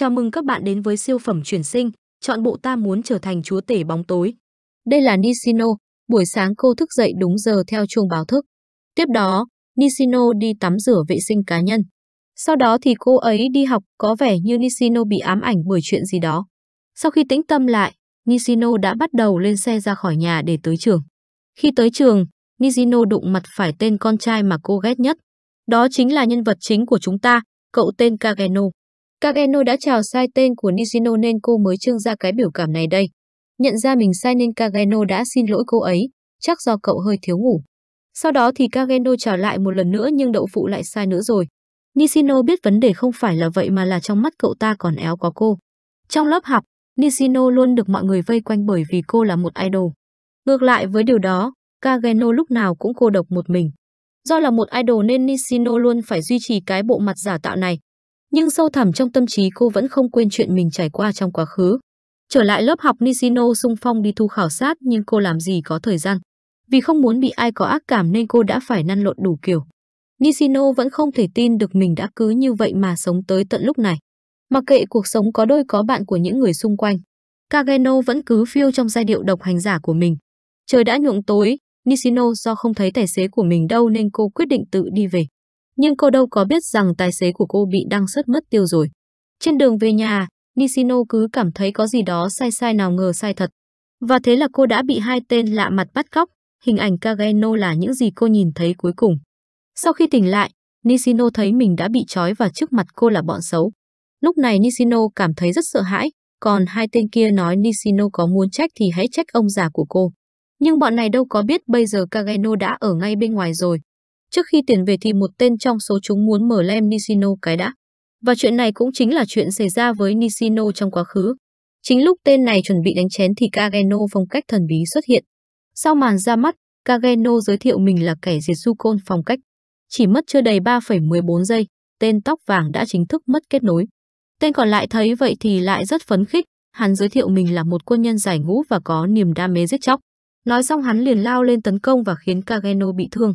Chào mừng các bạn đến với siêu phẩm chuyển sinh, chọn bộ ta muốn trở thành chúa tể bóng tối. Đây là Nishino, buổi sáng cô thức dậy đúng giờ theo chuông báo thức. Tiếp đó, Nishino đi tắm rửa vệ sinh cá nhân. Sau đó thì cô ấy đi học có vẻ như Nishino bị ám ảnh bởi chuyện gì đó. Sau khi tĩnh tâm lại, Nishino đã bắt đầu lên xe ra khỏi nhà để tới trường. Khi tới trường, Nishino đụng mặt phải tên con trai mà cô ghét nhất. Đó chính là nhân vật chính của chúng ta, cậu tên Kageno. Kageno đã chào sai tên của Nishino nên cô mới trưng ra cái biểu cảm này đây. Nhận ra mình sai nên Kageno đã xin lỗi cô ấy, chắc do cậu hơi thiếu ngủ. Sau đó thì Kageno trả lại một lần nữa nhưng đậu phụ lại sai nữa rồi. Nishino biết vấn đề không phải là vậy mà là trong mắt cậu ta còn éo có cô. Trong lớp học, Nishino luôn được mọi người vây quanh bởi vì cô là một idol. Ngược lại với điều đó, Kageno lúc nào cũng cô độc một mình. Do là một idol nên Nishino luôn phải duy trì cái bộ mặt giả tạo này, nhưng sâu thẳm trong tâm trí cô vẫn không quên chuyện mình trải qua trong quá khứ. Trở lại lớp học Nishino Sung Phong đi thu khảo sát nhưng cô làm gì có thời gian. Vì không muốn bị ai có ác cảm nên cô đã phải năn lộn đủ kiểu. Nishino vẫn không thể tin được mình đã cứ như vậy mà sống tới tận lúc này. Mặc kệ cuộc sống có đôi có bạn của những người xung quanh, Kageno vẫn cứ phiêu trong giai điệu độc hành giả của mình. Trời đã nhuộm tối, Nishino do không thấy tài xế của mình đâu nên cô quyết định tự đi về nhưng cô đâu có biết rằng tài xế của cô bị đăng xuất mất tiêu rồi. Trên đường về nhà, Nishino cứ cảm thấy có gì đó sai sai nào ngờ sai thật. Và thế là cô đã bị hai tên lạ mặt bắt cóc, hình ảnh Kageno là những gì cô nhìn thấy cuối cùng. Sau khi tỉnh lại, Nishino thấy mình đã bị trói và trước mặt cô là bọn xấu. Lúc này Nishino cảm thấy rất sợ hãi, còn hai tên kia nói Nishino có muốn trách thì hãy trách ông già của cô. Nhưng bọn này đâu có biết bây giờ Kageno đã ở ngay bên ngoài rồi, Trước khi tiền về thì một tên trong số chúng muốn mở lem Nishino cái đã. Và chuyện này cũng chính là chuyện xảy ra với Nishino trong quá khứ. Chính lúc tên này chuẩn bị đánh chén thì Kageno phong cách thần bí xuất hiện. Sau màn ra mắt, Kageno giới thiệu mình là kẻ diệt du côn phong cách. Chỉ mất chưa đầy 3,14 giây, tên tóc vàng đã chính thức mất kết nối. Tên còn lại thấy vậy thì lại rất phấn khích, hắn giới thiệu mình là một quân nhân giải ngũ và có niềm đam mê giết chóc. Nói xong hắn liền lao lên tấn công và khiến Kageno bị thương.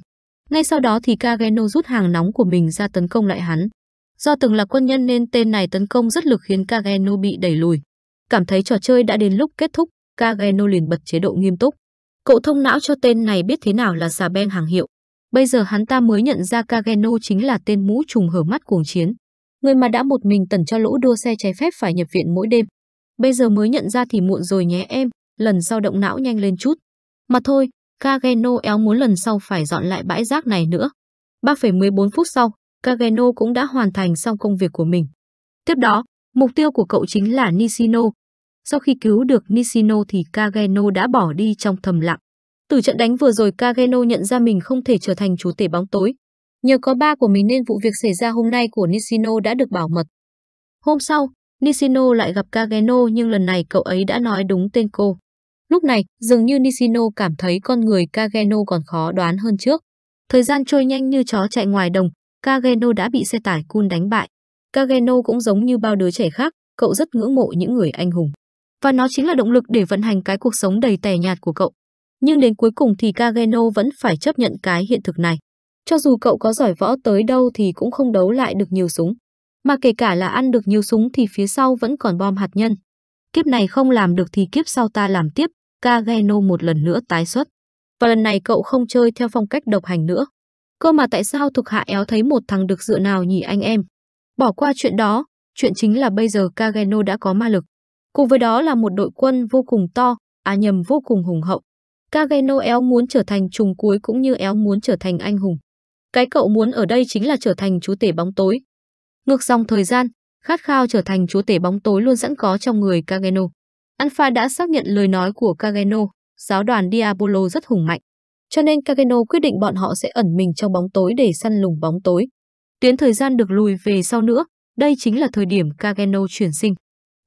Ngay sau đó thì Kageno rút hàng nóng của mình ra tấn công lại hắn. Do từng là quân nhân nên tên này tấn công rất lực khiến Kageno bị đẩy lùi. Cảm thấy trò chơi đã đến lúc kết thúc, Kageno liền bật chế độ nghiêm túc. Cậu thông não cho tên này biết thế nào là xà beng hàng hiệu. Bây giờ hắn ta mới nhận ra Kageno chính là tên mũ trùng hở mắt cuồng chiến. Người mà đã một mình tẩn cho lỗ đua xe trái phép phải nhập viện mỗi đêm. Bây giờ mới nhận ra thì muộn rồi nhé em, lần sau động não nhanh lên chút. Mà thôi, Kageno éo muốn lần sau phải dọn lại bãi rác này nữa. 3,14 phút sau, Kageno cũng đã hoàn thành xong công việc của mình. Tiếp đó, mục tiêu của cậu chính là Nishino. Sau khi cứu được Nishino thì Kageno đã bỏ đi trong thầm lặng. Từ trận đánh vừa rồi Kageno nhận ra mình không thể trở thành chú tể bóng tối. Nhờ có ba của mình nên vụ việc xảy ra hôm nay của Nishino đã được bảo mật. Hôm sau, Nishino lại gặp Kageno nhưng lần này cậu ấy đã nói đúng tên cô. Lúc này, dường như Nishino cảm thấy con người Kageno còn khó đoán hơn trước. Thời gian trôi nhanh như chó chạy ngoài đồng, Kageno đã bị xe tải Kun đánh bại. Kageno cũng giống như bao đứa trẻ khác, cậu rất ngưỡng mộ những người anh hùng. Và nó chính là động lực để vận hành cái cuộc sống đầy tẻ nhạt của cậu. Nhưng đến cuối cùng thì Kageno vẫn phải chấp nhận cái hiện thực này. Cho dù cậu có giỏi võ tới đâu thì cũng không đấu lại được nhiều súng. Mà kể cả là ăn được nhiều súng thì phía sau vẫn còn bom hạt nhân, Kiếp này không làm được thì kiếp sau ta làm tiếp, Kageno một lần nữa tái xuất. Và lần này cậu không chơi theo phong cách độc hành nữa. Cơ mà tại sao thuộc hạ éo thấy một thằng được dựa nào nhỉ anh em? Bỏ qua chuyện đó, chuyện chính là bây giờ Kageno đã có ma lực. Cùng với đó là một đội quân vô cùng to, á nhầm vô cùng hùng hậu. Kageno éo muốn trở thành trùng cuối cũng như éo muốn trở thành anh hùng. Cái cậu muốn ở đây chính là trở thành chú tể bóng tối. Ngược dòng thời gian, khát khao trở thành chúa tể bóng tối luôn sẵn có trong người Kageno. Alpha đã xác nhận lời nói của Kageno, giáo đoàn Diabolo rất hùng mạnh. Cho nên Kageno quyết định bọn họ sẽ ẩn mình trong bóng tối để săn lùng bóng tối. Tuyến thời gian được lùi về sau nữa, đây chính là thời điểm Kageno chuyển sinh.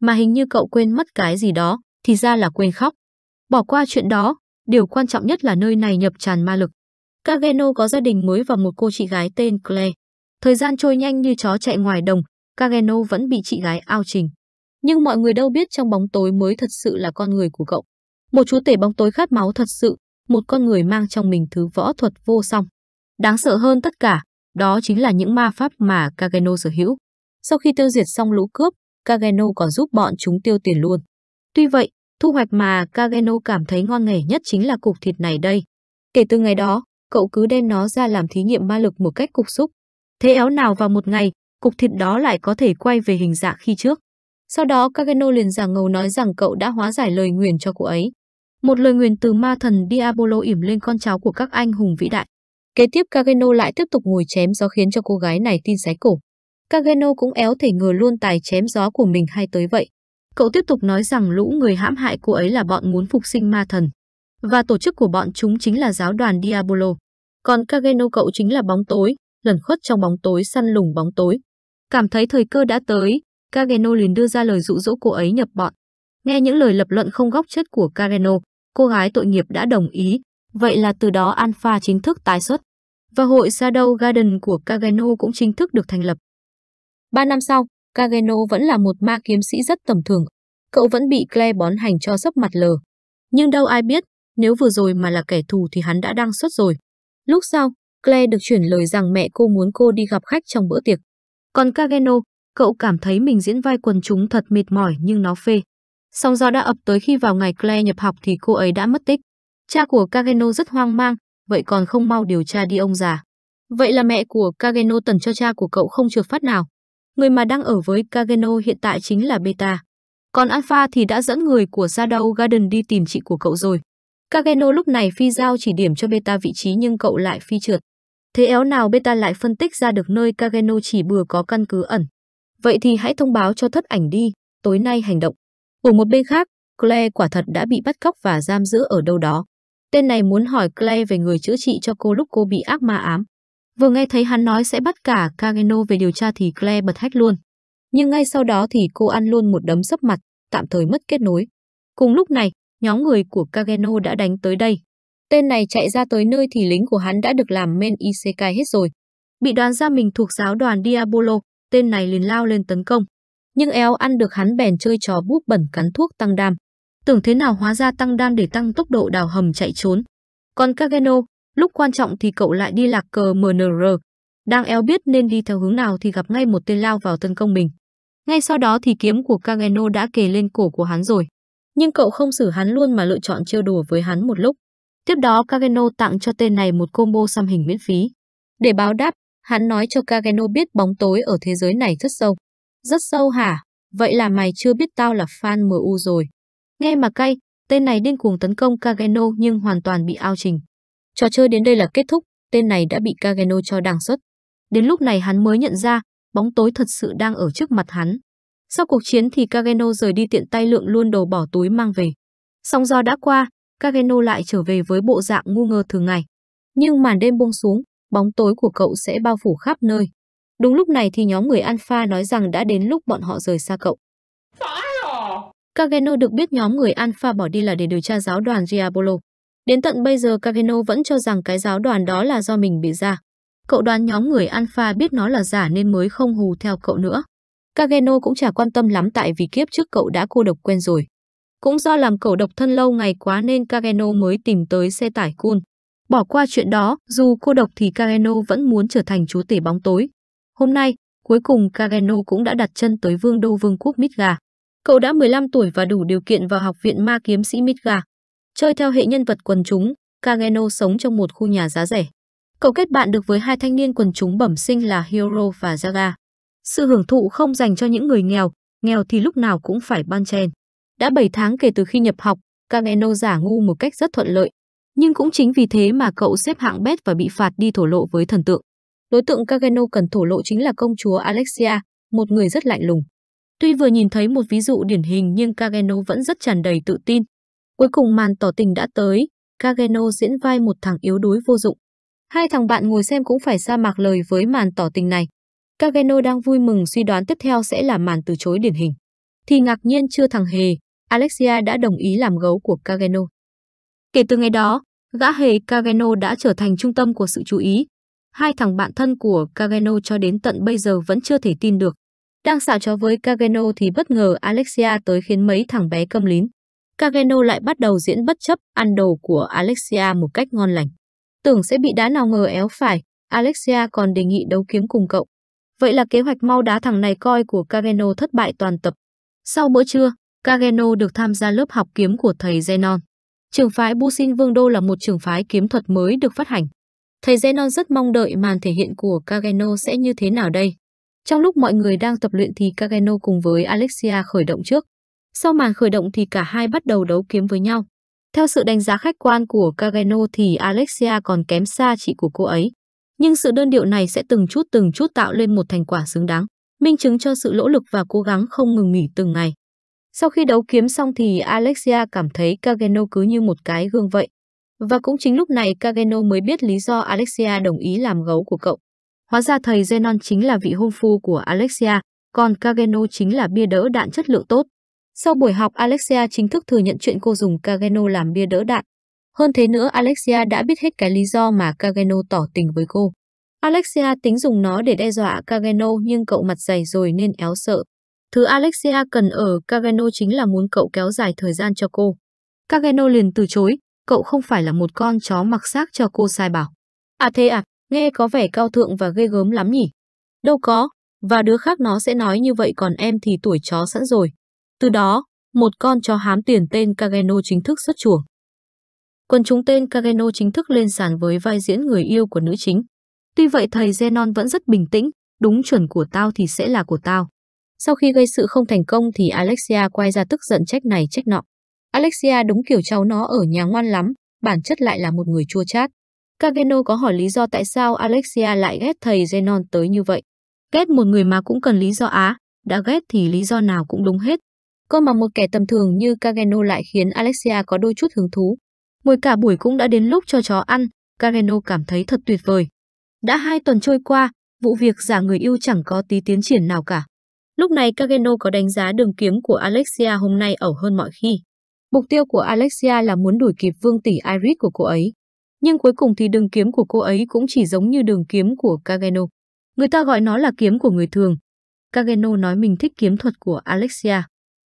Mà hình như cậu quên mất cái gì đó, thì ra là quên khóc. Bỏ qua chuyện đó, điều quan trọng nhất là nơi này nhập tràn ma lực. Kageno có gia đình mới và một cô chị gái tên Claire. Thời gian trôi nhanh như chó chạy ngoài đồng, Carreno vẫn bị chị gái ao trình. Nhưng mọi người đâu biết trong bóng tối mới thật sự là con người của cậu. Một chúa tể bóng tối khát máu thật sự, một con người mang trong mình thứ võ thuật vô song. Đáng sợ hơn tất cả, đó chính là những ma pháp mà Carreno sở hữu. Sau khi tiêu diệt xong lũ cướp, Carreno còn giúp bọn chúng tiêu tiền luôn. Tuy vậy, thu hoạch mà Carreno cảm thấy ngon nghẻ nhất chính là cục thịt này đây. Kể từ ngày đó, cậu cứ đem nó ra làm thí nghiệm ma lực một cách cục xúc. Thế éo nào vào một ngày, cục thịt đó lại có thể quay về hình dạng khi trước. Sau đó Kageno liền giả ngầu nói rằng cậu đã hóa giải lời nguyền cho cô ấy. Một lời nguyền từ ma thần Diabolo ỉm lên con cháu của các anh hùng vĩ đại. Kế tiếp Kageno lại tiếp tục ngồi chém gió khiến cho cô gái này tin sái cổ. Kageno cũng éo thể ngờ luôn tài chém gió của mình hay tới vậy. Cậu tiếp tục nói rằng lũ người hãm hại cô ấy là bọn muốn phục sinh ma thần. Và tổ chức của bọn chúng chính là giáo đoàn Diabolo. Còn Kageno cậu chính là bóng tối, lẩn khuất trong bóng tối săn lùng bóng tối. Cảm thấy thời cơ đã tới, Cargeno liền đưa ra lời dụ dỗ cô ấy nhập bọn. Nghe những lời lập luận không góc chất của Cargeno, cô gái tội nghiệp đã đồng ý, vậy là từ đó Alpha chính thức tái xuất. Và hội Shadow Garden của Cargeno cũng chính thức được thành lập. Ba năm sau, Cargeno vẫn là một ma kiếm sĩ rất tầm thường. Cậu vẫn bị Claire bón hành cho sấp mặt lờ. Nhưng đâu ai biết, nếu vừa rồi mà là kẻ thù thì hắn đã đang xuất rồi. Lúc sau, Claire được chuyển lời rằng mẹ cô muốn cô đi gặp khách trong bữa tiệc. Còn Kageno, cậu cảm thấy mình diễn vai quần chúng thật mệt mỏi nhưng nó phê. Song do đã ập tới khi vào ngày Claire nhập học thì cô ấy đã mất tích. Cha của Kageno rất hoang mang, vậy còn không mau điều tra đi ông già. Vậy là mẹ của Kageno tần cho cha của cậu không trượt phát nào. Người mà đang ở với Kageno hiện tại chính là Beta. Còn Alpha thì đã dẫn người của Shadow Garden đi tìm chị của cậu rồi. Kageno lúc này phi giao chỉ điểm cho Beta vị trí nhưng cậu lại phi trượt. Thế éo nào beta lại phân tích ra được nơi Kageno chỉ bừa có căn cứ ẩn. Vậy thì hãy thông báo cho thất ảnh đi, tối nay hành động. Ở một bên khác, Claire quả thật đã bị bắt cóc và giam giữ ở đâu đó. Tên này muốn hỏi Claire về người chữa trị cho cô lúc cô bị ác ma ám. Vừa nghe thấy hắn nói sẽ bắt cả Kageno về điều tra thì Claire bật hách luôn. Nhưng ngay sau đó thì cô ăn luôn một đấm sấp mặt, tạm thời mất kết nối. Cùng lúc này, nhóm người của Kageno đã đánh tới đây. Tên này chạy ra tới nơi thì lính của hắn đã được làm men Isekai hết rồi. Bị đoán ra mình thuộc giáo đoàn Diabolo, tên này liền lao lên tấn công. Nhưng éo ăn được hắn bèn chơi trò búp bẩn cắn thuốc tăng đam. Tưởng thế nào hóa ra tăng đam để tăng tốc độ đào hầm chạy trốn. Còn Kageno, lúc quan trọng thì cậu lại đi lạc cờ MNR. Đang éo biết nên đi theo hướng nào thì gặp ngay một tên lao vào tấn công mình. Ngay sau đó thì kiếm của Kageno đã kề lên cổ của hắn rồi. Nhưng cậu không xử hắn luôn mà lựa chọn trêu đùa với hắn một lúc. Tiếp đó Kageno tặng cho tên này một combo xăm hình miễn phí. Để báo đáp, hắn nói cho Kageno biết bóng tối ở thế giới này rất sâu. Rất sâu hả? Vậy là mày chưa biết tao là fan MU rồi. Nghe mà cay, tên này điên cuồng tấn công Kageno nhưng hoàn toàn bị ao trình. Trò chơi đến đây là kết thúc, tên này đã bị Kageno cho đàng xuất. Đến lúc này hắn mới nhận ra, bóng tối thật sự đang ở trước mặt hắn. Sau cuộc chiến thì Kageno rời đi tiện tay lượng luôn đồ bỏ túi mang về. Song do đã qua, Cageno lại trở về với bộ dạng ngu ngơ thường ngày. Nhưng màn đêm buông xuống, bóng tối của cậu sẽ bao phủ khắp nơi. Đúng lúc này thì nhóm người Alpha nói rằng đã đến lúc bọn họ rời xa cậu. Cageno được biết nhóm người Alpha bỏ đi là để điều tra giáo đoàn Diabolo. Đến tận bây giờ Cageno vẫn cho rằng cái giáo đoàn đó là do mình bị ra. Cậu đoán nhóm người Alpha biết nó là giả nên mới không hù theo cậu nữa. Cageno cũng chả quan tâm lắm tại vì kiếp trước cậu đã cô độc quen rồi. Cũng do làm cậu độc thân lâu ngày quá nên Kageno mới tìm tới xe tải Kun. Bỏ qua chuyện đó, dù cô độc thì Kageno vẫn muốn trở thành chú tể bóng tối. Hôm nay, cuối cùng Kageno cũng đã đặt chân tới vương đô vương quốc Midgar. Cậu đã 15 tuổi và đủ điều kiện vào học viện ma kiếm sĩ Midgar. Chơi theo hệ nhân vật quần chúng, Kageno sống trong một khu nhà giá rẻ. Cậu kết bạn được với hai thanh niên quần chúng bẩm sinh là Hiro và Jaga. Sự hưởng thụ không dành cho những người nghèo, nghèo thì lúc nào cũng phải ban chen. Đã 7 tháng kể từ khi nhập học, Kageno giả ngu một cách rất thuận lợi. Nhưng cũng chính vì thế mà cậu xếp hạng bét và bị phạt đi thổ lộ với thần tượng. Đối tượng Kageno cần thổ lộ chính là công chúa Alexia, một người rất lạnh lùng. Tuy vừa nhìn thấy một ví dụ điển hình nhưng Kageno vẫn rất tràn đầy tự tin. Cuối cùng màn tỏ tình đã tới, Kageno diễn vai một thằng yếu đuối vô dụng. Hai thằng bạn ngồi xem cũng phải sa mạc lời với màn tỏ tình này. Kageno đang vui mừng suy đoán tiếp theo sẽ là màn từ chối điển hình. Thì ngạc nhiên chưa thằng Hề, Alexia đã đồng ý làm gấu của Kageno. Kể từ ngày đó, gã hề Kageno đã trở thành trung tâm của sự chú ý. Hai thằng bạn thân của Kageno cho đến tận bây giờ vẫn chưa thể tin được. Đang xạo chó với Kageno thì bất ngờ Alexia tới khiến mấy thằng bé câm lín. Kageno lại bắt đầu diễn bất chấp ăn đồ của Alexia một cách ngon lành. Tưởng sẽ bị đá nào ngờ éo phải, Alexia còn đề nghị đấu kiếm cùng cậu. Vậy là kế hoạch mau đá thằng này coi của Kageno thất bại toàn tập. Sau bữa trưa, Kageno được tham gia lớp học kiếm của thầy Zenon. Trường phái Busin Vương Đô là một trường phái kiếm thuật mới được phát hành. Thầy Zenon rất mong đợi màn thể hiện của Kageno sẽ như thế nào đây. Trong lúc mọi người đang tập luyện thì Kageno cùng với Alexia khởi động trước. Sau màn khởi động thì cả hai bắt đầu đấu kiếm với nhau. Theo sự đánh giá khách quan của Kageno thì Alexia còn kém xa chị của cô ấy. Nhưng sự đơn điệu này sẽ từng chút từng chút tạo lên một thành quả xứng đáng, minh chứng cho sự lỗ lực và cố gắng không ngừng nghỉ từng ngày. Sau khi đấu kiếm xong thì Alexia cảm thấy Kageno cứ như một cái gương vậy. Và cũng chính lúc này Kageno mới biết lý do Alexia đồng ý làm gấu của cậu. Hóa ra thầy Zenon chính là vị hôn phu của Alexia, còn Kageno chính là bia đỡ đạn chất lượng tốt. Sau buổi học Alexia chính thức thừa nhận chuyện cô dùng Kageno làm bia đỡ đạn. Hơn thế nữa Alexia đã biết hết cái lý do mà Kageno tỏ tình với cô. Alexia tính dùng nó để đe dọa Kageno nhưng cậu mặt dày rồi nên éo sợ, Thứ Alexia cần ở Cageno chính là muốn cậu kéo dài thời gian cho cô. Cageno liền từ chối, cậu không phải là một con chó mặc xác cho cô sai bảo. À thế à, nghe có vẻ cao thượng và ghê gớm lắm nhỉ? Đâu có, và đứa khác nó sẽ nói như vậy còn em thì tuổi chó sẵn rồi. Từ đó, một con chó hám tiền tên Cageno chính thức xuất chuồng. Quần chúng tên Cageno chính thức lên sàn với vai diễn người yêu của nữ chính. Tuy vậy thầy Zenon vẫn rất bình tĩnh, đúng chuẩn của tao thì sẽ là của tao. Sau khi gây sự không thành công thì Alexia quay ra tức giận trách này trách nọ. Alexia đúng kiểu cháu nó ở nhà ngoan lắm, bản chất lại là một người chua chát. Cageno có hỏi lý do tại sao Alexia lại ghét thầy Zenon tới như vậy. Ghét một người mà cũng cần lý do á, đã ghét thì lý do nào cũng đúng hết. Cơ mà một kẻ tầm thường như Cageno lại khiến Alexia có đôi chút hứng thú. Ngồi cả buổi cũng đã đến lúc cho chó ăn, Cageno cảm thấy thật tuyệt vời. Đã hai tuần trôi qua, vụ việc giả người yêu chẳng có tí tiến triển nào cả. Lúc này Kageno có đánh giá đường kiếm của Alexia hôm nay ẩu hơn mọi khi. Mục tiêu của Alexia là muốn đuổi kịp vương tỷ Iris của cô ấy. Nhưng cuối cùng thì đường kiếm của cô ấy cũng chỉ giống như đường kiếm của Kageno. Người ta gọi nó là kiếm của người thường. Kageno nói mình thích kiếm thuật của Alexia.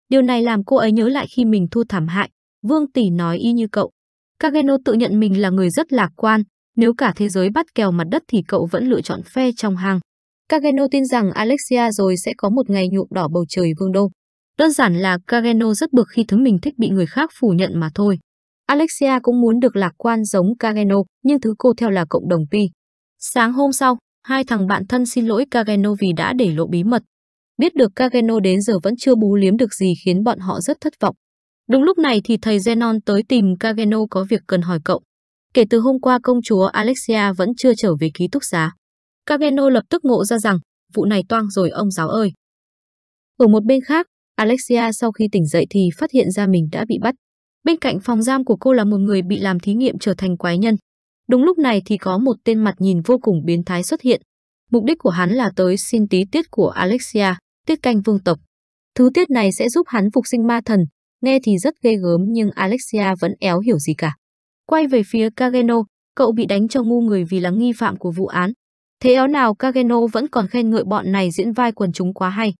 Điều này làm cô ấy nhớ lại khi mình thua thảm hại. Vương tỷ nói y như cậu. Kageno tự nhận mình là người rất lạc quan. Nếu cả thế giới bắt kèo mặt đất thì cậu vẫn lựa chọn phe trong hang. Cargeno tin rằng Alexia rồi sẽ có một ngày nhuộm đỏ bầu trời vương đô. Đơn giản là Cargeno rất bực khi thứ mình thích bị người khác phủ nhận mà thôi. Alexia cũng muốn được lạc quan giống Cargeno, nhưng thứ cô theo là cộng đồng Pi. Sáng hôm sau, hai thằng bạn thân xin lỗi Cargeno vì đã để lộ bí mật. Biết được Cargeno đến giờ vẫn chưa bú liếm được gì khiến bọn họ rất thất vọng. Đúng lúc này thì thầy Zenon tới tìm Cargeno có việc cần hỏi cậu. Kể từ hôm qua công chúa Alexia vẫn chưa trở về ký túc xá. Cageno lập tức ngộ ra rằng, vụ này toang rồi ông giáo ơi. Ở một bên khác, Alexia sau khi tỉnh dậy thì phát hiện ra mình đã bị bắt. Bên cạnh phòng giam của cô là một người bị làm thí nghiệm trở thành quái nhân. Đúng lúc này thì có một tên mặt nhìn vô cùng biến thái xuất hiện. Mục đích của hắn là tới xin tí tiết của Alexia, tiết canh vương tộc. Thứ tiết này sẽ giúp hắn phục sinh ma thần, nghe thì rất ghê gớm nhưng Alexia vẫn éo hiểu gì cả. Quay về phía Kageno, cậu bị đánh cho ngu người vì là nghi phạm của vụ án, Thế éo nào Cageno vẫn còn khen ngợi bọn này diễn vai quần chúng quá hay.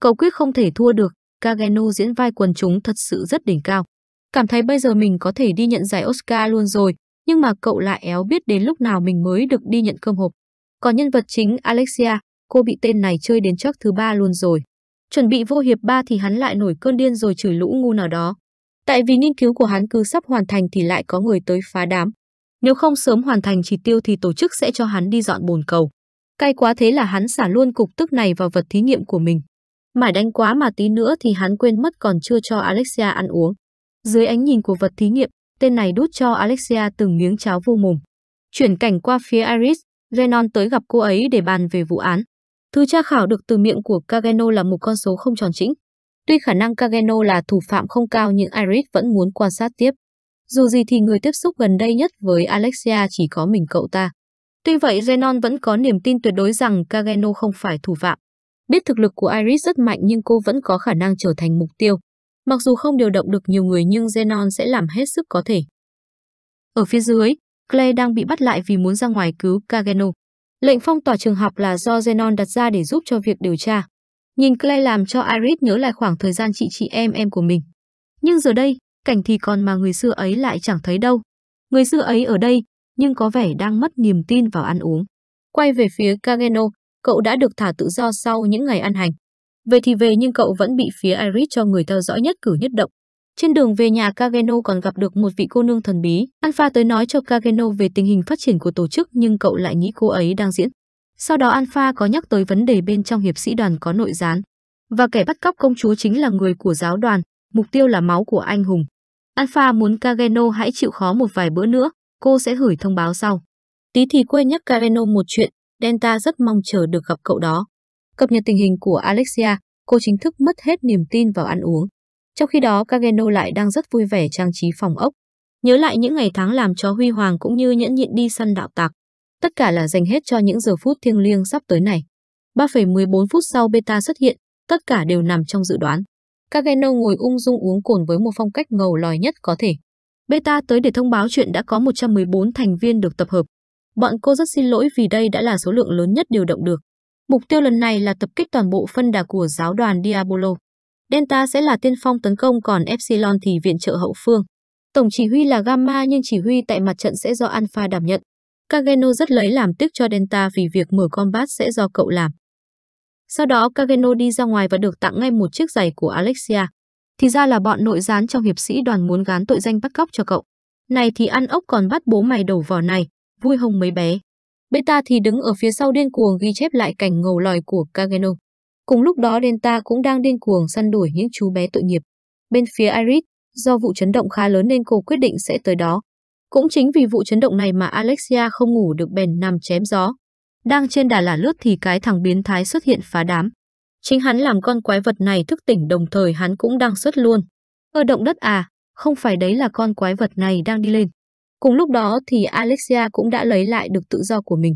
Cầu quyết không thể thua được, Cageno diễn vai quần chúng thật sự rất đỉnh cao. Cảm thấy bây giờ mình có thể đi nhận giải Oscar luôn rồi, nhưng mà cậu lại éo biết đến lúc nào mình mới được đi nhận cơm hộp. Còn nhân vật chính Alexia, cô bị tên này chơi đến chắc thứ ba luôn rồi. Chuẩn bị vô hiệp ba thì hắn lại nổi cơn điên rồi chửi lũ ngu nào đó. Tại vì nghiên cứu của hắn cứ sắp hoàn thành thì lại có người tới phá đám, nếu không sớm hoàn thành chỉ tiêu thì tổ chức sẽ cho hắn đi dọn bồn cầu. Cay quá thế là hắn xả luôn cục tức này vào vật thí nghiệm của mình. Mải đánh quá mà tí nữa thì hắn quên mất còn chưa cho Alexia ăn uống. Dưới ánh nhìn của vật thí nghiệm, tên này đút cho Alexia từng miếng cháo vô mồm. Chuyển cảnh qua phía Iris, Renon tới gặp cô ấy để bàn về vụ án. Thứ tra khảo được từ miệng của Kageno là một con số không tròn chỉnh. Tuy khả năng Kageno là thủ phạm không cao nhưng Iris vẫn muốn quan sát tiếp. Dù gì thì người tiếp xúc gần đây nhất với Alexia chỉ có mình cậu ta. Tuy vậy, Renon vẫn có niềm tin tuyệt đối rằng Kageno không phải thủ phạm. Biết thực lực của Iris rất mạnh nhưng cô vẫn có khả năng trở thành mục tiêu. Mặc dù không điều động được nhiều người nhưng Zenon sẽ làm hết sức có thể. Ở phía dưới, Clay đang bị bắt lại vì muốn ra ngoài cứu Kageno. Lệnh phong tỏa trường học là do Zenon đặt ra để giúp cho việc điều tra. Nhìn Clay làm cho Iris nhớ lại khoảng thời gian chị chị em em của mình. Nhưng giờ đây, cảnh thì còn mà người xưa ấy lại chẳng thấy đâu. Người xưa ấy ở đây, nhưng có vẻ đang mất niềm tin vào ăn uống. Quay về phía Kageno, cậu đã được thả tự do sau những ngày ăn hành. Về thì về nhưng cậu vẫn bị phía Iris cho người theo dõi nhất cử nhất động. Trên đường về nhà Kageno còn gặp được một vị cô nương thần bí. Alpha tới nói cho Kageno về tình hình phát triển của tổ chức nhưng cậu lại nghĩ cô ấy đang diễn. Sau đó Alpha có nhắc tới vấn đề bên trong hiệp sĩ đoàn có nội gián. Và kẻ bắt cóc công chúa chính là người của giáo đoàn, mục tiêu là máu của anh hùng. Alpha muốn Carreno hãy chịu khó một vài bữa nữa, cô sẽ gửi thông báo sau. Tí thì quên nhắc Carreno một chuyện, Delta rất mong chờ được gặp cậu đó. Cập nhật tình hình của Alexia, cô chính thức mất hết niềm tin vào ăn uống. Trong khi đó, Carreno lại đang rất vui vẻ trang trí phòng ốc. Nhớ lại những ngày tháng làm cho huy hoàng cũng như nhẫn nhịn đi săn đạo tạc. Tất cả là dành hết cho những giờ phút thiêng liêng sắp tới này. 3,14 phút sau beta xuất hiện, tất cả đều nằm trong dự đoán. Các ngồi ung dung uống cồn với một phong cách ngầu lòi nhất có thể. Beta tới để thông báo chuyện đã có 114 thành viên được tập hợp. Bọn cô rất xin lỗi vì đây đã là số lượng lớn nhất điều động được. Mục tiêu lần này là tập kích toàn bộ phân đà của giáo đoàn Diabolo. Delta sẽ là tiên phong tấn công còn Epsilon thì viện trợ hậu phương. Tổng chỉ huy là Gamma nhưng chỉ huy tại mặt trận sẽ do Alpha đảm nhận. Kageno rất lấy làm tức cho Delta vì việc mở combat sẽ do cậu làm. Sau đó Cageno đi ra ngoài và được tặng ngay một chiếc giày của Alexia. Thì ra là bọn nội gián trong hiệp sĩ đoàn muốn gán tội danh bắt cóc cho cậu. Này thì ăn ốc còn bắt bố mày đổ vỏ này, vui hồng mấy bé. Beta thì đứng ở phía sau điên cuồng ghi chép lại cảnh ngầu lòi của Cageno. Cùng lúc đó Delta cũng đang điên cuồng săn đuổi những chú bé tội nghiệp. Bên phía Iris, do vụ chấn động khá lớn nên cô quyết định sẽ tới đó. Cũng chính vì vụ chấn động này mà Alexia không ngủ được bèn nằm chém gió, đang trên đà lả lướt thì cái thằng biến thái xuất hiện phá đám. Chính hắn làm con quái vật này thức tỉnh đồng thời hắn cũng đang xuất luôn. Ơ động đất à, không phải đấy là con quái vật này đang đi lên. Cùng lúc đó thì Alexia cũng đã lấy lại được tự do của mình.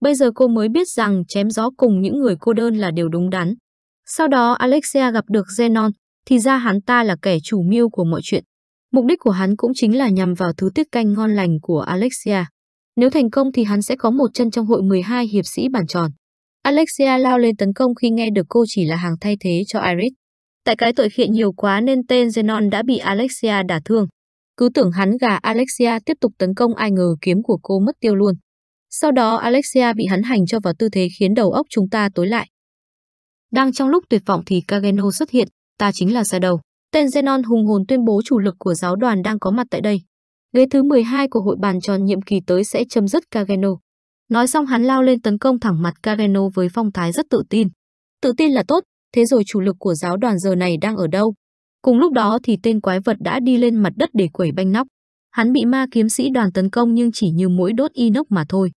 Bây giờ cô mới biết rằng chém gió cùng những người cô đơn là điều đúng đắn. Sau đó Alexia gặp được Zenon, thì ra hắn ta là kẻ chủ mưu của mọi chuyện. Mục đích của hắn cũng chính là nhằm vào thứ tiết canh ngon lành của Alexia. Nếu thành công thì hắn sẽ có một chân trong hội 12 hiệp sĩ bản tròn. Alexia lao lên tấn công khi nghe được cô chỉ là hàng thay thế cho Iris. Tại cái tội khiện nhiều quá nên tên Zenon đã bị Alexia đả thương. Cứ tưởng hắn gà Alexia tiếp tục tấn công ai ngờ kiếm của cô mất tiêu luôn. Sau đó Alexia bị hắn hành cho vào tư thế khiến đầu óc chúng ta tối lại. Đang trong lúc tuyệt vọng thì Kageno xuất hiện, ta chính là đầu. Tên Zenon hùng hồn tuyên bố chủ lực của giáo đoàn đang có mặt tại đây ghế thứ 12 của hội bàn tròn nhiệm kỳ tới sẽ chấm dứt Kageno. Nói xong hắn lao lên tấn công thẳng mặt Kageno với phong thái rất tự tin. Tự tin là tốt, thế rồi chủ lực của giáo đoàn giờ này đang ở đâu? Cùng lúc đó thì tên quái vật đã đi lên mặt đất để quẩy banh nóc. Hắn bị ma kiếm sĩ đoàn tấn công nhưng chỉ như mũi đốt inox mà thôi.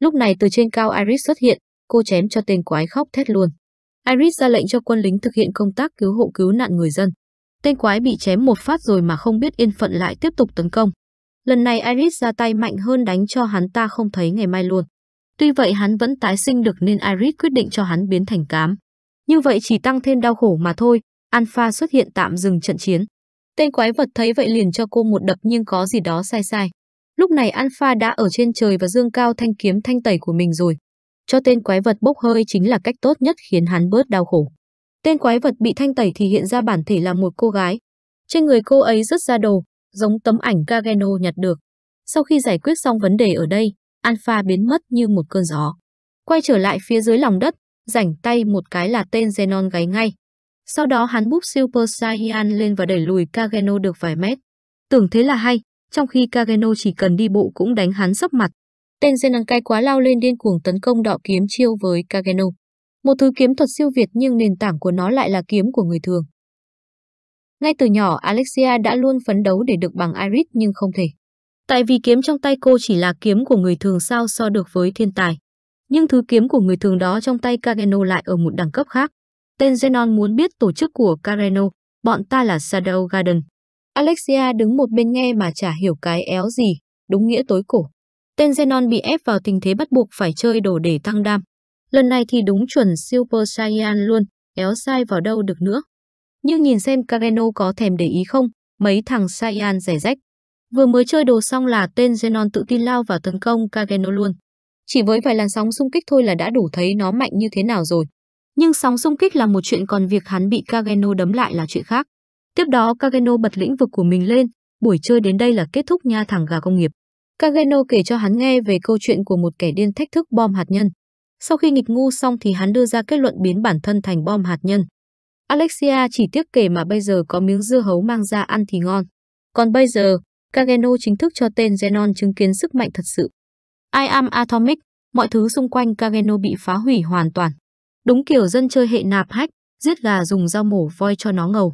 Lúc này từ trên cao Iris xuất hiện, cô chém cho tên quái khóc thét luôn. Iris ra lệnh cho quân lính thực hiện công tác cứu hộ cứu nạn người dân. Tên quái bị chém một phát rồi mà không biết yên phận lại tiếp tục tấn công. Lần này Iris ra tay mạnh hơn đánh cho hắn ta không thấy ngày mai luôn. Tuy vậy hắn vẫn tái sinh được nên Iris quyết định cho hắn biến thành cám. Như vậy chỉ tăng thêm đau khổ mà thôi, Alpha xuất hiện tạm dừng trận chiến. Tên quái vật thấy vậy liền cho cô một đập nhưng có gì đó sai sai. Lúc này Alpha đã ở trên trời và dương cao thanh kiếm thanh tẩy của mình rồi. Cho tên quái vật bốc hơi chính là cách tốt nhất khiến hắn bớt đau khổ. Tên quái vật bị thanh tẩy thì hiện ra bản thể là một cô gái. Trên người cô ấy rất ra đồ, giống tấm ảnh Gageno nhặt được. Sau khi giải quyết xong vấn đề ở đây, Alpha biến mất như một cơn gió. Quay trở lại phía dưới lòng đất, rảnh tay một cái là tên Xenon gáy ngay. Sau đó hắn búp Super Saiyan lên và đẩy lùi Kageno được vài mét. Tưởng thế là hay, trong khi Kageno chỉ cần đi bộ cũng đánh hắn sấp mặt. Tên Xenon cay quá lao lên điên cuồng tấn công đọ kiếm chiêu với Kageno. Một thứ kiếm thuật siêu việt nhưng nền tảng của nó lại là kiếm của người thường. Ngay từ nhỏ, Alexia đã luôn phấn đấu để được bằng Iris nhưng không thể. Tại vì kiếm trong tay cô chỉ là kiếm của người thường sao so được với thiên tài. Nhưng thứ kiếm của người thường đó trong tay Kageno lại ở một đẳng cấp khác. Tên Zenon muốn biết tổ chức của Kageno, bọn ta là Shadow Garden. Alexia đứng một bên nghe mà chả hiểu cái éo gì, đúng nghĩa tối cổ. Tên Zenon bị ép vào tình thế bắt buộc phải chơi đồ để tăng đam. Lần này thì đúng chuẩn Super Saiyan luôn, éo sai vào đâu được nữa. Như nhìn xem Carreno có thèm để ý không, mấy thằng Saiyan rẻ rách. Vừa mới chơi đồ xong là tên Zenon tự tin lao vào tấn công Carreno luôn. Chỉ với vài làn sóng xung kích thôi là đã đủ thấy nó mạnh như thế nào rồi. Nhưng sóng xung kích là một chuyện còn việc hắn bị Carreno đấm lại là chuyện khác. Tiếp đó Carreno bật lĩnh vực của mình lên, buổi chơi đến đây là kết thúc nha thằng gà công nghiệp. Carreno kể cho hắn nghe về câu chuyện của một kẻ điên thách thức bom hạt nhân. Sau khi nghịch ngu xong thì hắn đưa ra kết luận biến bản thân thành bom hạt nhân. Alexia chỉ tiếc kể mà bây giờ có miếng dưa hấu mang ra ăn thì ngon. Còn bây giờ, Kageno chính thức cho tên Zenon chứng kiến sức mạnh thật sự. I am atomic, mọi thứ xung quanh Kageno bị phá hủy hoàn toàn. Đúng kiểu dân chơi hệ nạp hách, giết gà dùng dao mổ voi cho nó ngầu.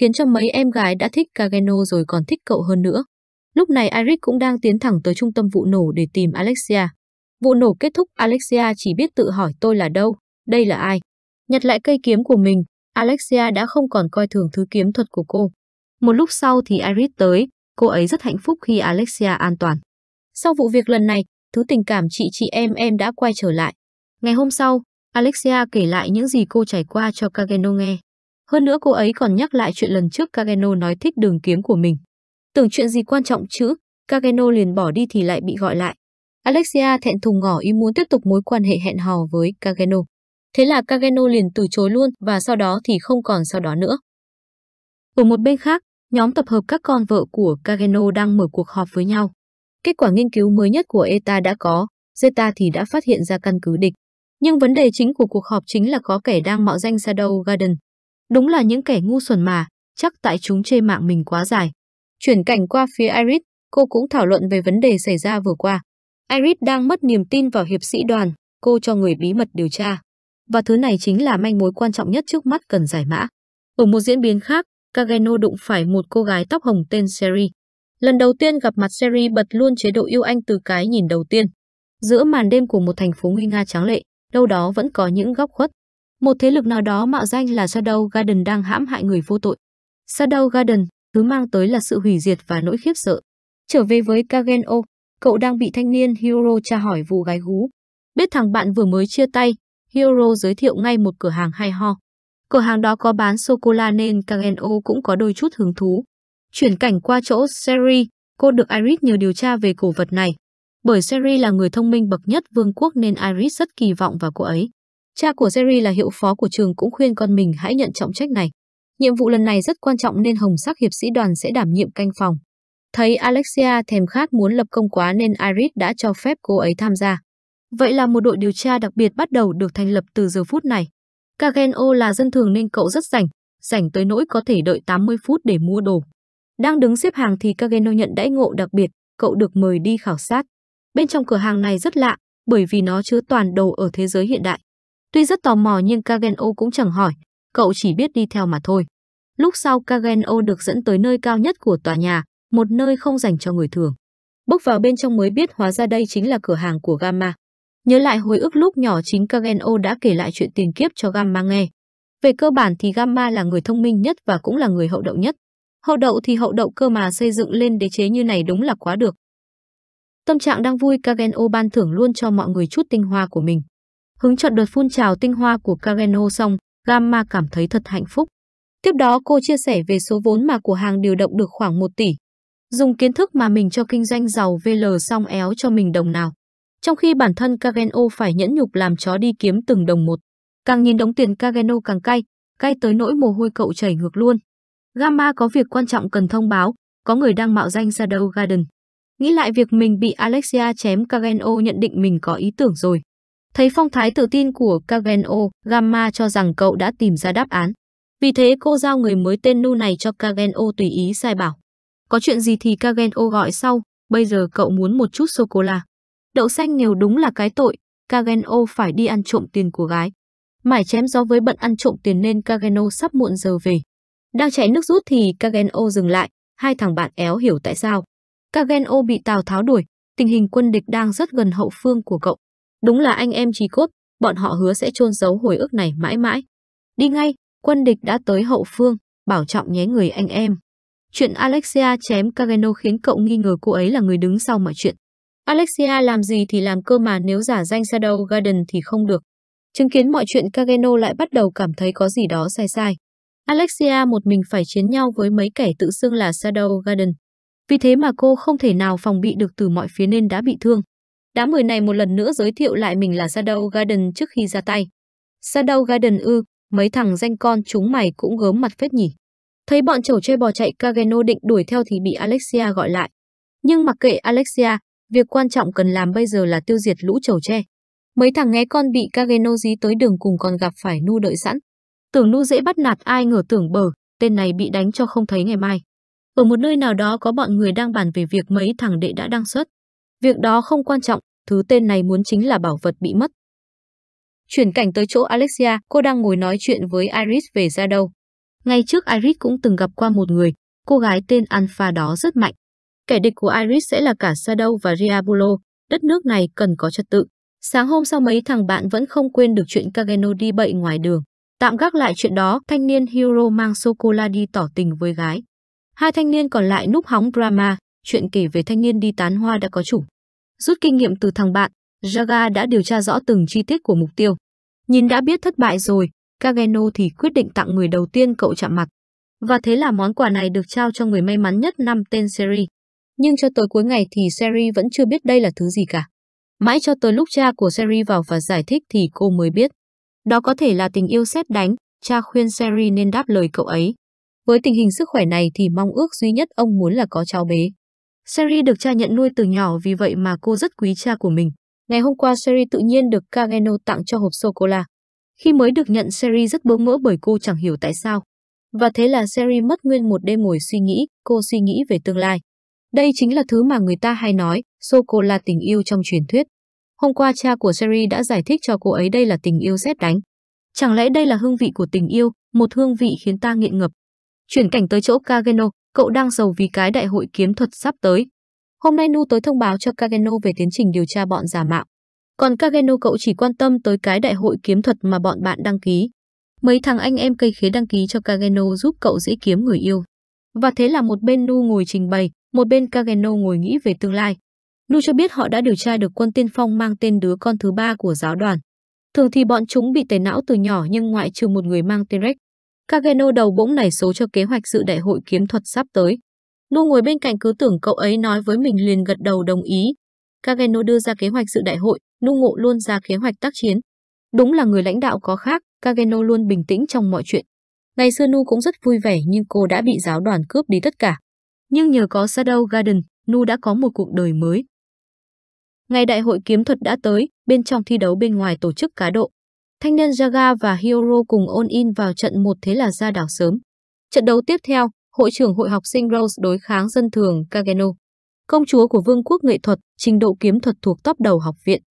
Khiến cho mấy em gái đã thích Kageno rồi còn thích cậu hơn nữa. Lúc này Eric cũng đang tiến thẳng tới trung tâm vụ nổ để tìm Alexia. Vụ nổ kết thúc Alexia chỉ biết tự hỏi tôi là đâu, đây là ai. Nhặt lại cây kiếm của mình, Alexia đã không còn coi thường thứ kiếm thuật của cô. Một lúc sau thì Iris tới, cô ấy rất hạnh phúc khi Alexia an toàn. Sau vụ việc lần này, thứ tình cảm chị chị em em đã quay trở lại. Ngày hôm sau, Alexia kể lại những gì cô trải qua cho Kageno nghe. Hơn nữa cô ấy còn nhắc lại chuyện lần trước Kageno nói thích đường kiếm của mình. Tưởng chuyện gì quan trọng chứ, Kageno liền bỏ đi thì lại bị gọi lại. Alexia thẹn thùng ngỏ ý muốn tiếp tục mối quan hệ hẹn hò với Kageno. Thế là Kageno liền từ chối luôn và sau đó thì không còn sau đó nữa. Ở một bên khác, nhóm tập hợp các con vợ của Kageno đang mở cuộc họp với nhau. Kết quả nghiên cứu mới nhất của ETA đã có, Zeta thì đã phát hiện ra căn cứ địch. Nhưng vấn đề chính của cuộc họp chính là có kẻ đang mạo danh Shadow Garden. Đúng là những kẻ ngu xuẩn mà, chắc tại chúng chê mạng mình quá dài. Chuyển cảnh qua phía Iris, cô cũng thảo luận về vấn đề xảy ra vừa qua. Iris đang mất niềm tin vào hiệp sĩ đoàn, cô cho người bí mật điều tra và thứ này chính là manh mối quan trọng nhất trước mắt cần giải mã. Ở một diễn biến khác, Kageno đụng phải một cô gái tóc hồng tên Sherry. Lần đầu tiên gặp mặt Sherry bật luôn chế độ yêu anh từ cái nhìn đầu tiên. Giữa màn đêm của một thành phố nguy nga tráng lệ, đâu đó vẫn có những góc khuất. Một thế lực nào đó mạo danh là Shadow Garden đang hãm hại người vô tội. Shadow Garden, thứ mang tới là sự hủy diệt và nỗi khiếp sợ. Trở về với Kageno, cậu đang bị thanh niên Hiro tra hỏi vụ gái gú. Biết thằng bạn vừa mới chia tay, Hero giới thiệu ngay một cửa hàng hay ho. Cửa hàng đó có bán sô-cô-la nên Kageno cũng có đôi chút hứng thú. Chuyển cảnh qua chỗ Seri, cô được Iris nhờ điều tra về cổ vật này. Bởi Seri là người thông minh bậc nhất vương quốc nên Iris rất kỳ vọng vào cô ấy. Cha của Seri là hiệu phó của trường cũng khuyên con mình hãy nhận trọng trách này. Nhiệm vụ lần này rất quan trọng nên Hồng Sắc Hiệp sĩ đoàn sẽ đảm nhiệm canh phòng. Thấy Alexia thèm khát muốn lập công quá nên Iris đã cho phép cô ấy tham gia. Vậy là một đội điều tra đặc biệt bắt đầu được thành lập từ giờ phút này. Kageno là dân thường nên cậu rất rảnh, rảnh tới nỗi có thể đợi 80 phút để mua đồ. Đang đứng xếp hàng thì Kageno nhận đãi ngộ đặc biệt, cậu được mời đi khảo sát. Bên trong cửa hàng này rất lạ, bởi vì nó chứa toàn đồ ở thế giới hiện đại. Tuy rất tò mò nhưng Kageno cũng chẳng hỏi, cậu chỉ biết đi theo mà thôi. Lúc sau Kageno được dẫn tới nơi cao nhất của tòa nhà, một nơi không dành cho người thường. Bước vào bên trong mới biết hóa ra đây chính là cửa hàng của Gamma. Nhớ lại hồi ức lúc nhỏ chính Kageno đã kể lại chuyện tiền kiếp cho Gamma nghe. Về cơ bản thì Gamma là người thông minh nhất và cũng là người hậu đậu nhất. Hậu đậu thì hậu đậu cơ mà xây dựng lên đế chế như này đúng là quá được. Tâm trạng đang vui Kageno ban thưởng luôn cho mọi người chút tinh hoa của mình. Hứng chọn đợt phun trào tinh hoa của Kageno xong, Gamma cảm thấy thật hạnh phúc. Tiếp đó cô chia sẻ về số vốn mà của hàng điều động được khoảng 1 tỷ. Dùng kiến thức mà mình cho kinh doanh giàu VL xong éo cho mình đồng nào trong khi bản thân Kageno phải nhẫn nhục làm chó đi kiếm từng đồng một. Càng nhìn đống tiền Kageno càng cay, cay tới nỗi mồ hôi cậu chảy ngược luôn. Gamma có việc quan trọng cần thông báo, có người đang mạo danh Shadow Garden. Nghĩ lại việc mình bị Alexia chém Kageno nhận định mình có ý tưởng rồi. Thấy phong thái tự tin của Kageno, Gamma cho rằng cậu đã tìm ra đáp án. Vì thế cô giao người mới tên Nu này cho Kageno tùy ý sai bảo. Có chuyện gì thì Kageno gọi sau, bây giờ cậu muốn một chút sô-cô-la. Đậu xanh nghèo đúng là cái tội, Kageno phải đi ăn trộm tiền của gái. Mải chém gió với bận ăn trộm tiền nên Kageno sắp muộn giờ về. Đang chạy nước rút thì Kageno dừng lại, hai thằng bạn éo hiểu tại sao. Kageno bị Tào Tháo đuổi, tình hình quân địch đang rất gần hậu phương của cậu. Đúng là anh em trí cốt, bọn họ hứa sẽ chôn giấu hồi ức này mãi mãi. Đi ngay, quân địch đã tới hậu phương, bảo trọng nhé người anh em. Chuyện Alexia chém Kageno khiến cậu nghi ngờ cô ấy là người đứng sau mọi chuyện. Alexia làm gì thì làm cơ mà nếu giả danh Shadow Garden thì không được. Chứng kiến mọi chuyện Kageno lại bắt đầu cảm thấy có gì đó sai sai. Alexia một mình phải chiến nhau với mấy kẻ tự xưng là Shadow Garden. Vì thế mà cô không thể nào phòng bị được từ mọi phía nên đã bị thương. Đám người này một lần nữa giới thiệu lại mình là Shadow Garden trước khi ra tay. Shadow Garden ư, mấy thằng danh con chúng mày cũng gớm mặt phết nhỉ. Thấy bọn chầu chơi bò chạy Kageno định đuổi theo thì bị Alexia gọi lại. Nhưng mặc kệ Alexia, Việc quan trọng cần làm bây giờ là tiêu diệt lũ trầu tre. Mấy thằng nghe con bị Kageno dí tới đường cùng còn gặp phải Nu đợi sẵn. Tưởng Nu dễ bắt nạt ai ngờ tưởng bờ, tên này bị đánh cho không thấy ngày mai. Ở một nơi nào đó có bọn người đang bàn về việc mấy thằng đệ đã đăng xuất. Việc đó không quan trọng, thứ tên này muốn chính là bảo vật bị mất. Chuyển cảnh tới chỗ Alexia, cô đang ngồi nói chuyện với Iris về ra đâu. Ngay trước Iris cũng từng gặp qua một người, cô gái tên Alpha đó rất mạnh. Kẻ địch của Iris sẽ là cả Shadow và Diablo, đất nước này cần có trật tự. Sáng hôm sau mấy thằng bạn vẫn không quên được chuyện Kageno đi bậy ngoài đường. Tạm gác lại chuyện đó, thanh niên Hiro mang sô-cô-la đi tỏ tình với gái. Hai thanh niên còn lại núp hóng drama, chuyện kể về thanh niên đi tán hoa đã có chủ. Rút kinh nghiệm từ thằng bạn, Jaga đã điều tra rõ từng chi tiết của mục tiêu. Nhìn đã biết thất bại rồi, Kageno thì quyết định tặng người đầu tiên cậu chạm mặt. Và thế là món quà này được trao cho người may mắn nhất năm tên series nhưng cho tới cuối ngày thì Sherry vẫn chưa biết đây là thứ gì cả. Mãi cho tới lúc cha của Sherry vào và giải thích thì cô mới biết. Đó có thể là tình yêu xét đánh, cha khuyên Sherry nên đáp lời cậu ấy. Với tình hình sức khỏe này thì mong ước duy nhất ông muốn là có cháu bé. Sherry được cha nhận nuôi từ nhỏ vì vậy mà cô rất quý cha của mình. Ngày hôm qua Sherry tự nhiên được Kageno tặng cho hộp sô-cô-la. Khi mới được nhận Sherry rất bỡ ngỡ bởi cô chẳng hiểu tại sao. Và thế là Sherry mất nguyên một đêm ngồi suy nghĩ, cô suy nghĩ về tương lai. Đây chính là thứ mà người ta hay nói, sô-cô-la tình yêu trong truyền thuyết. Hôm qua cha của Sherry đã giải thích cho cô ấy đây là tình yêu xét đánh. Chẳng lẽ đây là hương vị của tình yêu, một hương vị khiến ta nghiện ngập. Chuyển cảnh tới chỗ Kageno, cậu đang giàu vì cái đại hội kiếm thuật sắp tới. Hôm nay Nu tới thông báo cho Kageno về tiến trình điều tra bọn giả mạo. Còn Kageno cậu chỉ quan tâm tới cái đại hội kiếm thuật mà bọn bạn đăng ký. Mấy thằng anh em cây khế đăng ký cho Kageno giúp cậu dễ kiếm người yêu. Và thế là một bên Nu ngồi trình bày, một bên Kageno ngồi nghĩ về tương lai. Nu cho biết họ đã điều tra được quân tiên phong mang tên đứa con thứ ba của giáo đoàn. Thường thì bọn chúng bị tẩy não từ nhỏ nhưng ngoại trừ một người mang tên Rex. Kageno đầu bỗng nảy số cho kế hoạch dự đại hội kiếm thuật sắp tới. Nu ngồi bên cạnh cứ tưởng cậu ấy nói với mình liền gật đầu đồng ý. Kageno đưa ra kế hoạch dự đại hội, Nu ngộ luôn ra kế hoạch tác chiến. Đúng là người lãnh đạo có khác, Kageno luôn bình tĩnh trong mọi chuyện. Ngày xưa Nu cũng rất vui vẻ nhưng cô đã bị giáo đoàn cướp đi tất cả nhưng nhờ có Shadow Garden, Nu đã có một cuộc đời mới. Ngày đại hội kiếm thuật đã tới, bên trong thi đấu bên ngoài tổ chức cá độ. Thanh niên Jaga và Hiro cùng ôn in vào trận một thế là ra đảo sớm. Trận đấu tiếp theo, hội trưởng hội học sinh Rose đối kháng dân thường Kageno. Công chúa của vương quốc nghệ thuật, trình độ kiếm thuật thuộc top đầu học viện.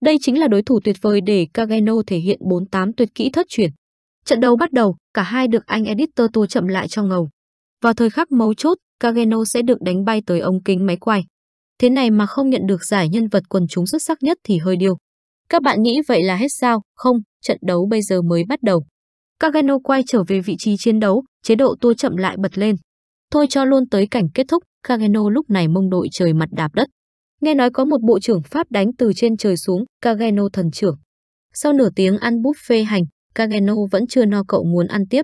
Đây chính là đối thủ tuyệt vời để Kageno thể hiện 48 tuyệt kỹ thất truyền. Trận đấu bắt đầu, cả hai được anh editor tua chậm lại cho ngầu. Vào thời khắc mấu chốt, Kageno sẽ được đánh bay tới ống kính máy quay. Thế này mà không nhận được giải nhân vật quần chúng xuất sắc nhất thì hơi điều. Các bạn nghĩ vậy là hết sao? Không, trận đấu bây giờ mới bắt đầu. Kageno quay trở về vị trí chiến đấu, chế độ tua chậm lại bật lên. Thôi cho luôn tới cảnh kết thúc, Kageno lúc này mông đội trời mặt đạp đất. Nghe nói có một bộ trưởng Pháp đánh từ trên trời xuống, Kageno thần trưởng. Sau nửa tiếng ăn buffet hành, Kageno vẫn chưa no cậu muốn ăn tiếp,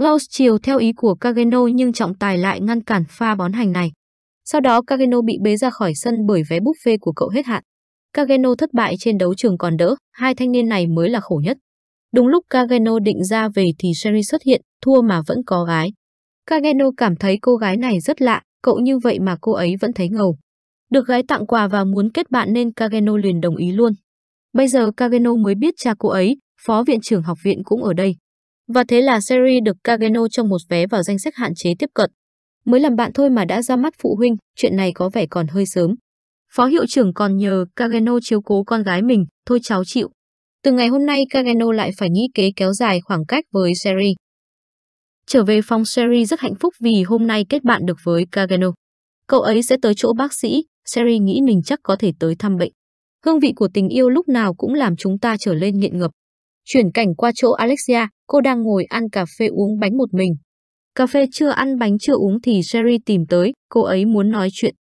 Laos chiều theo ý của Cageno nhưng trọng tài lại ngăn cản pha bón hành này. Sau đó Cageno bị bế ra khỏi sân bởi vé buffet của cậu hết hạn. Cageno thất bại trên đấu trường còn đỡ, hai thanh niên này mới là khổ nhất. Đúng lúc Cageno định ra về thì Sherry xuất hiện, thua mà vẫn có gái. Cageno cảm thấy cô gái này rất lạ, cậu như vậy mà cô ấy vẫn thấy ngầu. Được gái tặng quà và muốn kết bạn nên Cageno liền đồng ý luôn. Bây giờ Cageno mới biết cha cô ấy, phó viện trưởng học viện cũng ở đây. Và thế là Seri được Kageno trong một vé vào danh sách hạn chế tiếp cận. Mới làm bạn thôi mà đã ra mắt phụ huynh, chuyện này có vẻ còn hơi sớm. Phó hiệu trưởng còn nhờ Kageno chiếu cố con gái mình, thôi cháu chịu. Từ ngày hôm nay Kageno lại phải nghĩ kế kéo dài khoảng cách với Seri. Trở về phòng Seri rất hạnh phúc vì hôm nay kết bạn được với Kageno. Cậu ấy sẽ tới chỗ bác sĩ, Seri nghĩ mình chắc có thể tới thăm bệnh. Hương vị của tình yêu lúc nào cũng làm chúng ta trở lên nghiện ngập, Chuyển cảnh qua chỗ Alexia, cô đang ngồi ăn cà phê uống bánh một mình. Cà phê chưa ăn bánh chưa uống thì Sherry tìm tới, cô ấy muốn nói chuyện.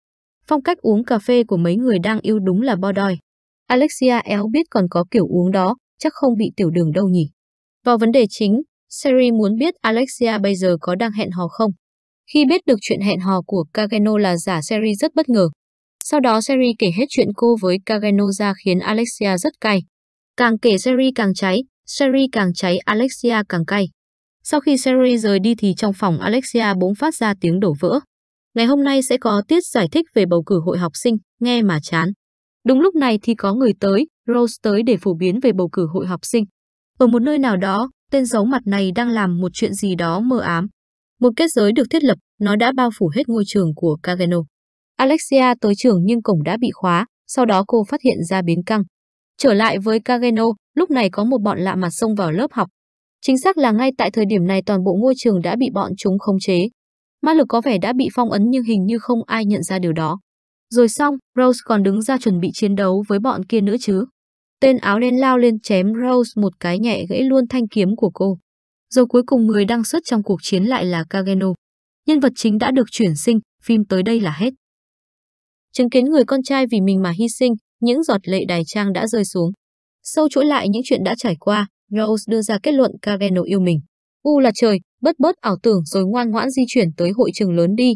Phong cách uống cà phê của mấy người đang yêu đúng là bo đòi. Alexia éo biết còn có kiểu uống đó, chắc không bị tiểu đường đâu nhỉ. Vào vấn đề chính, Sherry muốn biết Alexia bây giờ có đang hẹn hò không. Khi biết được chuyện hẹn hò của Kageno là giả Sherry rất bất ngờ. Sau đó Sherry kể hết chuyện cô với Kageno ra khiến Alexia rất cay. Càng kể Sherry càng cháy, Sherry càng cháy Alexia càng cay. Sau khi Sherry rời đi thì trong phòng Alexia bỗng phát ra tiếng đổ vỡ. Ngày hôm nay sẽ có tiết giải thích về bầu cử hội học sinh, nghe mà chán. Đúng lúc này thì có người tới, Rose tới để phổ biến về bầu cử hội học sinh. Ở một nơi nào đó, tên giấu mặt này đang làm một chuyện gì đó mơ ám. Một kết giới được thiết lập, nó đã bao phủ hết ngôi trường của Kageno. Alexia tới trường nhưng cổng đã bị khóa, sau đó cô phát hiện ra biến căng, Trở lại với Kageno, lúc này có một bọn lạ mặt xông vào lớp học. Chính xác là ngay tại thời điểm này toàn bộ ngôi trường đã bị bọn chúng khống chế. Ma lực có vẻ đã bị phong ấn nhưng hình như không ai nhận ra điều đó. Rồi xong, Rose còn đứng ra chuẩn bị chiến đấu với bọn kia nữa chứ. Tên áo đen lao lên chém Rose một cái nhẹ gãy luôn thanh kiếm của cô. Rồi cuối cùng người đang xuất trong cuộc chiến lại là Kageno. Nhân vật chính đã được chuyển sinh, phim tới đây là hết. Chứng kiến người con trai vì mình mà hy sinh, những giọt lệ đài trang đã rơi xuống. Sâu chuỗi lại những chuyện đã trải qua, Rose đưa ra kết luận Careno yêu mình. U là trời, bớt bớt ảo tưởng rồi ngoan ngoãn di chuyển tới hội trường lớn đi.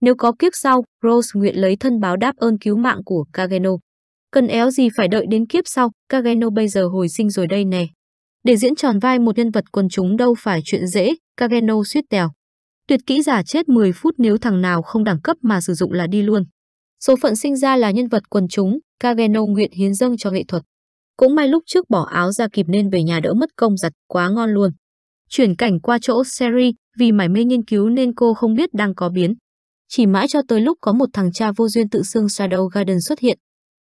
Nếu có kiếp sau, Rose nguyện lấy thân báo đáp ơn cứu mạng của Careno. Cần éo gì phải đợi đến kiếp sau, Careno bây giờ hồi sinh rồi đây nè. Để diễn tròn vai một nhân vật quần chúng đâu phải chuyện dễ, Careno suýt tèo. Tuyệt kỹ giả chết 10 phút nếu thằng nào không đẳng cấp mà sử dụng là đi luôn. Số phận sinh ra là nhân vật quần chúng, Cageno nguyện hiến dâng cho nghệ thuật. Cũng may lúc trước bỏ áo ra kịp nên về nhà đỡ mất công giặt quá ngon luôn. Chuyển cảnh qua chỗ Seri, vì mải mê nghiên cứu nên cô không biết đang có biến. Chỉ mãi cho tới lúc có một thằng cha vô duyên tự xưng Shadow Garden xuất hiện.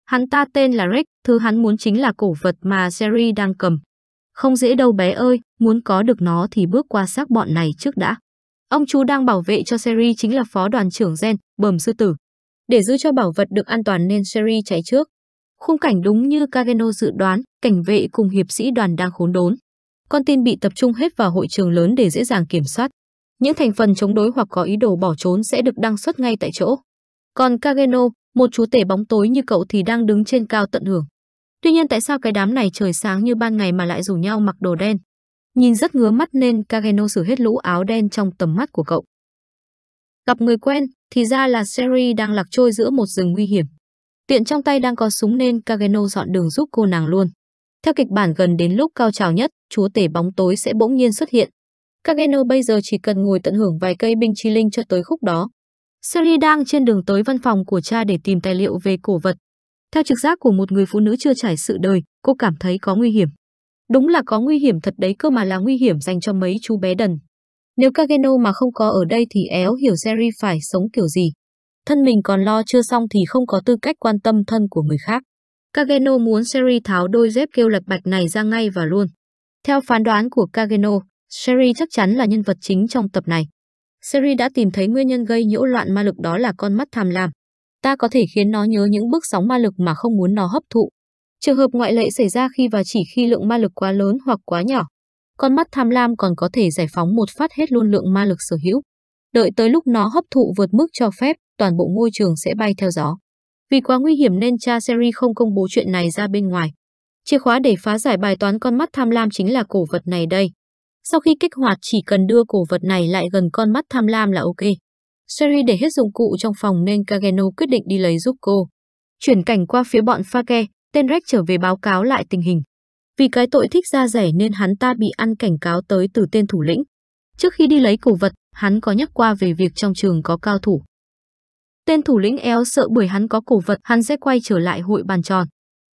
Hắn ta tên là Rex, thứ hắn muốn chính là cổ vật mà Seri đang cầm. Không dễ đâu bé ơi, muốn có được nó thì bước qua xác bọn này trước đã. Ông chú đang bảo vệ cho Seri chính là phó đoàn trưởng Gen, bẩm sư tử. Để giữ cho bảo vật được an toàn nên Sherry chạy trước. Khung cảnh đúng như Kageno dự đoán, cảnh vệ cùng hiệp sĩ đoàn đang khốn đốn. Con tin bị tập trung hết vào hội trường lớn để dễ dàng kiểm soát. Những thành phần chống đối hoặc có ý đồ bỏ trốn sẽ được đăng xuất ngay tại chỗ. Còn Kageno, một chú tể bóng tối như cậu thì đang đứng trên cao tận hưởng. Tuy nhiên tại sao cái đám này trời sáng như ban ngày mà lại rủ nhau mặc đồ đen? Nhìn rất ngứa mắt nên Kageno sử hết lũ áo đen trong tầm mắt của cậu. Gặp người quen, thì ra là Sherry đang lạc trôi giữa một rừng nguy hiểm. Tiện trong tay đang có súng nên Kageno dọn đường giúp cô nàng luôn. Theo kịch bản gần đến lúc cao trào nhất, chúa tể bóng tối sẽ bỗng nhiên xuất hiện. Kageno bây giờ chỉ cần ngồi tận hưởng vài cây binh chi linh cho tới khúc đó. Sherry đang trên đường tới văn phòng của cha để tìm tài liệu về cổ vật. Theo trực giác của một người phụ nữ chưa trải sự đời, cô cảm thấy có nguy hiểm. Đúng là có nguy hiểm thật đấy cơ mà là nguy hiểm dành cho mấy chú bé đần. Nếu Kageno mà không có ở đây thì éo hiểu Jerry phải sống kiểu gì. Thân mình còn lo chưa xong thì không có tư cách quan tâm thân của người khác. Kageno muốn Sherry tháo đôi dép kêu lạch bạch này ra ngay và luôn. Theo phán đoán của Kageno, Sherry chắc chắn là nhân vật chính trong tập này. Sherry đã tìm thấy nguyên nhân gây nhiễu loạn ma lực đó là con mắt tham lam. Ta có thể khiến nó nhớ những bước sóng ma lực mà không muốn nó hấp thụ. Trường hợp ngoại lệ xảy ra khi và chỉ khi lượng ma lực quá lớn hoặc quá nhỏ con mắt tham lam còn có thể giải phóng một phát hết luôn lượng ma lực sở hữu. Đợi tới lúc nó hấp thụ vượt mức cho phép, toàn bộ ngôi trường sẽ bay theo gió. Vì quá nguy hiểm nên cha Seri không công bố chuyện này ra bên ngoài. Chìa khóa để phá giải bài toán con mắt tham lam chính là cổ vật này đây. Sau khi kích hoạt chỉ cần đưa cổ vật này lại gần con mắt tham lam là ok. Seri để hết dụng cụ trong phòng nên Kageno quyết định đi lấy giúp cô. Chuyển cảnh qua phía bọn Fake, tên Rex trở về báo cáo lại tình hình. Vì cái tội thích ra rẻ nên hắn ta bị ăn cảnh cáo tới từ tên thủ lĩnh. Trước khi đi lấy cổ vật, hắn có nhắc qua về việc trong trường có cao thủ. Tên thủ lĩnh éo sợ bởi hắn có cổ vật, hắn sẽ quay trở lại hội bàn tròn.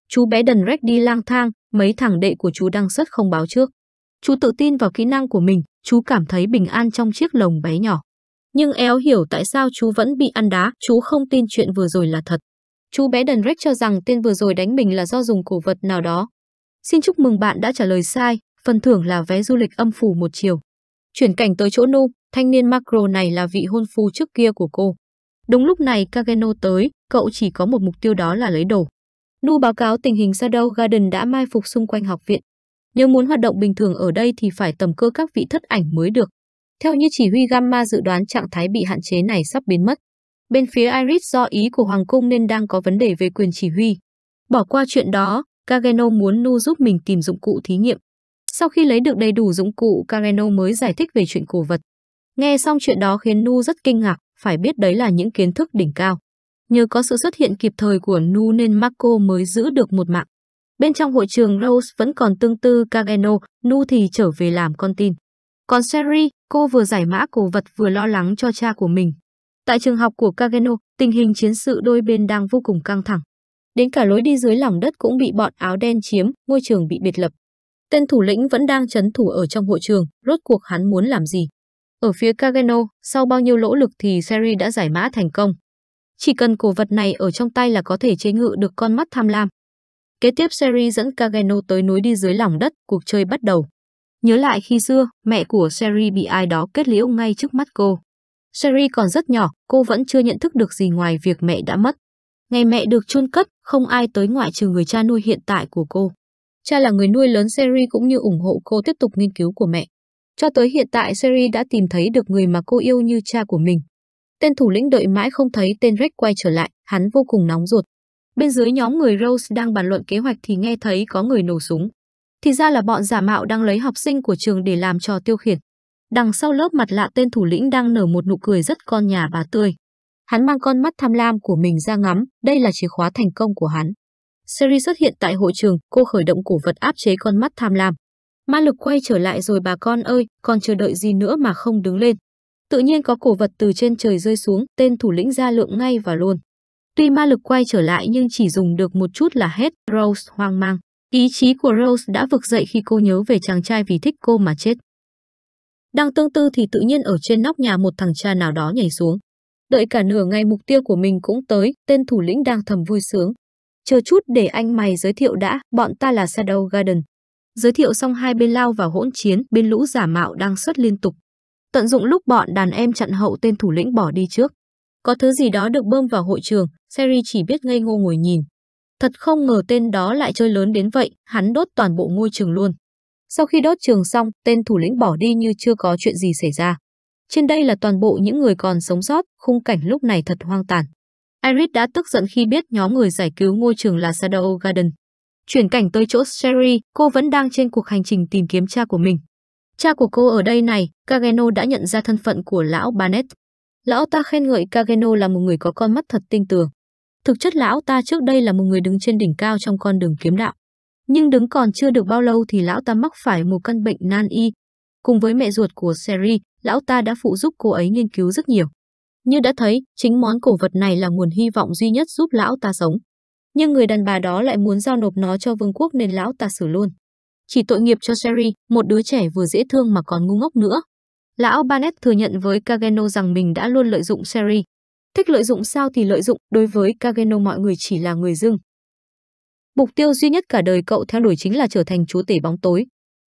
Chú bé Đần Rách đi lang thang, mấy thằng đệ của chú đang rất không báo trước. Chú tự tin vào kỹ năng của mình, chú cảm thấy bình an trong chiếc lồng bé nhỏ. Nhưng éo hiểu tại sao chú vẫn bị ăn đá, chú không tin chuyện vừa rồi là thật. Chú bé Đần Rách cho rằng tên vừa rồi đánh mình là do dùng cổ vật nào đó, Xin chúc mừng bạn đã trả lời sai, phần thưởng là vé du lịch âm phủ một chiều. Chuyển cảnh tới chỗ Nu, thanh niên Macro này là vị hôn phu trước kia của cô. Đúng lúc này Kageno tới, cậu chỉ có một mục tiêu đó là lấy đồ. Nu báo cáo tình hình Shadow Garden đã mai phục xung quanh học viện. Nếu muốn hoạt động bình thường ở đây thì phải tầm cơ các vị thất ảnh mới được. Theo như chỉ huy Gamma dự đoán trạng thái bị hạn chế này sắp biến mất. Bên phía Iris do ý của Hoàng Cung nên đang có vấn đề về quyền chỉ huy. Bỏ qua chuyện đó, Careno muốn Nu giúp mình tìm dụng cụ thí nghiệm. Sau khi lấy được đầy đủ dụng cụ, Careno mới giải thích về chuyện cổ vật. Nghe xong chuyện đó khiến Nu rất kinh ngạc, phải biết đấy là những kiến thức đỉnh cao. Nhờ có sự xuất hiện kịp thời của Nu nên Marco mới giữ được một mạng. Bên trong hội trường Rose vẫn còn tương tư Careno, Nu thì trở về làm con tin. Còn Sherry, cô vừa giải mã cổ vật vừa lo lắng cho cha của mình. Tại trường học của Careno, tình hình chiến sự đôi bên đang vô cùng căng thẳng đến cả lối đi dưới lòng đất cũng bị bọn áo đen chiếm, ngôi trường bị biệt lập. Tên thủ lĩnh vẫn đang chấn thủ ở trong hội trường, rốt cuộc hắn muốn làm gì? Ở phía Kageno, sau bao nhiêu lỗ lực thì Seri đã giải mã thành công. Chỉ cần cổ vật này ở trong tay là có thể chế ngự được con mắt tham lam. Kế tiếp Seri dẫn Kageno tới núi đi dưới lòng đất, cuộc chơi bắt đầu. Nhớ lại khi xưa, mẹ của Seri bị ai đó kết liễu ngay trước mắt cô. Seri còn rất nhỏ, cô vẫn chưa nhận thức được gì ngoài việc mẹ đã mất. Ngày mẹ được chôn cất, không ai tới ngoại trừ người cha nuôi hiện tại của cô. Cha là người nuôi lớn Seri cũng như ủng hộ cô tiếp tục nghiên cứu của mẹ. Cho tới hiện tại Seri đã tìm thấy được người mà cô yêu như cha của mình. Tên thủ lĩnh đợi mãi không thấy tên Rex quay trở lại, hắn vô cùng nóng ruột. Bên dưới nhóm người Rose đang bàn luận kế hoạch thì nghe thấy có người nổ súng. Thì ra là bọn giả mạo đang lấy học sinh của trường để làm trò tiêu khiển. Đằng sau lớp mặt lạ tên thủ lĩnh đang nở một nụ cười rất con nhà bà tươi. Hắn mang con mắt tham lam của mình ra ngắm, đây là chìa khóa thành công của hắn. Seri xuất hiện tại hội trường, cô khởi động cổ vật áp chế con mắt tham lam. Ma lực quay trở lại rồi bà con ơi, còn chờ đợi gì nữa mà không đứng lên. Tự nhiên có cổ vật từ trên trời rơi xuống, tên thủ lĩnh ra lượng ngay và luôn. Tuy ma lực quay trở lại nhưng chỉ dùng được một chút là hết, Rose hoang mang. Ý chí của Rose đã vực dậy khi cô nhớ về chàng trai vì thích cô mà chết. Đang tương tư thì tự nhiên ở trên nóc nhà một thằng cha nào đó nhảy xuống. Đợi cả nửa ngày mục tiêu của mình cũng tới, tên thủ lĩnh đang thầm vui sướng. Chờ chút để anh mày giới thiệu đã, bọn ta là Shadow Garden. Giới thiệu xong hai bên lao vào hỗn chiến, bên lũ giả mạo đang xuất liên tục. Tận dụng lúc bọn đàn em chặn hậu tên thủ lĩnh bỏ đi trước. Có thứ gì đó được bơm vào hội trường, Seri chỉ biết ngây ngô ngồi nhìn. Thật không ngờ tên đó lại chơi lớn đến vậy, hắn đốt toàn bộ ngôi trường luôn. Sau khi đốt trường xong, tên thủ lĩnh bỏ đi như chưa có chuyện gì xảy ra. Trên đây là toàn bộ những người còn sống sót, khung cảnh lúc này thật hoang tàn. Iris đã tức giận khi biết nhóm người giải cứu ngôi trường là Shadow Garden. Chuyển cảnh tới chỗ Sherry, cô vẫn đang trên cuộc hành trình tìm kiếm cha của mình. Cha của cô ở đây này, Kageno đã nhận ra thân phận của lão Barnett. Lão ta khen ngợi Kageno là một người có con mắt thật tinh tường. Thực chất lão ta trước đây là một người đứng trên đỉnh cao trong con đường kiếm đạo. Nhưng đứng còn chưa được bao lâu thì lão ta mắc phải một căn bệnh nan y, Cùng với mẹ ruột của Seri, lão ta đã phụ giúp cô ấy nghiên cứu rất nhiều. Như đã thấy, chính món cổ vật này là nguồn hy vọng duy nhất giúp lão ta sống. Nhưng người đàn bà đó lại muốn giao nộp nó cho vương quốc nên lão ta xử luôn. Chỉ tội nghiệp cho Sherry, một đứa trẻ vừa dễ thương mà còn ngu ngốc nữa. Lão Barnett thừa nhận với Kageno rằng mình đã luôn lợi dụng Sherry. Thích lợi dụng sao thì lợi dụng, đối với Kageno mọi người chỉ là người dưng. Mục tiêu duy nhất cả đời cậu theo đuổi chính là trở thành chúa tể bóng tối,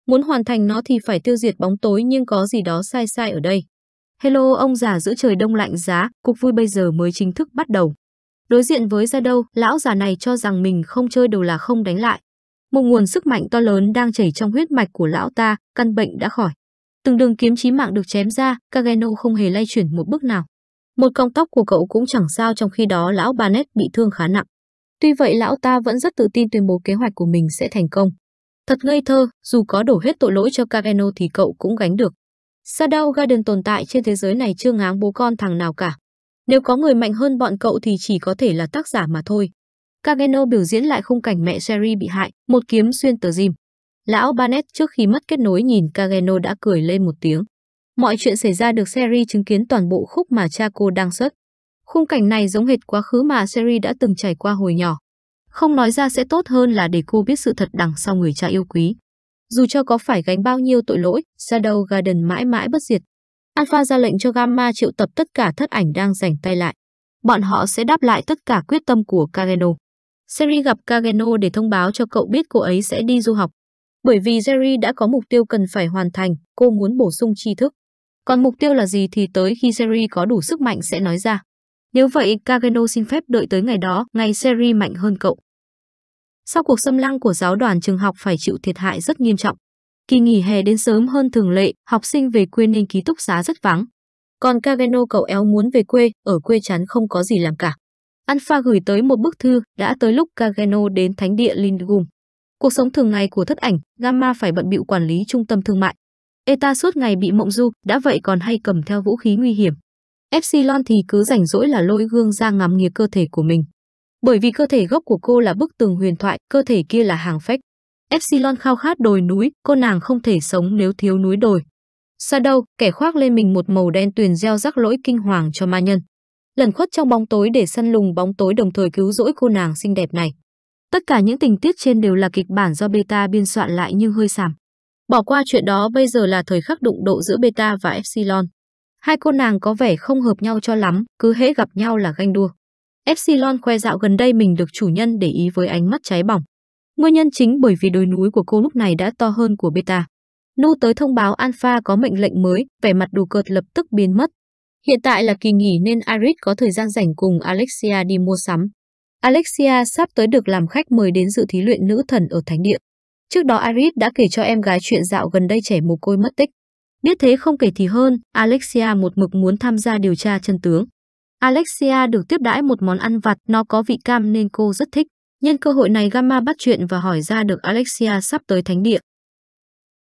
Muốn hoàn thành nó thì phải tiêu diệt bóng tối nhưng có gì đó sai sai ở đây. Hello ông già giữa trời đông lạnh giá, cuộc vui bây giờ mới chính thức bắt đầu. Đối diện với ra đâu, lão già này cho rằng mình không chơi đều là không đánh lại. Một nguồn sức mạnh to lớn đang chảy trong huyết mạch của lão ta, căn bệnh đã khỏi. Từng đường kiếm chí mạng được chém ra, Kageno không hề lay chuyển một bước nào. Một cong tóc của cậu cũng chẳng sao trong khi đó lão Barnett bị thương khá nặng. Tuy vậy lão ta vẫn rất tự tin tuyên bố kế hoạch của mình sẽ thành công. Thật ngây thơ, dù có đổ hết tội lỗi cho Kageno thì cậu cũng gánh được. Shadow Garden tồn tại trên thế giới này chưa ngáng bố con thằng nào cả. Nếu có người mạnh hơn bọn cậu thì chỉ có thể là tác giả mà thôi. Kageno biểu diễn lại khung cảnh mẹ Sherry bị hại, một kiếm xuyên tờ dìm. Lão Barnett trước khi mất kết nối nhìn Kageno đã cười lên một tiếng. Mọi chuyện xảy ra được Sherry chứng kiến toàn bộ khúc mà cha cô đang xuất. Khung cảnh này giống hệt quá khứ mà Sherry đã từng trải qua hồi nhỏ. Không nói ra sẽ tốt hơn là để cô biết sự thật đằng sau người cha yêu quý. Dù cho có phải gánh bao nhiêu tội lỗi, Shadow Garden mãi mãi bất diệt. Alpha ra lệnh cho Gamma triệu tập tất cả thất ảnh đang rảnh tay lại. Bọn họ sẽ đáp lại tất cả quyết tâm của Kageno. Seri gặp Kageno để thông báo cho cậu biết cô ấy sẽ đi du học. Bởi vì Jerry đã có mục tiêu cần phải hoàn thành, cô muốn bổ sung tri thức. Còn mục tiêu là gì thì tới khi Jerry có đủ sức mạnh sẽ nói ra. Nếu vậy, Kageno xin phép đợi tới ngày đó, ngày Seri mạnh hơn cậu. Sau cuộc xâm lăng của giáo đoàn trường học phải chịu thiệt hại rất nghiêm trọng. Kỳ nghỉ hè đến sớm hơn thường lệ, học sinh về quê nên ký túc xá rất vắng. Còn Kageno cậu éo muốn về quê, ở quê chán không có gì làm cả. Alpha gửi tới một bức thư, đã tới lúc Kageno đến thánh địa Lindgum. Cuộc sống thường ngày của thất ảnh, Gamma phải bận bịu quản lý trung tâm thương mại. Eta suốt ngày bị mộng du, đã vậy còn hay cầm theo vũ khí nguy hiểm, Epsilon thì cứ rảnh rỗi là lôi gương ra ngắm nghía cơ thể của mình. Bởi vì cơ thể gốc của cô là bức tường huyền thoại, cơ thể kia là hàng phách. Epsilon khao khát đồi núi, cô nàng không thể sống nếu thiếu núi đồi. Shadow, kẻ khoác lên mình một màu đen tuyền gieo rắc lỗi kinh hoàng cho ma nhân. Lần khuất trong bóng tối để săn lùng bóng tối đồng thời cứu rỗi cô nàng xinh đẹp này. Tất cả những tình tiết trên đều là kịch bản do Beta biên soạn lại nhưng hơi sảm. Bỏ qua chuyện đó bây giờ là thời khắc đụng độ giữa Beta và Epsilon. Hai cô nàng có vẻ không hợp nhau cho lắm, cứ hễ gặp nhau là ganh đua. Epsilon khoe dạo gần đây mình được chủ nhân để ý với ánh mắt cháy bỏng. Nguyên nhân chính bởi vì đồi núi của cô lúc này đã to hơn của Beta. Nu tới thông báo Alpha có mệnh lệnh mới, vẻ mặt đủ cợt lập tức biến mất. Hiện tại là kỳ nghỉ nên Aris có thời gian rảnh cùng Alexia đi mua sắm. Alexia sắp tới được làm khách mời đến dự thí luyện nữ thần ở Thánh Địa. Trước đó Aris đã kể cho em gái chuyện dạo gần đây trẻ mồ côi mất tích. Biết thế không kể thì hơn, Alexia một mực muốn tham gia điều tra chân tướng. Alexia được tiếp đãi một món ăn vặt, nó có vị cam nên cô rất thích. Nhân cơ hội này Gamma bắt chuyện và hỏi ra được Alexia sắp tới thánh địa.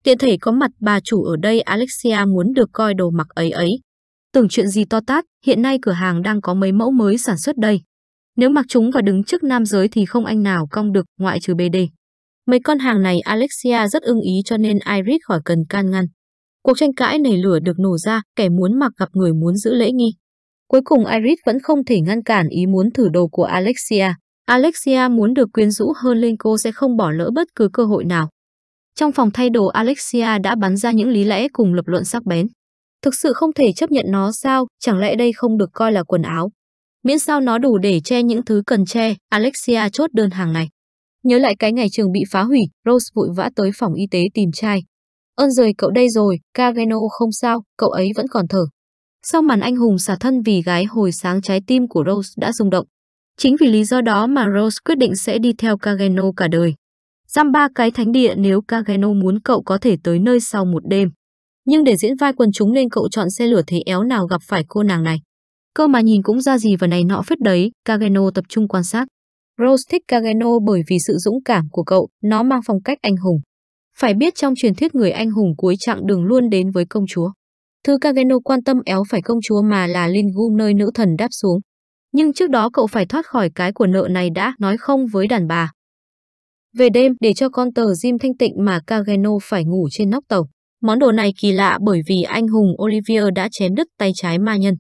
Tiện thể có mặt bà chủ ở đây Alexia muốn được coi đồ mặc ấy ấy. Tưởng chuyện gì to tát, hiện nay cửa hàng đang có mấy mẫu mới sản xuất đây. Nếu mặc chúng và đứng trước nam giới thì không anh nào cong được, ngoại trừ BD. Mấy con hàng này Alexia rất ưng ý cho nên Iris khỏi cần can ngăn. Cuộc tranh cãi nảy lửa được nổ ra, kẻ muốn mặc gặp người muốn giữ lễ nghi. Cuối cùng Iris vẫn không thể ngăn cản ý muốn thử đồ của Alexia. Alexia muốn được quyến rũ hơn nên cô sẽ không bỏ lỡ bất cứ cơ hội nào. Trong phòng thay đồ Alexia đã bắn ra những lý lẽ cùng lập luận sắc bén. Thực sự không thể chấp nhận nó sao, chẳng lẽ đây không được coi là quần áo. Miễn sao nó đủ để che những thứ cần che, Alexia chốt đơn hàng này. Nhớ lại cái ngày trường bị phá hủy, Rose vội vã tới phòng y tế tìm trai, Ơn rời cậu đây rồi, Cageno không sao, cậu ấy vẫn còn thở. Sau màn anh hùng xả thân vì gái hồi sáng trái tim của Rose đã rung động. Chính vì lý do đó mà Rose quyết định sẽ đi theo Cageno cả đời. Giam ba cái thánh địa nếu Cageno muốn cậu có thể tới nơi sau một đêm. Nhưng để diễn vai quần chúng nên cậu chọn xe lửa thế éo nào gặp phải cô nàng này. Cơ mà nhìn cũng ra gì và này nọ phết đấy, Cageno tập trung quan sát. Rose thích Cageno bởi vì sự dũng cảm của cậu, nó mang phong cách anh hùng. Phải biết trong truyền thuyết người anh hùng cuối chặng đường luôn đến với công chúa. thứ Kageno quan tâm éo phải công chúa mà là Lingum nơi nữ thần đáp xuống. Nhưng trước đó cậu phải thoát khỏi cái của nợ này đã nói không với đàn bà. Về đêm, để cho con tờ Jim thanh tịnh mà Kageno phải ngủ trên nóc tàu. Món đồ này kỳ lạ bởi vì anh hùng olivia đã chém đứt tay trái ma nhân.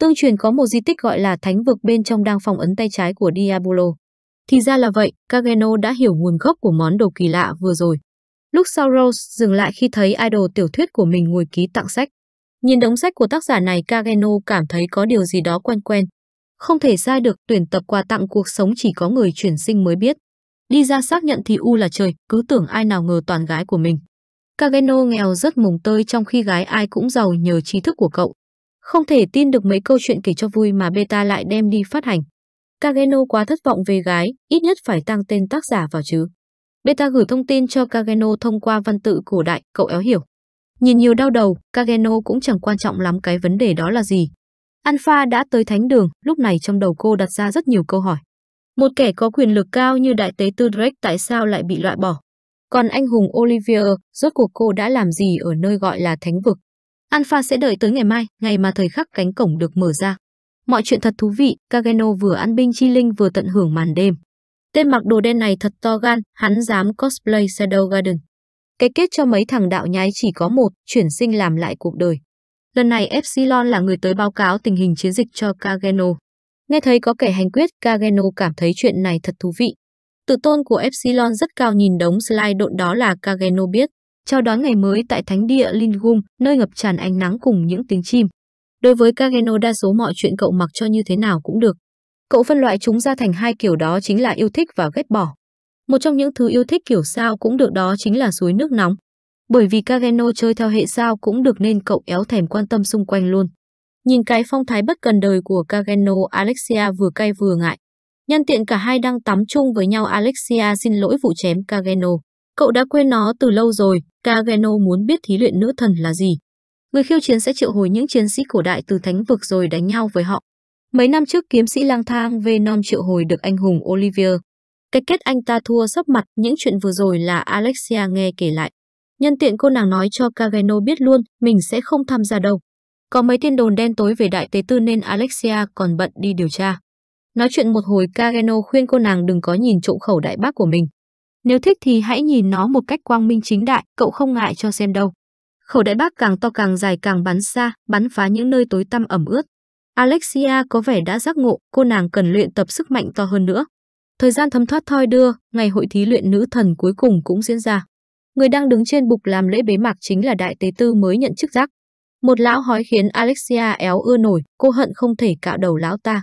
Tương truyền có một di tích gọi là thánh vực bên trong đang phong ấn tay trái của Diabolo. Thì ra là vậy, Kageno đã hiểu nguồn gốc của món đồ kỳ lạ vừa rồi. Lúc sau Rose dừng lại khi thấy idol tiểu thuyết của mình ngồi ký tặng sách. Nhìn đống sách của tác giả này Kageno cảm thấy có điều gì đó quen quen. Không thể sai được tuyển tập quà tặng cuộc sống chỉ có người chuyển sinh mới biết. Đi ra xác nhận thì u là trời, cứ tưởng ai nào ngờ toàn gái của mình. Kageno nghèo rất mồng tơi trong khi gái ai cũng giàu nhờ trí thức của cậu. Không thể tin được mấy câu chuyện kể cho vui mà Beta lại đem đi phát hành. Kageno quá thất vọng về gái, ít nhất phải tăng tên tác giả vào chứ. Beta gửi thông tin cho Kageno thông qua văn tự cổ đại, cậu éo hiểu. Nhìn nhiều đau đầu, Kageno cũng chẳng quan trọng lắm cái vấn đề đó là gì. Alpha đã tới thánh đường, lúc này trong đầu cô đặt ra rất nhiều câu hỏi. Một kẻ có quyền lực cao như đại tế tư Drake tại sao lại bị loại bỏ? Còn anh hùng Olivier, rốt cuộc cô đã làm gì ở nơi gọi là thánh vực? Alpha sẽ đợi tới ngày mai, ngày mà thời khắc cánh cổng được mở ra. Mọi chuyện thật thú vị, Kageno vừa ăn binh chi linh vừa tận hưởng màn đêm. Tên mặc đồ đen này thật to gan, hắn dám cosplay Shadow Garden. Cái kết cho mấy thằng đạo nhái chỉ có một, chuyển sinh làm lại cuộc đời. Lần này Epsilon là người tới báo cáo tình hình chiến dịch cho Kageno. Nghe thấy có kẻ hành quyết, Kageno cảm thấy chuyện này thật thú vị. Tự tôn của Epsilon rất cao nhìn đống slide độn đó là Kageno biết. Chào đón ngày mới tại thánh địa Lingum, nơi ngập tràn ánh nắng cùng những tiếng chim. Đối với Kageno đa số mọi chuyện cậu mặc cho như thế nào cũng được, Cậu phân loại chúng ra thành hai kiểu đó chính là yêu thích và ghét bỏ. Một trong những thứ yêu thích kiểu sao cũng được đó chính là suối nước nóng. Bởi vì Kageno chơi theo hệ sao cũng được nên cậu éo thèm quan tâm xung quanh luôn. Nhìn cái phong thái bất cần đời của Kageno, Alexia vừa cay vừa ngại. Nhân tiện cả hai đang tắm chung với nhau Alexia xin lỗi vụ chém Kageno. Cậu đã quên nó từ lâu rồi, Kageno muốn biết thí luyện nữ thần là gì. Người khiêu chiến sẽ triệu hồi những chiến sĩ cổ đại từ thánh vực rồi đánh nhau với họ. Mấy năm trước kiếm sĩ lang thang Venom triệu hồi được anh hùng Olivier. Cái kết anh ta thua sắp mặt những chuyện vừa rồi là Alexia nghe kể lại. Nhân tiện cô nàng nói cho Cageno biết luôn mình sẽ không tham gia đâu. Có mấy tin đồn đen tối về đại tế tư nên Alexia còn bận đi điều tra. Nói chuyện một hồi Cageno khuyên cô nàng đừng có nhìn trộm khẩu đại bác của mình. Nếu thích thì hãy nhìn nó một cách quang minh chính đại, cậu không ngại cho xem đâu. Khẩu đại bác càng to càng dài càng bắn xa, bắn phá những nơi tối tăm ẩm ướt. Alexia có vẻ đã giác ngộ, cô nàng cần luyện tập sức mạnh to hơn nữa. Thời gian thấm thoát thoi đưa, ngày hội thí luyện nữ thần cuối cùng cũng diễn ra. Người đang đứng trên bục làm lễ bế mạc chính là đại tế tư mới nhận chức giác. Một lão hói khiến Alexia éo ưa nổi, cô hận không thể cạo đầu lão ta.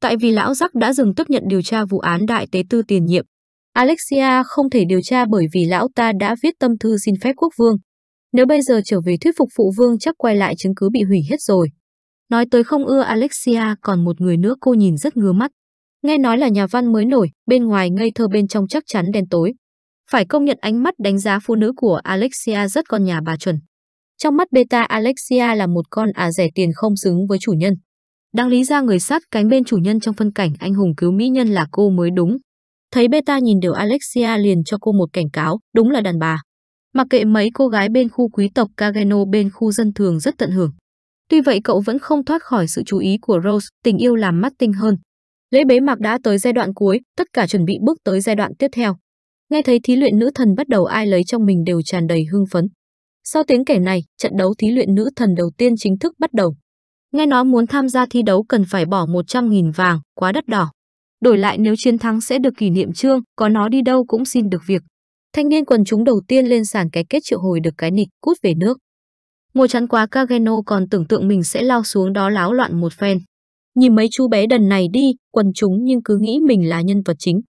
Tại vì lão giác đã dừng tiếp nhận điều tra vụ án đại tế tư tiền nhiệm. Alexia không thể điều tra bởi vì lão ta đã viết tâm thư xin phép quốc vương. Nếu bây giờ trở về thuyết phục phụ vương chắc quay lại chứng cứ bị hủy hết rồi, Nói tới không ưa Alexia còn một người nữa cô nhìn rất ngứa mắt. Nghe nói là nhà văn mới nổi, bên ngoài ngây thơ bên trong chắc chắn đen tối. Phải công nhận ánh mắt đánh giá phụ nữ của Alexia rất con nhà bà chuẩn. Trong mắt beta Alexia là một con à rẻ tiền không xứng với chủ nhân. Đáng lý ra người sát cánh bên chủ nhân trong phân cảnh anh hùng cứu mỹ nhân là cô mới đúng. Thấy beta nhìn điều Alexia liền cho cô một cảnh cáo, đúng là đàn bà. Mặc kệ mấy cô gái bên khu quý tộc Kageno bên khu dân thường rất tận hưởng. Tuy vậy cậu vẫn không thoát khỏi sự chú ý của Rose, tình yêu làm mắt tinh hơn. Lễ bế mạc đã tới giai đoạn cuối, tất cả chuẩn bị bước tới giai đoạn tiếp theo. Nghe thấy thí luyện nữ thần bắt đầu ai lấy trong mình đều tràn đầy hưng phấn. Sau tiếng kể này, trận đấu thí luyện nữ thần đầu tiên chính thức bắt đầu. Nghe nói muốn tham gia thi đấu cần phải bỏ 100.000 vàng, quá đắt đỏ. Đổi lại nếu chiến thắng sẽ được kỷ niệm trương, có nó đi đâu cũng xin được việc. Thanh niên quần chúng đầu tiên lên sàn cái kết triệu hồi được cái nịch cút về nước. Ngồi chắn quá Kageno còn tưởng tượng mình sẽ lao xuống đó láo loạn một phen. Nhìn mấy chú bé đần này đi, quần chúng nhưng cứ nghĩ mình là nhân vật chính.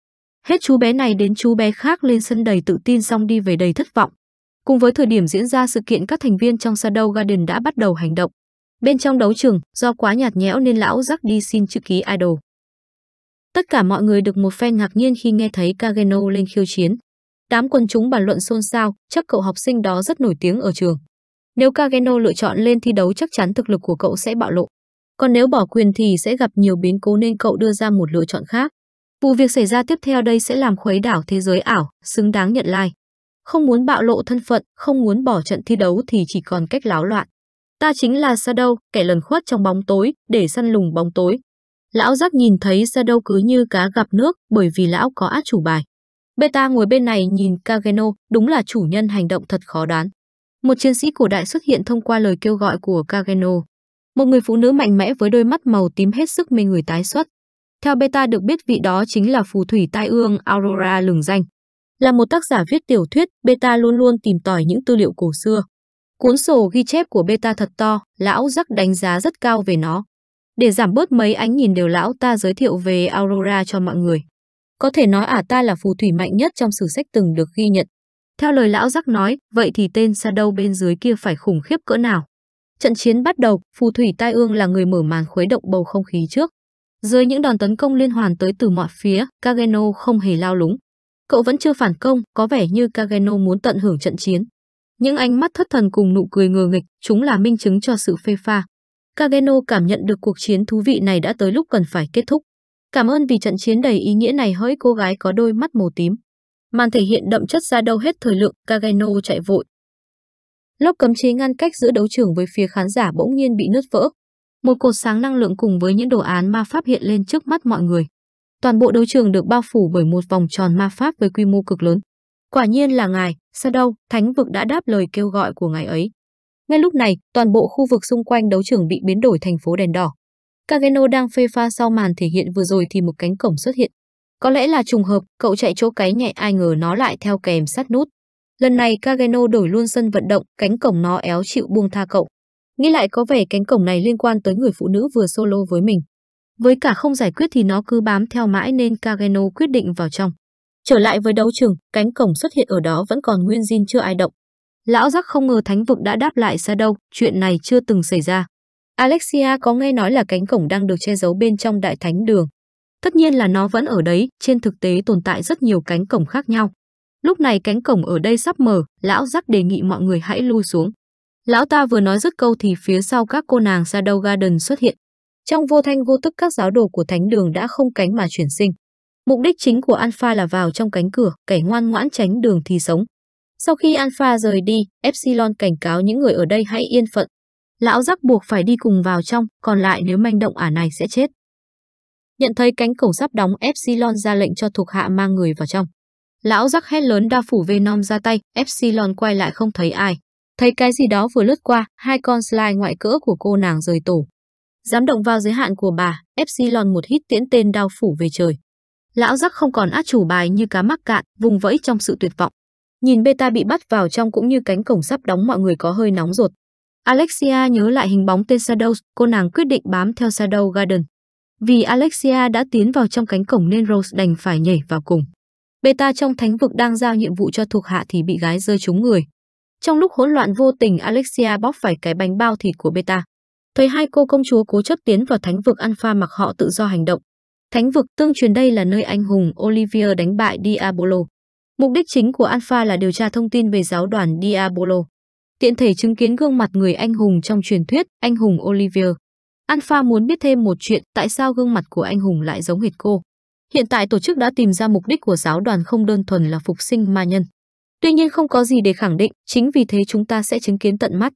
Hết chú bé này đến chú bé khác lên sân đầy tự tin xong đi về đầy thất vọng. Cùng với thời điểm diễn ra sự kiện các thành viên trong Shadow Garden đã bắt đầu hành động. Bên trong đấu trường, do quá nhạt nhẽo nên lão rắc đi xin chữ ký idol. Tất cả mọi người được một phen ngạc nhiên khi nghe thấy Kageno lên khiêu chiến. Đám quần chúng bàn luận xôn xao, chắc cậu học sinh đó rất nổi tiếng ở trường. Nếu Cageno lựa chọn lên thi đấu chắc chắn thực lực của cậu sẽ bạo lộ. Còn nếu bỏ quyền thì sẽ gặp nhiều biến cố nên cậu đưa ra một lựa chọn khác. Vụ việc xảy ra tiếp theo đây sẽ làm khuấy đảo thế giới ảo, xứng đáng nhận lai. Like. Không muốn bạo lộ thân phận, không muốn bỏ trận thi đấu thì chỉ còn cách láo loạn. Ta chính là Shadow, kẻ lần khuất trong bóng tối, để săn lùng bóng tối. Lão giác nhìn thấy Shadow cứ như cá gặp nước bởi vì lão có át chủ bài. Beta ngồi bên này nhìn Kageno, đúng là chủ nhân hành động thật khó đoán. Một chiến sĩ cổ đại xuất hiện thông qua lời kêu gọi của Kageno. Một người phụ nữ mạnh mẽ với đôi mắt màu tím hết sức mê người tái xuất. Theo beta được biết vị đó chính là phù thủy tai ương Aurora lừng danh. Là một tác giả viết tiểu thuyết, beta luôn luôn tìm tòi những tư liệu cổ xưa. Cuốn sổ ghi chép của beta thật to, lão rắc đánh giá rất cao về nó. Để giảm bớt mấy ánh nhìn đều lão ta giới thiệu về Aurora cho mọi người. Có thể nói ả à ta là phù thủy mạnh nhất trong sử sách từng được ghi nhận. Theo lời lão giác nói, vậy thì tên xa đâu bên dưới kia phải khủng khiếp cỡ nào. Trận chiến bắt đầu, phù thủy tai ương là người mở màn khuấy động bầu không khí trước. Dưới những đòn tấn công liên hoàn tới từ mọi phía, Kageno không hề lao lúng. Cậu vẫn chưa phản công, có vẻ như Kageno muốn tận hưởng trận chiến. Những ánh mắt thất thần cùng nụ cười ngờ nghịch, chúng là minh chứng cho sự phê pha. Kageno cảm nhận được cuộc chiến thú vị này đã tới lúc cần phải kết thúc. Cảm ơn vì trận chiến đầy ý nghĩa này hỡi cô gái có đôi mắt màu tím màn thể hiện đậm chất ra đâu hết thời lượng Cagano chạy vội. Lốc cấm chế ngăn cách giữa đấu trường với phía khán giả bỗng nhiên bị nứt vỡ. Một cột sáng năng lượng cùng với những đồ án ma pháp hiện lên trước mắt mọi người. Toàn bộ đấu trường được bao phủ bởi một vòng tròn ma pháp với quy mô cực lớn. Quả nhiên là ngài, Shadow, thánh vực đã đáp lời kêu gọi của ngài ấy. Ngay lúc này, toàn bộ khu vực xung quanh đấu trường bị biến đổi thành phố đèn đỏ. Kageno đang phê pha sau màn thể hiện vừa rồi thì một cánh cổng xuất hiện. Có lẽ là trùng hợp, cậu chạy chỗ cái nhẹ ai ngờ nó lại theo kèm sát nút. Lần này Kageno đổi luôn sân vận động, cánh cổng nó éo chịu buông tha cậu. Nghĩ lại có vẻ cánh cổng này liên quan tới người phụ nữ vừa solo với mình. Với cả không giải quyết thì nó cứ bám theo mãi nên Kageno quyết định vào trong. Trở lại với đấu trường, cánh cổng xuất hiện ở đó vẫn còn nguyên zin chưa ai động. Lão giác không ngờ thánh vực đã đáp lại ra đâu, chuyện này chưa từng xảy ra. Alexia có nghe nói là cánh cổng đang được che giấu bên trong đại thánh đường, Tất nhiên là nó vẫn ở đấy, trên thực tế tồn tại rất nhiều cánh cổng khác nhau. Lúc này cánh cổng ở đây sắp mở, lão rắc đề nghị mọi người hãy lui xuống. Lão ta vừa nói dứt câu thì phía sau các cô nàng Shadow Garden xuất hiện. Trong vô thanh vô tức các giáo đồ của thánh đường đã không cánh mà chuyển sinh. Mục đích chính của Alpha là vào trong cánh cửa, kẻ ngoan ngoãn tránh đường thì sống. Sau khi Alpha rời đi, Epsilon cảnh cáo những người ở đây hãy yên phận. Lão rắc buộc phải đi cùng vào trong, còn lại nếu manh động ả này sẽ chết. Nhận thấy cánh cổng sắp đóng, Epsilon ra lệnh cho thuộc hạ mang người vào trong. Lão rắc hét lớn đa phủ Venom ra tay, Epsilon quay lại không thấy ai. Thấy cái gì đó vừa lướt qua, hai con slide ngoại cỡ của cô nàng rời tổ. Dám động vào giới hạn của bà, Epsilon một hít tiễn tên đao phủ về trời. Lão rắc không còn át chủ bài như cá mắc cạn, vùng vẫy trong sự tuyệt vọng. Nhìn beta bị bắt vào trong cũng như cánh cổng sắp đóng mọi người có hơi nóng ruột. Alexia nhớ lại hình bóng tên Shadows, cô nàng quyết định bám theo Shadow Garden, vì Alexia đã tiến vào trong cánh cổng nên Rose đành phải nhảy vào cùng. Beta trong thánh vực đang giao nhiệm vụ cho thuộc hạ thì bị gái rơi trúng người. Trong lúc hỗn loạn vô tình Alexia bóp phải cái bánh bao thịt của Beta. Thấy hai cô công chúa cố chấp tiến vào thánh vực Alpha mặc họ tự do hành động. Thánh vực tương truyền đây là nơi anh hùng Olivia đánh bại Diabolo. Mục đích chính của Alpha là điều tra thông tin về giáo đoàn Diabolo. Tiện thể chứng kiến gương mặt người anh hùng trong truyền thuyết anh hùng Olivia. Alpha muốn biết thêm một chuyện tại sao gương mặt của anh hùng lại giống hệt cô. Hiện tại tổ chức đã tìm ra mục đích của giáo đoàn không đơn thuần là phục sinh ma nhân. Tuy nhiên không có gì để khẳng định, chính vì thế chúng ta sẽ chứng kiến tận mắt.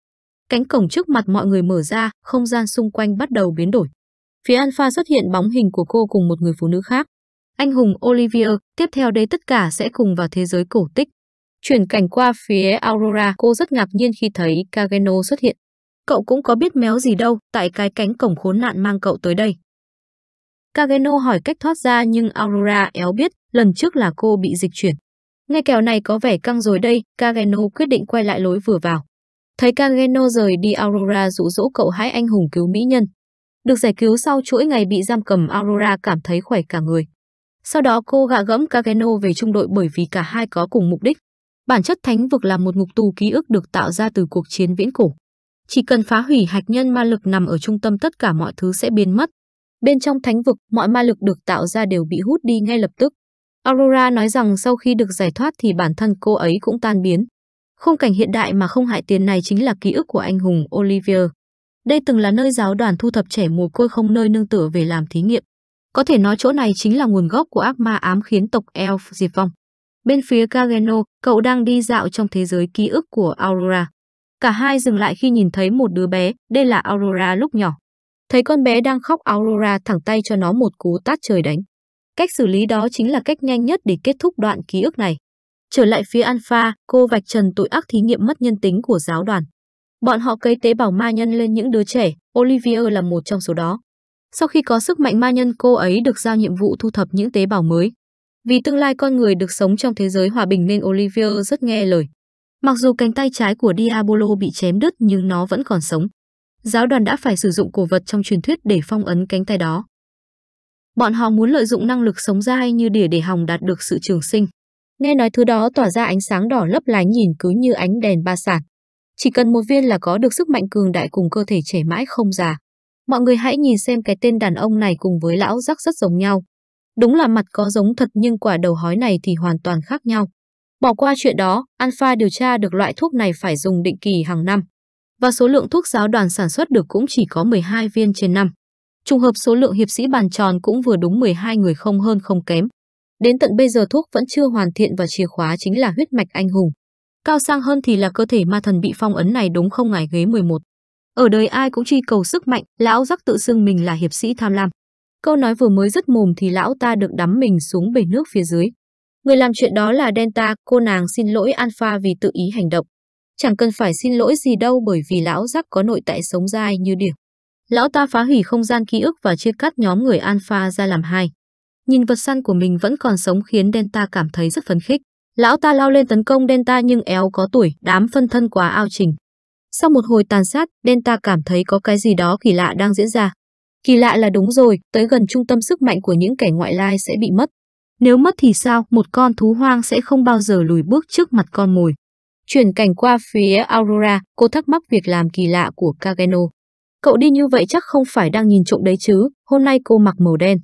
Cánh cổng trước mặt mọi người mở ra, không gian xung quanh bắt đầu biến đổi. Phía Alpha xuất hiện bóng hình của cô cùng một người phụ nữ khác. Anh hùng Olivia. tiếp theo đây tất cả sẽ cùng vào thế giới cổ tích. Chuyển cảnh qua phía Aurora, cô rất ngạc nhiên khi thấy Kageno xuất hiện cậu cũng có biết méo gì đâu, tại cái cánh cổng khốn nạn mang cậu tới đây. Kageno hỏi cách thoát ra nhưng Aurora éo biết, lần trước là cô bị dịch chuyển. Nghe kèo này có vẻ căng rồi đây, Kageno quyết định quay lại lối vừa vào. Thấy Kageno rời đi Aurora dụ rỗ cậu hãy anh hùng cứu mỹ nhân. Được giải cứu sau chuỗi ngày bị giam cầm Aurora cảm thấy khỏe cả người. Sau đó cô gạ gẫm Kageno về trung đội bởi vì cả hai có cùng mục đích. Bản chất thánh vực là một ngục tù ký ức được tạo ra từ cuộc chiến viễn cổ. Chỉ cần phá hủy hạt nhân ma lực nằm ở trung tâm tất cả mọi thứ sẽ biến mất. Bên trong thánh vực, mọi ma lực được tạo ra đều bị hút đi ngay lập tức. Aurora nói rằng sau khi được giải thoát thì bản thân cô ấy cũng tan biến. Khung cảnh hiện đại mà không hại tiền này chính là ký ức của anh hùng Olivier. Đây từng là nơi giáo đoàn thu thập trẻ mồ côi không nơi nương tựa về làm thí nghiệm. Có thể nói chỗ này chính là nguồn gốc của ác ma ám khiến tộc Elf diệt vong. Bên phía Galeno, cậu đang đi dạo trong thế giới ký ức của Aurora. Cả hai dừng lại khi nhìn thấy một đứa bé, đây là Aurora lúc nhỏ. Thấy con bé đang khóc Aurora thẳng tay cho nó một cú tát trời đánh. Cách xử lý đó chính là cách nhanh nhất để kết thúc đoạn ký ức này. Trở lại phía Alpha, cô vạch trần tội ác thí nghiệm mất nhân tính của giáo đoàn. Bọn họ cấy tế bào ma nhân lên những đứa trẻ, Olivia là một trong số đó. Sau khi có sức mạnh ma nhân cô ấy được giao nhiệm vụ thu thập những tế bào mới. Vì tương lai con người được sống trong thế giới hòa bình nên Olivia rất nghe lời. Mặc dù cánh tay trái của Diabolo bị chém đứt nhưng nó vẫn còn sống. Giáo đoàn đã phải sử dụng cổ vật trong truyền thuyết để phong ấn cánh tay đó. Bọn họ muốn lợi dụng năng lực sống dai như đỉa để hòng đạt được sự trường sinh. Nghe nói thứ đó tỏa ra ánh sáng đỏ lấp lánh nhìn cứ như ánh đèn ba sạc. Chỉ cần một viên là có được sức mạnh cường đại cùng cơ thể trẻ mãi không già. Mọi người hãy nhìn xem cái tên đàn ông này cùng với lão rắc rất giống nhau. Đúng là mặt có giống thật nhưng quả đầu hói này thì hoàn toàn khác nhau. Bỏ qua chuyện đó, Alpha điều tra được loại thuốc này phải dùng định kỳ hàng năm. Và số lượng thuốc giáo đoàn sản xuất được cũng chỉ có 12 viên trên năm. Trùng hợp số lượng hiệp sĩ bàn tròn cũng vừa đúng 12 người không hơn không kém. Đến tận bây giờ thuốc vẫn chưa hoàn thiện và chìa khóa chính là huyết mạch anh hùng. Cao sang hơn thì là cơ thể ma thần bị phong ấn này đúng không ngài ghế 11. Ở đời ai cũng chi cầu sức mạnh, lão giác tự xưng mình là hiệp sĩ tham lam. Câu nói vừa mới dứt mồm thì lão ta được đắm mình xuống bể nước phía dưới. Người làm chuyện đó là Delta, cô nàng xin lỗi Alpha vì tự ý hành động. Chẳng cần phải xin lỗi gì đâu bởi vì lão giáp có nội tại sống dai như điểm. Lão ta phá hủy không gian ký ức và chia cắt nhóm người Alpha ra làm hai. Nhìn vật săn của mình vẫn còn sống khiến Delta cảm thấy rất phấn khích. Lão ta lao lên tấn công Delta nhưng éo có tuổi, đám phân thân quá ao trình. Sau một hồi tàn sát, Delta cảm thấy có cái gì đó kỳ lạ đang diễn ra. Kỳ lạ là đúng rồi, tới gần trung tâm sức mạnh của những kẻ ngoại lai sẽ bị mất. Nếu mất thì sao, một con thú hoang sẽ không bao giờ lùi bước trước mặt con mồi. Chuyển cảnh qua phía Aurora, cô thắc mắc việc làm kỳ lạ của Kageno. Cậu đi như vậy chắc không phải đang nhìn trộm đấy chứ, hôm nay cô mặc màu đen.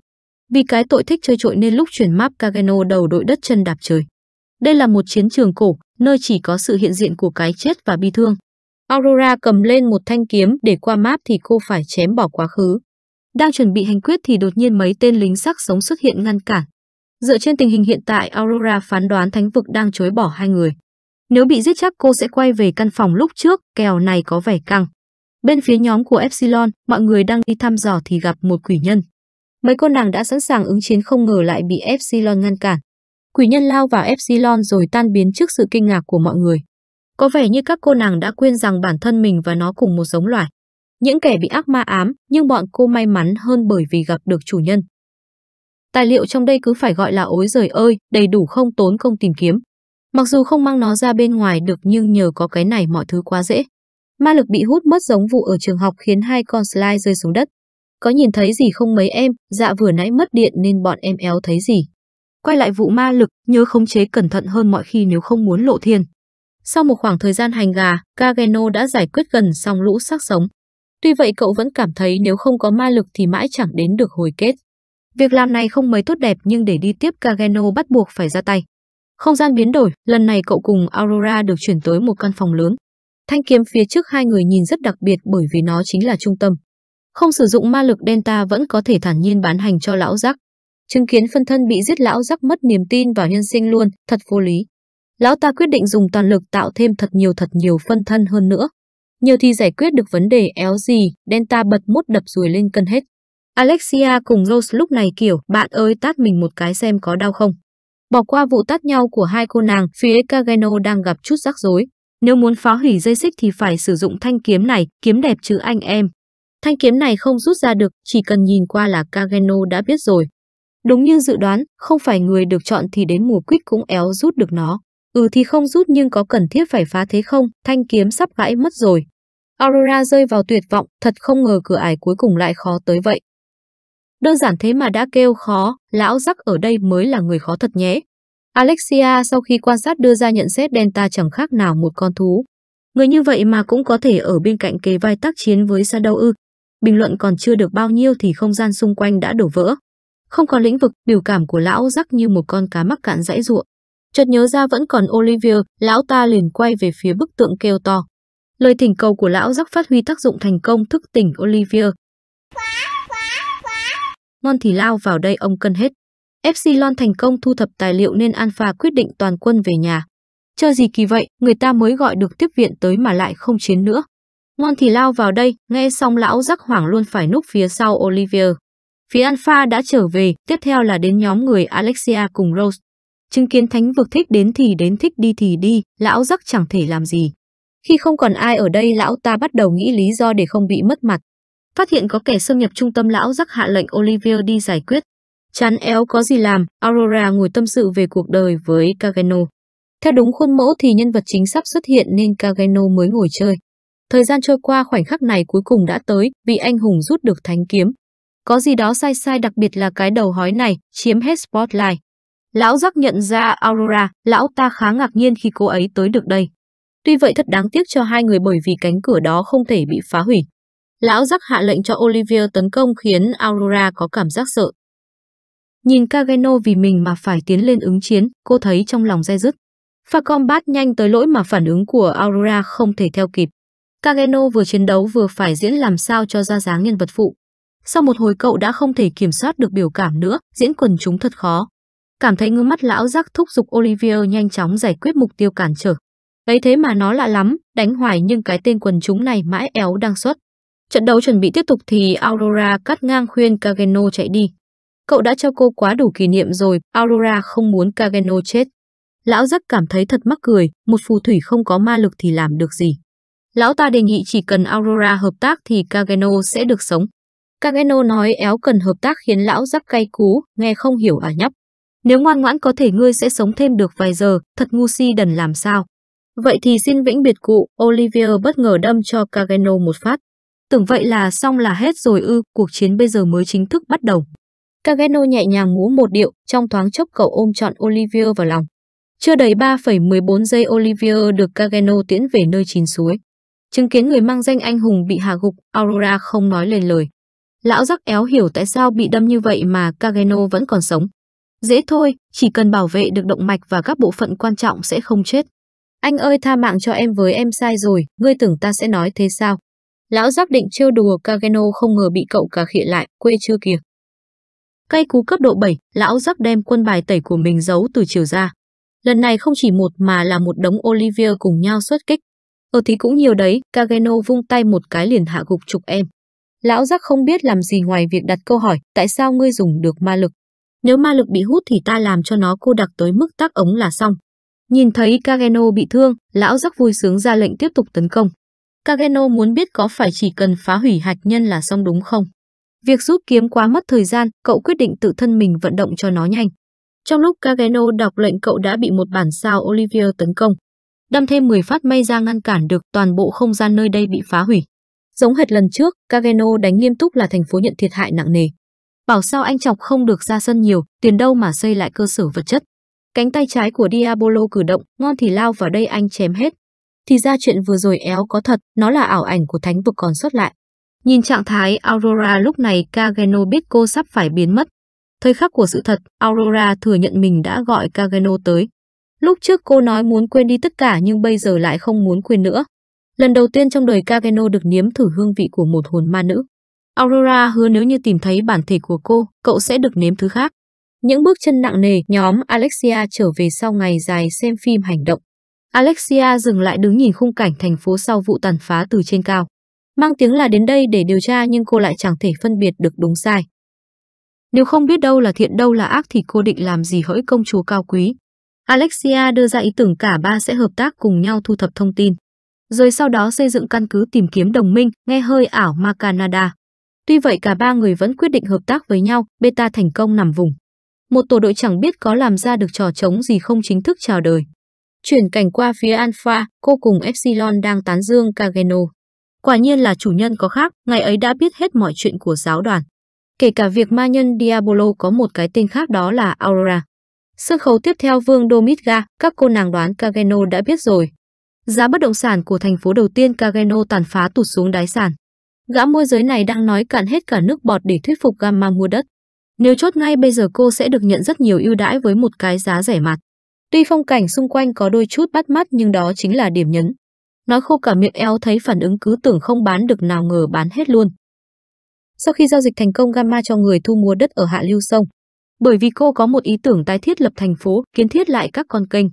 Vì cái tội thích chơi trội nên lúc chuyển map Kageno đầu đội đất chân đạp trời. Đây là một chiến trường cổ, nơi chỉ có sự hiện diện của cái chết và bi thương. Aurora cầm lên một thanh kiếm để qua map thì cô phải chém bỏ quá khứ. Đang chuẩn bị hành quyết thì đột nhiên mấy tên lính sắc sống xuất hiện ngăn cản, Dựa trên tình hình hiện tại, Aurora phán đoán thánh vực đang chối bỏ hai người. Nếu bị giết chắc cô sẽ quay về căn phòng lúc trước, kèo này có vẻ căng. Bên phía nhóm của Epsilon, mọi người đang đi thăm dò thì gặp một quỷ nhân. Mấy cô nàng đã sẵn sàng ứng chiến không ngờ lại bị Epsilon ngăn cản. Quỷ nhân lao vào Epsilon rồi tan biến trước sự kinh ngạc của mọi người. Có vẻ như các cô nàng đã quên rằng bản thân mình và nó cùng một giống loài. Những kẻ bị ác ma ám, nhưng bọn cô may mắn hơn bởi vì gặp được chủ nhân. Tài liệu trong đây cứ phải gọi là ối giời ơi, đầy đủ không tốn công tìm kiếm. Mặc dù không mang nó ra bên ngoài được nhưng nhờ có cái này mọi thứ quá dễ. Ma lực bị hút mất giống vụ ở trường học khiến hai con slide rơi xuống đất. Có nhìn thấy gì không mấy em, dạ vừa nãy mất điện nên bọn em éo thấy gì. Quay lại vụ ma lực, nhớ khống chế cẩn thận hơn mọi khi nếu không muốn lộ thiên. Sau một khoảng thời gian hành gà, Kageno đã giải quyết gần xong lũ xác sống. Tuy vậy cậu vẫn cảm thấy nếu không có ma lực thì mãi chẳng đến được hồi kết. Việc làm này không mấy tốt đẹp nhưng để đi tiếp Kageno bắt buộc phải ra tay. Không gian biến đổi, lần này cậu cùng Aurora được chuyển tới một căn phòng lớn. Thanh kiếm phía trước hai người nhìn rất đặc biệt bởi vì nó chính là trung tâm. Không sử dụng ma lực Delta vẫn có thể thản nhiên bán hành cho lão rắc. Chứng kiến phân thân bị giết lão rắc mất niềm tin vào nhân sinh luôn, thật vô lý. Lão ta quyết định dùng toàn lực tạo thêm thật nhiều thật nhiều phân thân hơn nữa. Nhiều thì giải quyết được vấn đề éo gì, Delta bật mút đập ruồi lên cân hết. Alexia cùng Rose lúc này kiểu bạn ơi tát mình một cái xem có đau không. Bỏ qua vụ tát nhau của hai cô nàng, phía Kageno đang gặp chút rắc rối. Nếu muốn phá hủy dây xích thì phải sử dụng thanh kiếm này, kiếm đẹp chứ anh em. Thanh kiếm này không rút ra được, chỉ cần nhìn qua là Kageno đã biết rồi. Đúng như dự đoán, không phải người được chọn thì đến mùa quýt cũng éo rút được nó. Ừ thì không rút nhưng có cần thiết phải phá thế không, thanh kiếm sắp gãy mất rồi. Aurora rơi vào tuyệt vọng, thật không ngờ cửa ải cuối cùng lại khó tới vậy. Đơn giản thế mà đã kêu khó, lão rắc ở đây mới là người khó thật nhé. Alexia sau khi quan sát đưa ra nhận xét Delta chẳng khác nào một con thú. Người như vậy mà cũng có thể ở bên cạnh kề vai tác chiến với Shadow ư. Bình luận còn chưa được bao nhiêu thì không gian xung quanh đã đổ vỡ. Không còn lĩnh vực, biểu cảm của lão rắc như một con cá mắc cạn dãy ruộng. Chợt nhớ ra vẫn còn Olivia, lão ta liền quay về phía bức tượng kêu to. Lời thỉnh cầu của lão rắc phát huy tác dụng thành công thức tỉnh Olivia ngon thì lao vào đây ông cân hết. Epsilon thành công thu thập tài liệu nên Alpha quyết định toàn quân về nhà. Chờ gì kỳ vậy, người ta mới gọi được tiếp viện tới mà lại không chiến nữa. Ngon thì lao vào đây, nghe xong lão rắc hoảng luôn phải núp phía sau Olivier. Phía Alpha đã trở về, tiếp theo là đến nhóm người Alexia cùng Rose. Chứng kiến thánh vực thích đến thì đến thích đi thì đi, lão rắc chẳng thể làm gì. Khi không còn ai ở đây lão ta bắt đầu nghĩ lý do để không bị mất mặt. Phát hiện có kẻ xâm nhập trung tâm lão giác hạ lệnh Olivia đi giải quyết. Chán éo có gì làm, Aurora ngồi tâm sự về cuộc đời với Kageno. Theo đúng khuôn mẫu thì nhân vật chính sắp xuất hiện nên Kageno mới ngồi chơi. Thời gian trôi qua khoảnh khắc này cuối cùng đã tới vì anh hùng rút được thánh kiếm. Có gì đó sai sai đặc biệt là cái đầu hói này, chiếm hết spotlight. Lão giác nhận ra Aurora, lão ta khá ngạc nhiên khi cô ấy tới được đây. Tuy vậy thật đáng tiếc cho hai người bởi vì cánh cửa đó không thể bị phá hủy, lão giác hạ lệnh cho Olivia tấn công khiến Aurora có cảm giác sợ. Nhìn Kageno vì mình mà phải tiến lên ứng chiến, cô thấy trong lòng dai dứt. Falcon combat nhanh tới lỗi mà phản ứng của Aurora không thể theo kịp. Kageno vừa chiến đấu vừa phải diễn làm sao cho ra dáng nhân vật phụ. Sau một hồi cậu đã không thể kiểm soát được biểu cảm nữa, diễn quần chúng thật khó. Cảm thấy ngưng mắt lão giác thúc giục Olivia nhanh chóng giải quyết mục tiêu cản trở. Ấy thế mà nó lạ lắm, đánh hoài nhưng cái tên quần chúng này mãi éo đang xuất. Trận đấu chuẩn bị tiếp tục thì Aurora cắt ngang khuyên Kageno chạy đi. Cậu đã cho cô quá đủ kỷ niệm rồi, Aurora không muốn Kageno chết. Lão Giác cảm thấy thật mắc cười, một phù thủy không có ma lực thì làm được gì. Lão ta đề nghị chỉ cần Aurora hợp tác thì Kageno sẽ được sống. Kageno nói éo cần hợp tác khiến lão Giác cay cú, nghe không hiểu à nhóc. Nếu ngoan ngoãn có thể ngươi sẽ sống thêm được vài giờ, thật ngu si đần làm sao. Vậy thì xin vĩnh biệt cụ, Olivia bất ngờ đâm cho Kageno một phát. Tưởng vậy là xong là hết rồi ư, cuộc chiến bây giờ mới chính thức bắt đầu. Cageno nhẹ nhàng múa một điệu, trong thoáng chốc cậu ôm trọn Olivia vào lòng. Chưa đầy 3,14 giây Olivia được Cageno tiễn về nơi chín suối. Chứng kiến người mang danh anh hùng bị hạ gục, Aurora không nói lên lời. Lão rắc éo hiểu tại sao bị đâm như vậy mà Cageno vẫn còn sống. Dễ thôi, chỉ cần bảo vệ được động mạch và các bộ phận quan trọng sẽ không chết. Anh ơi tha mạng cho em với em sai rồi, ngươi tưởng ta sẽ nói thế sao? lão giác định trêu đùa Kageno không ngờ bị cậu cà khịa lại, quê chưa kìa. Cây cú cấp độ 7, lão giác đem quân bài tẩy của mình giấu từ chiều ra. Lần này không chỉ một mà là một đống Olivia cùng nhau xuất kích. Ở thì cũng nhiều đấy, Kageno vung tay một cái liền hạ gục chục em. Lão giác không biết làm gì ngoài việc đặt câu hỏi tại sao ngươi dùng được ma lực. Nếu ma lực bị hút thì ta làm cho nó cô đặc tới mức tác ống là xong. Nhìn thấy Kageno bị thương, lão giác vui sướng ra lệnh tiếp tục tấn công. Kageno muốn biết có phải chỉ cần phá hủy hạt nhân là xong đúng không? Việc rút kiếm quá mất thời gian, cậu quyết định tự thân mình vận động cho nó nhanh. Trong lúc Kageno đọc lệnh cậu đã bị một bản sao Olivia tấn công. Đâm thêm 10 phát may ra ngăn cản được toàn bộ không gian nơi đây bị phá hủy. Giống hệt lần trước, Kageno đánh nghiêm túc là thành phố nhận thiệt hại nặng nề. Bảo sao anh chọc không được ra sân nhiều, tiền đâu mà xây lại cơ sở vật chất. Cánh tay trái của Diabolo cử động, ngon thì lao vào đây anh chém hết, thì ra chuyện vừa rồi éo có thật, nó là ảo ảnh của thánh vực còn xuất lại. Nhìn trạng thái Aurora lúc này Kageno biết cô sắp phải biến mất. Thời khắc của sự thật, Aurora thừa nhận mình đã gọi Kageno tới. Lúc trước cô nói muốn quên đi tất cả nhưng bây giờ lại không muốn quên nữa. Lần đầu tiên trong đời Kageno được nếm thử hương vị của một hồn ma nữ. Aurora hứa nếu như tìm thấy bản thể của cô, cậu sẽ được nếm thứ khác. Những bước chân nặng nề, nhóm Alexia trở về sau ngày dài xem phim hành động. Alexia dừng lại đứng nhìn khung cảnh thành phố sau vụ tàn phá từ trên cao. Mang tiếng là đến đây để điều tra nhưng cô lại chẳng thể phân biệt được đúng sai. Nếu không biết đâu là thiện đâu là ác thì cô định làm gì hỡi công chúa cao quý. Alexia đưa ra ý tưởng cả ba sẽ hợp tác cùng nhau thu thập thông tin. Rồi sau đó xây dựng căn cứ tìm kiếm đồng minh, nghe hơi ảo ma Canada. Tuy vậy cả ba người vẫn quyết định hợp tác với nhau, beta thành công nằm vùng. Một tổ đội chẳng biết có làm ra được trò trống gì không chính thức chào đời. Chuyển cảnh qua phía Alpha, cô cùng Epsilon đang tán dương Cageno. Quả nhiên là chủ nhân có khác, ngày ấy đã biết hết mọi chuyện của giáo đoàn. Kể cả việc ma nhân Diabolo có một cái tên khác đó là Aurora. Sân khấu tiếp theo Vương Domitga, các cô nàng đoán Cageno đã biết rồi. Giá bất động sản của thành phố đầu tiên Cageno tàn phá tụt xuống đáy sàn. Gã môi giới này đang nói cạn hết cả nước bọt để thuyết phục Gamma mua đất. Nếu chốt ngay bây giờ cô sẽ được nhận rất nhiều ưu đãi với một cái giá rẻ mặt. Tuy phong cảnh xung quanh có đôi chút bắt mắt nhưng đó chính là điểm nhấn. Nói khô cả miệng eo thấy phản ứng cứ tưởng không bán được nào ngờ bán hết luôn. Sau khi giao dịch thành công Gamma cho người thu mua đất ở hạ lưu sông, bởi vì cô có một ý tưởng tái thiết lập thành phố, kiến thiết lại các con kênh.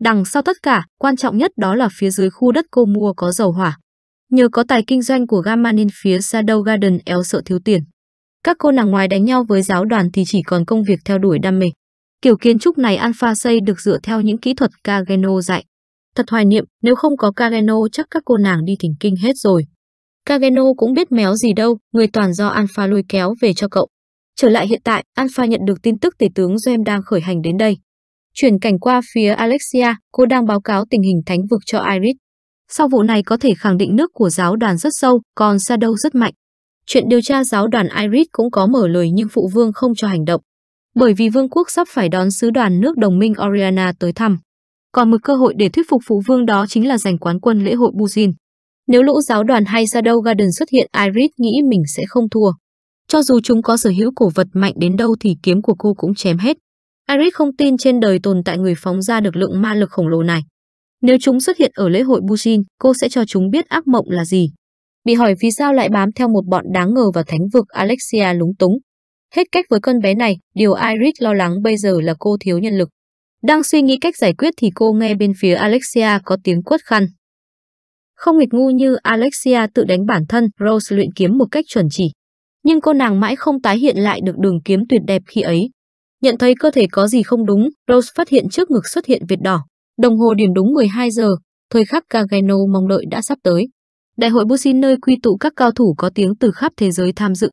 Đằng sau tất cả, quan trọng nhất đó là phía dưới khu đất cô mua có dầu hỏa. Nhờ có tài kinh doanh của Gamma nên phía Shadow Garden eo sợ thiếu tiền. Các cô nàng ngoài đánh nhau với giáo đoàn thì chỉ còn công việc theo đuổi đam mê. Kiểu kiến trúc này Alpha xây được dựa theo những kỹ thuật Cageno dạy. Thật hoài niệm, nếu không có Cageno chắc các cô nàng đi thỉnh kinh hết rồi. Cageno cũng biết méo gì đâu, người toàn do Alpha lôi kéo về cho cậu. Trở lại hiện tại, Alpha nhận được tin tức tỷ tướng Gem đang khởi hành đến đây. Chuyển cảnh qua phía Alexia, cô đang báo cáo tình hình thánh vực cho Iris. Sau vụ này có thể khẳng định nước của giáo đoàn rất sâu, còn Shadow rất mạnh. Chuyện điều tra giáo đoàn Iris cũng có mở lời nhưng phụ vương không cho hành động bởi vì vương quốc sắp phải đón sứ đoàn nước đồng minh Oriana tới thăm. Còn một cơ hội để thuyết phục phụ vương đó chính là giành quán quân lễ hội Buzin. Nếu lũ giáo đoàn hay Shadow Garden xuất hiện, Iris nghĩ mình sẽ không thua. Cho dù chúng có sở hữu cổ vật mạnh đến đâu thì kiếm của cô cũng chém hết. Iris không tin trên đời tồn tại người phóng ra được lượng ma lực khổng lồ này. Nếu chúng xuất hiện ở lễ hội Buzin, cô sẽ cho chúng biết ác mộng là gì. Bị hỏi vì sao lại bám theo một bọn đáng ngờ và thánh vực Alexia lúng túng, Hết cách với con bé này, điều Iris lo lắng bây giờ là cô thiếu nhân lực. Đang suy nghĩ cách giải quyết thì cô nghe bên phía Alexia có tiếng quất khăn. Không nghịch ngu như Alexia tự đánh bản thân, Rose luyện kiếm một cách chuẩn chỉ. Nhưng cô nàng mãi không tái hiện lại được đường kiếm tuyệt đẹp khi ấy. Nhận thấy cơ thể có gì không đúng, Rose phát hiện trước ngực xuất hiện vệt đỏ. Đồng hồ điểm đúng 12 giờ, thời khắc Gargano mong đợi đã sắp tới. Đại hội Busin nơi quy tụ các cao thủ có tiếng từ khắp thế giới tham dự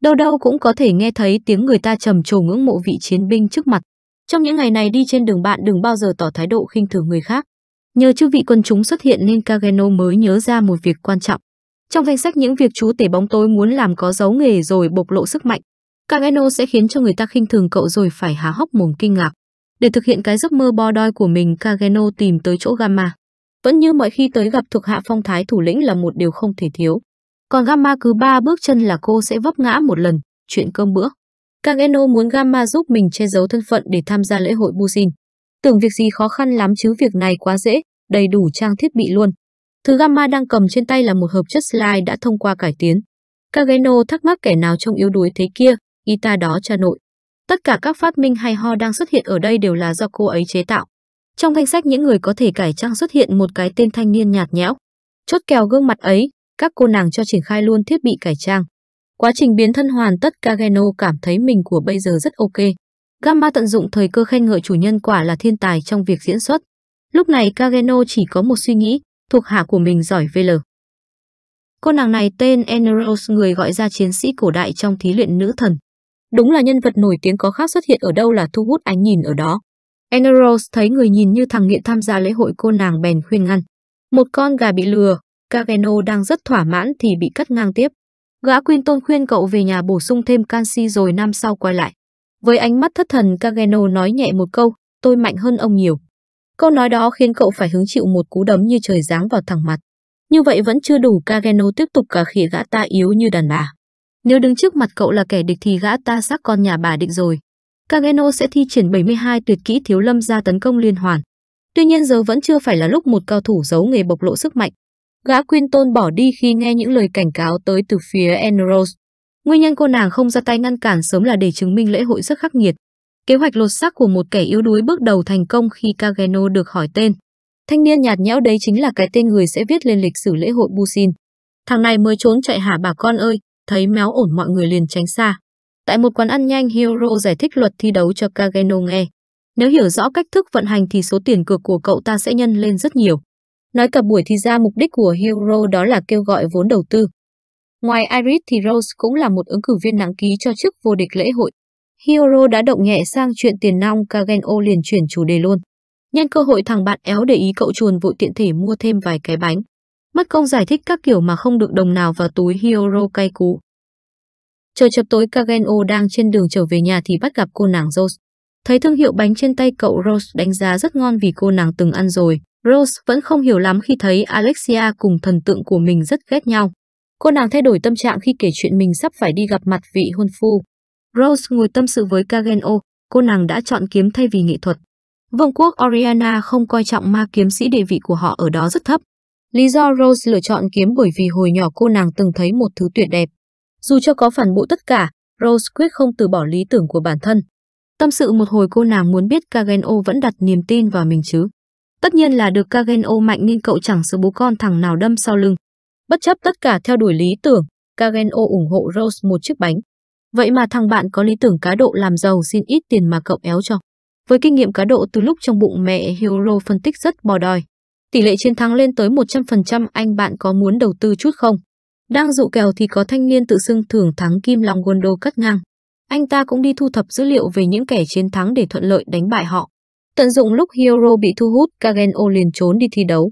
đâu đâu cũng có thể nghe thấy tiếng người ta trầm trồ ngưỡng mộ vị chiến binh trước mặt. Trong những ngày này đi trên đường bạn đừng bao giờ tỏ thái độ khinh thường người khác. Nhờ chư vị quân chúng xuất hiện nên Kageno mới nhớ ra một việc quan trọng. Trong danh sách những việc chú tể bóng tối muốn làm có dấu nghề rồi bộc lộ sức mạnh, Kageno sẽ khiến cho người ta khinh thường cậu rồi phải há hốc mồm kinh ngạc. Để thực hiện cái giấc mơ bo đoi của mình, Kageno tìm tới chỗ Gamma. Vẫn như mọi khi tới gặp thuộc hạ phong thái thủ lĩnh là một điều không thể thiếu. Còn Gamma cứ ba bước chân là cô sẽ vấp ngã một lần, chuyện cơm bữa. Càng Eno muốn Gamma giúp mình che giấu thân phận để tham gia lễ hội Busin. Tưởng việc gì khó khăn lắm chứ việc này quá dễ, đầy đủ trang thiết bị luôn. Thứ Gamma đang cầm trên tay là một hợp chất slide đã thông qua cải tiến. Kageno thắc mắc kẻ nào trông yếu đuối thế kia, y ta đó cha nội. Tất cả các phát minh hay ho đang xuất hiện ở đây đều là do cô ấy chế tạo. Trong danh sách những người có thể cải trang xuất hiện một cái tên thanh niên nhạt nhẽo. Chốt kèo gương mặt ấy, các cô nàng cho triển khai luôn thiết bị cải trang. Quá trình biến thân hoàn tất Kageno cảm thấy mình của bây giờ rất ok. Gamma tận dụng thời cơ khen ngợi chủ nhân quả là thiên tài trong việc diễn xuất. Lúc này Kageno chỉ có một suy nghĩ, thuộc hạ của mình giỏi VL. Cô nàng này tên Eneros người gọi ra chiến sĩ cổ đại trong thí luyện nữ thần. Đúng là nhân vật nổi tiếng có khác xuất hiện ở đâu là thu hút ánh nhìn ở đó. Eneros thấy người nhìn như thằng nghiện tham gia lễ hội cô nàng bèn khuyên ngăn. Một con gà bị lừa, Gageno đang rất thỏa mãn thì bị cắt ngang tiếp. Gã Quinton khuyên cậu về nhà bổ sung thêm canxi rồi năm sau quay lại. Với ánh mắt thất thần Gageno nói nhẹ một câu, tôi mạnh hơn ông nhiều. Câu nói đó khiến cậu phải hứng chịu một cú đấm như trời giáng vào thẳng mặt. Như vậy vẫn chưa đủ Kageno tiếp tục cả khỉ gã ta yếu như đàn bà. Nếu đứng trước mặt cậu là kẻ địch thì gã ta xác con nhà bà định rồi. Kageno sẽ thi triển 72 tuyệt kỹ thiếu lâm ra tấn công liên hoàn. Tuy nhiên giờ vẫn chưa phải là lúc một cao thủ giấu nghề bộc lộ sức mạnh, Gã Quinton bỏ đi khi nghe những lời cảnh cáo tới từ phía Enrose. Nguyên nhân cô nàng không ra tay ngăn cản sớm là để chứng minh lễ hội rất khắc nghiệt. Kế hoạch lột xác của một kẻ yếu đuối bước đầu thành công khi Kageno được hỏi tên. Thanh niên nhạt nhẽo đấy chính là cái tên người sẽ viết lên lịch sử lễ hội Busin. Thằng này mới trốn chạy hả bà con ơi, thấy méo ổn mọi người liền tránh xa. Tại một quán ăn nhanh Hero giải thích luật thi đấu cho Kageno nghe. Nếu hiểu rõ cách thức vận hành thì số tiền cược của cậu ta sẽ nhân lên rất nhiều. Nói cả buổi thì ra mục đích của Hero đó là kêu gọi vốn đầu tư. Ngoài Iris thì Rose cũng là một ứng cử viên nặng ký cho chức vô địch lễ hội. Hero đã động nhẹ sang chuyện tiền nong Kageno liền chuyển chủ đề luôn. Nhân cơ hội thằng bạn éo để ý cậu chuồn vội tiện thể mua thêm vài cái bánh. Mất công giải thích các kiểu mà không được đồng nào vào túi Hero cay cú. Trời chập tối Kageno đang trên đường trở về nhà thì bắt gặp cô nàng Rose. Thấy thương hiệu bánh trên tay cậu Rose đánh giá rất ngon vì cô nàng từng ăn rồi, Rose vẫn không hiểu lắm khi thấy Alexia cùng thần tượng của mình rất ghét nhau. Cô nàng thay đổi tâm trạng khi kể chuyện mình sắp phải đi gặp mặt vị hôn phu. Rose ngồi tâm sự với Kageno, cô nàng đã chọn kiếm thay vì nghệ thuật. Vương quốc Oriana không coi trọng ma kiếm sĩ địa vị của họ ở đó rất thấp. Lý do Rose lựa chọn kiếm bởi vì hồi nhỏ cô nàng từng thấy một thứ tuyệt đẹp. Dù cho có phản bội tất cả, Rose quyết không từ bỏ lý tưởng của bản thân. Tâm sự một hồi cô nàng muốn biết Kageno vẫn đặt niềm tin vào mình chứ. Tất nhiên là được Kageno mạnh nên cậu chẳng sợ bố con thằng nào đâm sau lưng. Bất chấp tất cả theo đuổi lý tưởng, Kageno ủng hộ Rose một chiếc bánh. Vậy mà thằng bạn có lý tưởng cá độ làm giàu xin ít tiền mà cậu éo cho. Với kinh nghiệm cá độ từ lúc trong bụng mẹ Hiro phân tích rất bò đòi. Tỷ lệ chiến thắng lên tới 100% anh bạn có muốn đầu tư chút không? Đang dụ kèo thì có thanh niên tự xưng thưởng thắng Kim Long Gondo cắt ngang. Anh ta cũng đi thu thập dữ liệu về những kẻ chiến thắng để thuận lợi đánh bại họ. Tận dụng lúc Hero bị thu hút, Kageno liền trốn đi thi đấu.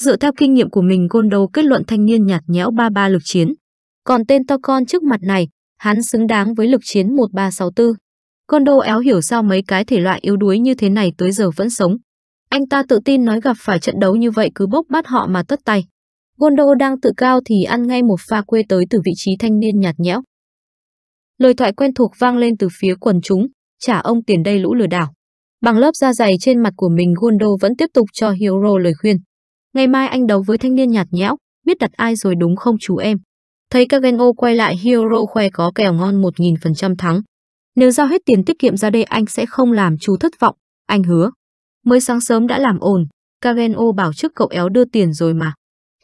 Dựa theo kinh nghiệm của mình Gondo kết luận thanh niên nhạt nhẽo 33 lực chiến. Còn tên to con trước mặt này, hắn xứng đáng với lực chiến 1364. Gondo éo hiểu sao mấy cái thể loại yếu đuối như thế này tới giờ vẫn sống. Anh ta tự tin nói gặp phải trận đấu như vậy cứ bốc bắt họ mà tất tay. Gondo đang tự cao thì ăn ngay một pha quê tới từ vị trí thanh niên nhạt nhẽo. Lời thoại quen thuộc vang lên từ phía quần chúng, trả ông tiền đây lũ lừa đảo. Bằng lớp da dày trên mặt của mình Gondo vẫn tiếp tục cho Hiro lời khuyên. Ngày mai anh đấu với thanh niên nhạt nhẽo, biết đặt ai rồi đúng không chú em? Thấy Kageno quay lại Hiro khoe có kèo ngon 1000% thắng. Nếu giao hết tiền tiết kiệm ra đây anh sẽ không làm chú thất vọng, anh hứa. Mới sáng sớm đã làm ồn, Kageno bảo trước cậu éo đưa tiền rồi mà.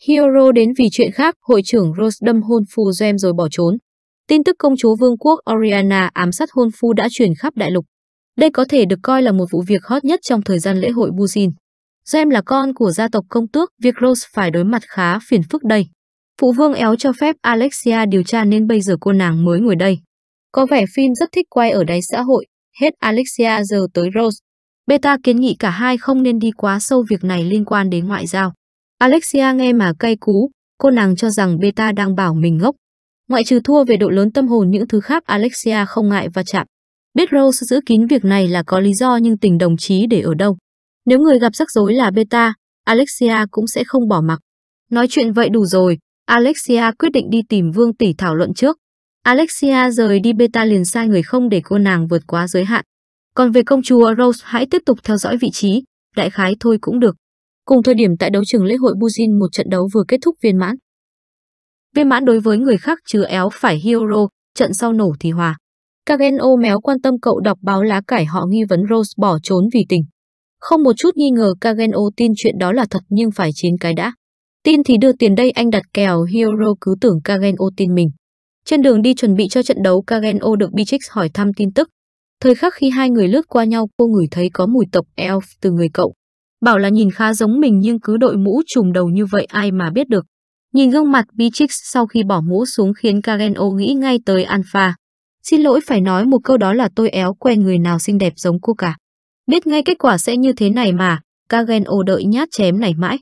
Hiro đến vì chuyện khác, hội trưởng Rose đâm hôn phu Gem rồi bỏ trốn. Tin tức công chúa vương quốc Oriana ám sát hôn phu đã truyền khắp đại lục. Đây có thể được coi là một vụ việc hot nhất trong thời gian lễ hội Bujin. Do em là con của gia tộc công tước, việc Rose phải đối mặt khá phiền phức đây. Phụ vương éo cho phép Alexia điều tra nên bây giờ cô nàng mới ngồi đây. Có vẻ phim rất thích quay ở đáy xã hội, hết Alexia giờ tới Rose. Beta kiến nghị cả hai không nên đi quá sâu việc này liên quan đến ngoại giao. Alexia nghe mà cay cú, cô nàng cho rằng Beta đang bảo mình ngốc. Ngoại trừ thua về độ lớn tâm hồn những thứ khác Alexia không ngại và chạm. Biết Rose giữ kín việc này là có lý do nhưng tình đồng chí để ở đâu. Nếu người gặp rắc rối là beta, Alexia cũng sẽ không bỏ mặc. Nói chuyện vậy đủ rồi, Alexia quyết định đi tìm Vương Tỷ thảo luận trước. Alexia rời đi beta liền sai người không để cô nàng vượt quá giới hạn. Còn về công chúa Rose hãy tiếp tục theo dõi vị trí, đại khái thôi cũng được. Cùng thời điểm tại đấu trường lễ hội Bujin một trận đấu vừa kết thúc viên mãn. Viên mãn đối với người khác chứa éo phải hero, trận sau nổ thì hòa. Các gen ô méo quan tâm cậu đọc báo lá cải họ nghi vấn Rose bỏ trốn vì tình. Không một chút nghi ngờ Kageno tin chuyện đó là thật nhưng phải chín cái đã. Tin thì đưa tiền đây anh đặt kèo Hiro cứ tưởng Kageno tin mình. Trên đường đi chuẩn bị cho trận đấu Kageno được Beatrix hỏi thăm tin tức. Thời khắc khi hai người lướt qua nhau cô ngửi thấy có mùi tộc elf từ người cậu. Bảo là nhìn khá giống mình nhưng cứ đội mũ trùm đầu như vậy ai mà biết được. Nhìn gương mặt Beatrix sau khi bỏ mũ xuống khiến Kageno nghĩ ngay tới Alpha. Xin lỗi phải nói một câu đó là tôi éo quen người nào xinh đẹp giống cô cả. Biết ngay kết quả sẽ như thế này mà, Kageno đợi nhát chém này mãi.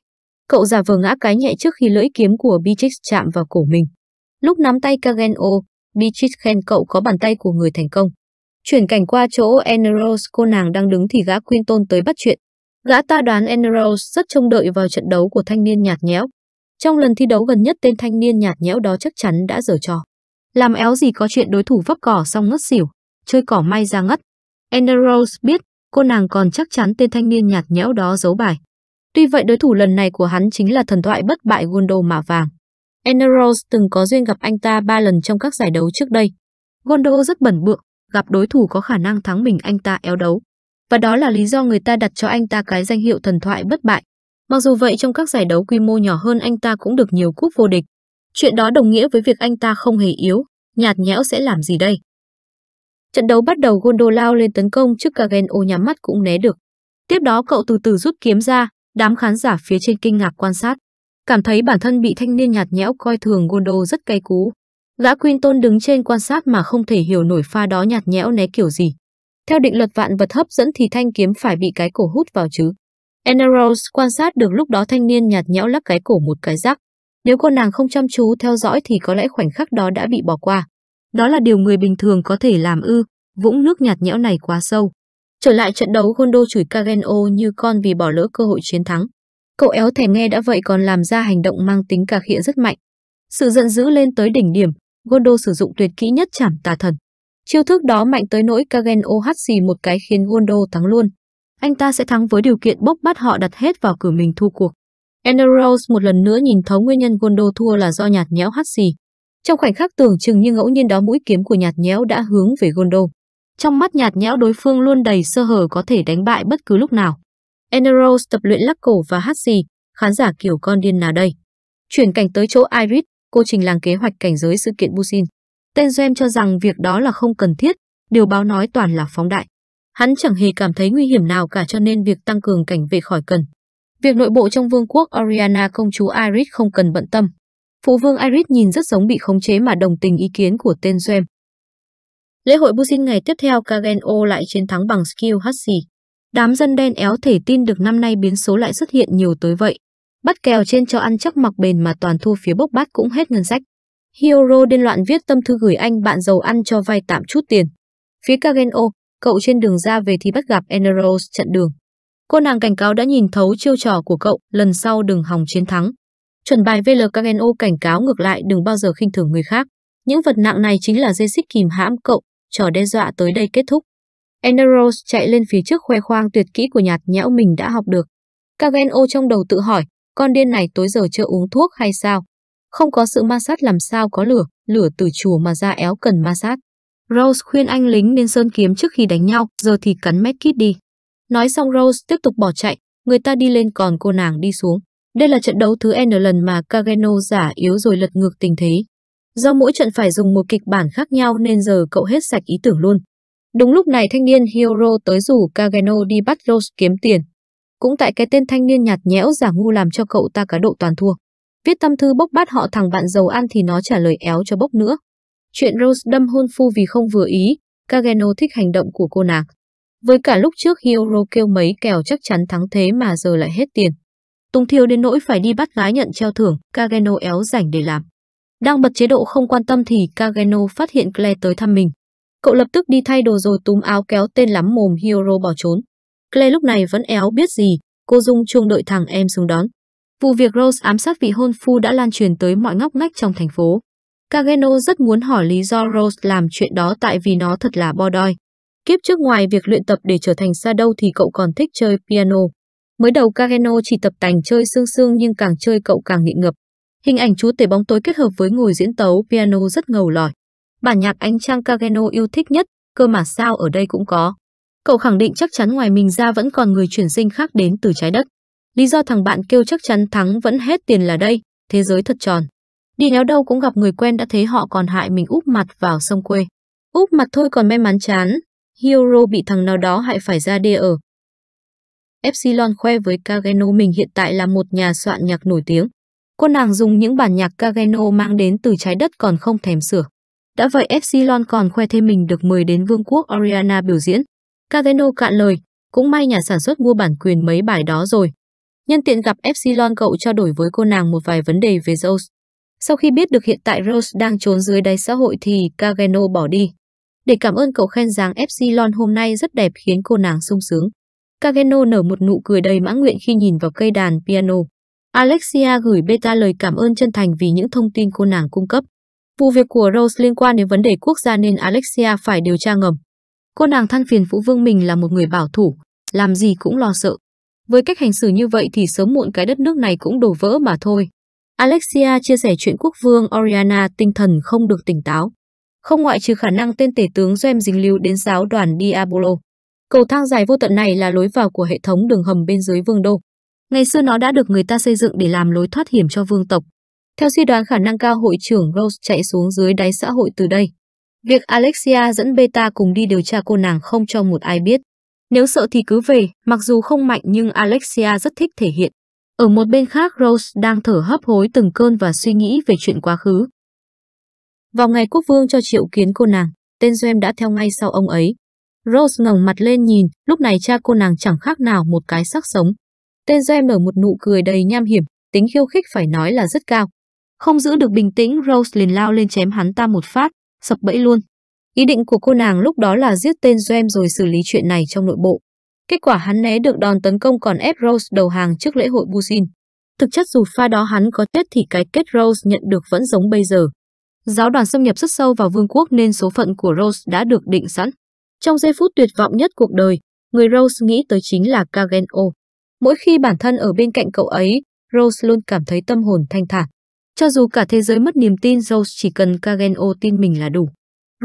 Cậu giả vờ ngã cái nhẹ trước khi lưỡi kiếm của Beatrix chạm vào cổ mình. Lúc nắm tay Kageno Beatrix khen cậu có bàn tay của người thành công. Chuyển cảnh qua chỗ Enrose cô nàng đang đứng thì gã Quinton tới bắt chuyện. Gã ta đoán Enrose rất trông đợi vào trận đấu của thanh niên nhạt nhẽo. Trong lần thi đấu gần nhất tên thanh niên nhạt nhẽo đó chắc chắn đã dở trò. Làm éo gì có chuyện đối thủ vấp cỏ xong ngất xỉu, chơi cỏ may ra ngất. Anna biết, cô nàng còn chắc chắn tên thanh niên nhạt nhẽo đó giấu bài. Tuy vậy đối thủ lần này của hắn chính là thần thoại bất bại Gondo mạ vàng. Anna từng có duyên gặp anh ta 3 lần trong các giải đấu trước đây. Gondo rất bẩn bượng, gặp đối thủ có khả năng thắng mình anh ta éo đấu. Và đó là lý do người ta đặt cho anh ta cái danh hiệu thần thoại bất bại. Mặc dù vậy trong các giải đấu quy mô nhỏ hơn anh ta cũng được nhiều cúp vô địch, Chuyện đó đồng nghĩa với việc anh ta không hề yếu, nhạt nhẽo sẽ làm gì đây? Trận đấu bắt đầu Gondo lao lên tấn công trước Kageno nhắm mắt cũng né được. Tiếp đó cậu từ từ rút kiếm ra, đám khán giả phía trên kinh ngạc quan sát. Cảm thấy bản thân bị thanh niên nhạt nhẽo coi thường Gondo rất cay cú. Gã Quinton đứng trên quan sát mà không thể hiểu nổi pha đó nhạt nhẽo né kiểu gì. Theo định luật vạn vật hấp dẫn thì thanh kiếm phải bị cái cổ hút vào chứ. Eneros quan sát được lúc đó thanh niên nhạt nhẽo lắc cái cổ một cái rắc. Nếu cô nàng không chăm chú theo dõi thì có lẽ khoảnh khắc đó đã bị bỏ qua. Đó là điều người bình thường có thể làm ư, vũng nước nhạt nhẽo này quá sâu. Trở lại trận đấu Gondo chửi Kageno như con vì bỏ lỡ cơ hội chiến thắng. Cậu éo thèm nghe đã vậy còn làm ra hành động mang tính cà khịa rất mạnh. Sự giận dữ lên tới đỉnh điểm, Gondo sử dụng tuyệt kỹ nhất chảm tà thần. Chiêu thức đó mạnh tới nỗi Kageno hắt xì một cái khiến Gondo thắng luôn. Anh ta sẽ thắng với điều kiện bốc bắt họ đặt hết vào cửa mình thu cuộc. Enderose một lần nữa nhìn thấu nguyên nhân Gondo thua là do nhạt nhẽo hắt xì. Trong khoảnh khắc tưởng chừng như ngẫu nhiên đó mũi kiếm của nhạt nhẽo đã hướng về Gondo. Trong mắt nhạt nhẽo đối phương luôn đầy sơ hở có thể đánh bại bất cứ lúc nào. Enderose tập luyện lắc cổ và hắt xì, khán giả kiểu con điên nào đây. Chuyển cảnh tới chỗ Iris, cô trình làng kế hoạch cảnh giới sự kiện Busin. Tên Gem cho rằng việc đó là không cần thiết, điều báo nói toàn là phóng đại. Hắn chẳng hề cảm thấy nguy hiểm nào cả cho nên việc tăng cường cảnh vệ khỏi cần. Việc nội bộ trong vương quốc Oriana công chúa Iris không cần bận tâm. Phụ vương Iris nhìn rất giống bị khống chế mà đồng tình ý kiến của tên Duem. Lễ hội Busin ngày tiếp theo Kageno lại chiến thắng bằng skill Hashi. Đám dân đen éo thể tin được năm nay biến số lại xuất hiện nhiều tới vậy. Bắt kèo trên cho ăn chắc mặc bền mà toàn thua phía bốc bát cũng hết ngân sách. Hioro điên loạn viết tâm thư gửi anh bạn giàu ăn cho vay tạm chút tiền. Phía Kageno, cậu trên đường ra về thì bắt gặp Eneros chặn đường. Cô nàng cảnh cáo đã nhìn thấu chiêu trò của cậu, lần sau đừng hòng chiến thắng. Chuẩn bài VLKNO cảnh cáo ngược lại đừng bao giờ khinh thường người khác. Những vật nặng này chính là dây xích kìm hãm cậu, trò đe dọa tới đây kết thúc. Eneros chạy lên phía trước khoe khoang tuyệt kỹ của nhạt nhẽo mình đã học được. Caveno trong đầu tự hỏi, con điên này tối giờ chưa uống thuốc hay sao? Không có sự ma sát làm sao có lửa, lửa từ chùa mà ra éo cần ma sát. Rose khuyên anh lính nên sơn kiếm trước khi đánh nhau, giờ thì cắn mét kít đi. Nói xong Rose tiếp tục bỏ chạy, người ta đi lên còn cô nàng đi xuống. Đây là trận đấu thứ N lần mà Kageno giả yếu rồi lật ngược tình thế. Do mỗi trận phải dùng một kịch bản khác nhau nên giờ cậu hết sạch ý tưởng luôn. Đúng lúc này thanh niên Hiro tới rủ Kageno đi bắt Rose kiếm tiền. Cũng tại cái tên thanh niên nhạt nhẽo giả ngu làm cho cậu ta cá độ toàn thua. Viết tâm thư bốc bát họ thằng bạn giàu ăn thì nó trả lời éo cho bốc nữa. Chuyện Rose đâm hôn phu vì không vừa ý, Kageno thích hành động của cô nàng. Với cả lúc trước Hiro kêu mấy kèo chắc chắn thắng thế mà giờ lại hết tiền. Tùng Thiều đến nỗi phải đi bắt gái nhận treo thưởng, Kageno éo rảnh để làm. Đang bật chế độ không quan tâm thì Kageno phát hiện Claire tới thăm mình. Cậu lập tức đi thay đồ rồi túm áo kéo tên lắm mồm Hiro bỏ trốn. Claire lúc này vẫn éo biết gì, cô dung chuông đợi thằng em xuống đón. Vụ việc Rose ám sát vị hôn phu đã lan truyền tới mọi ngóc ngách trong thành phố. Kageno rất muốn hỏi lý do Rose làm chuyện đó tại vì nó thật là bo đoi Kiếp trước ngoài việc luyện tập để trở thành sa đâu thì cậu còn thích chơi piano. Mới đầu Kageno chỉ tập tành chơi sương sương nhưng càng chơi cậu càng nghị ngập. Hình ảnh chú tể bóng tối kết hợp với ngồi diễn tấu piano rất ngầu lòi. Bản nhạc ánh trăng Kageno yêu thích nhất, cơ mà sao ở đây cũng có. Cậu khẳng định chắc chắn ngoài mình ra vẫn còn người chuyển sinh khác đến từ trái đất. Lý do thằng bạn kêu chắc chắn thắng vẫn hết tiền là đây, thế giới thật tròn. Đi néo đâu cũng gặp người quen đã thấy họ còn hại mình úp mặt vào sông quê. Úp mặt thôi còn may mắn chán, Hero bị thằng nào đó hại phải ra đê ở. Epsilon khoe với Kageno mình hiện tại là một nhà soạn nhạc nổi tiếng. Cô nàng dùng những bản nhạc Kageno mang đến từ trái đất còn không thèm sửa. Đã vậy Epsilon còn khoe thêm mình được mời đến vương quốc Oriana biểu diễn. Kageno cạn lời, cũng may nhà sản xuất mua bản quyền mấy bài đó rồi. Nhân tiện gặp Epsilon cậu trao đổi với cô nàng một vài vấn đề về Rose. Sau khi biết được hiện tại Rose đang trốn dưới đáy xã hội thì Kageno bỏ đi. Để cảm ơn cậu khen rằng Epsilon hôm nay rất đẹp khiến cô nàng sung sướng. Kageno nở một nụ cười đầy mãn nguyện khi nhìn vào cây đàn piano. Alexia gửi Beta lời cảm ơn chân thành vì những thông tin cô nàng cung cấp. Vụ việc của Rose liên quan đến vấn đề quốc gia nên Alexia phải điều tra ngầm. Cô nàng than phiền phụ vương mình là một người bảo thủ, làm gì cũng lo sợ. Với cách hành xử như vậy thì sớm muộn cái đất nước này cũng đổ vỡ mà thôi. Alexia chia sẻ chuyện quốc vương Oriana tinh thần không được tỉnh táo không ngoại trừ khả năng tên tể tướng Gem dính lưu đến giáo đoàn Diablo. Cầu thang dài vô tận này là lối vào của hệ thống đường hầm bên dưới vương đô. Ngày xưa nó đã được người ta xây dựng để làm lối thoát hiểm cho vương tộc. Theo suy đoán khả năng cao hội trưởng Rose chạy xuống dưới đáy xã hội từ đây. Việc Alexia dẫn Beta cùng đi điều tra cô nàng không cho một ai biết. Nếu sợ thì cứ về, mặc dù không mạnh nhưng Alexia rất thích thể hiện. Ở một bên khác Rose đang thở hấp hối từng cơn và suy nghĩ về chuyện quá khứ. Vào ngày quốc vương cho triệu kiến cô nàng, tên Doem đã theo ngay sau ông ấy. Rose ngẩng mặt lên nhìn, lúc này cha cô nàng chẳng khác nào một cái xác sống. Tên Doem nở một nụ cười đầy nham hiểm, tính khiêu khích phải nói là rất cao. Không giữ được bình tĩnh, Rose liền lao lên chém hắn ta một phát, sập bẫy luôn. Ý định của cô nàng lúc đó là giết tên Doem rồi xử lý chuyện này trong nội bộ. Kết quả hắn né được đòn tấn công còn ép Rose đầu hàng trước lễ hội Buzin. Thực chất dù pha đó hắn có chết thì cái kết Rose nhận được vẫn giống bây giờ. Giáo đoàn xâm nhập rất sâu vào vương quốc nên số phận của Rose đã được định sẵn. Trong giây phút tuyệt vọng nhất cuộc đời, người Rose nghĩ tới chính là Kageno. Mỗi khi bản thân ở bên cạnh cậu ấy, Rose luôn cảm thấy tâm hồn thanh thản. Cho dù cả thế giới mất niềm tin, Rose chỉ cần Kageno tin mình là đủ.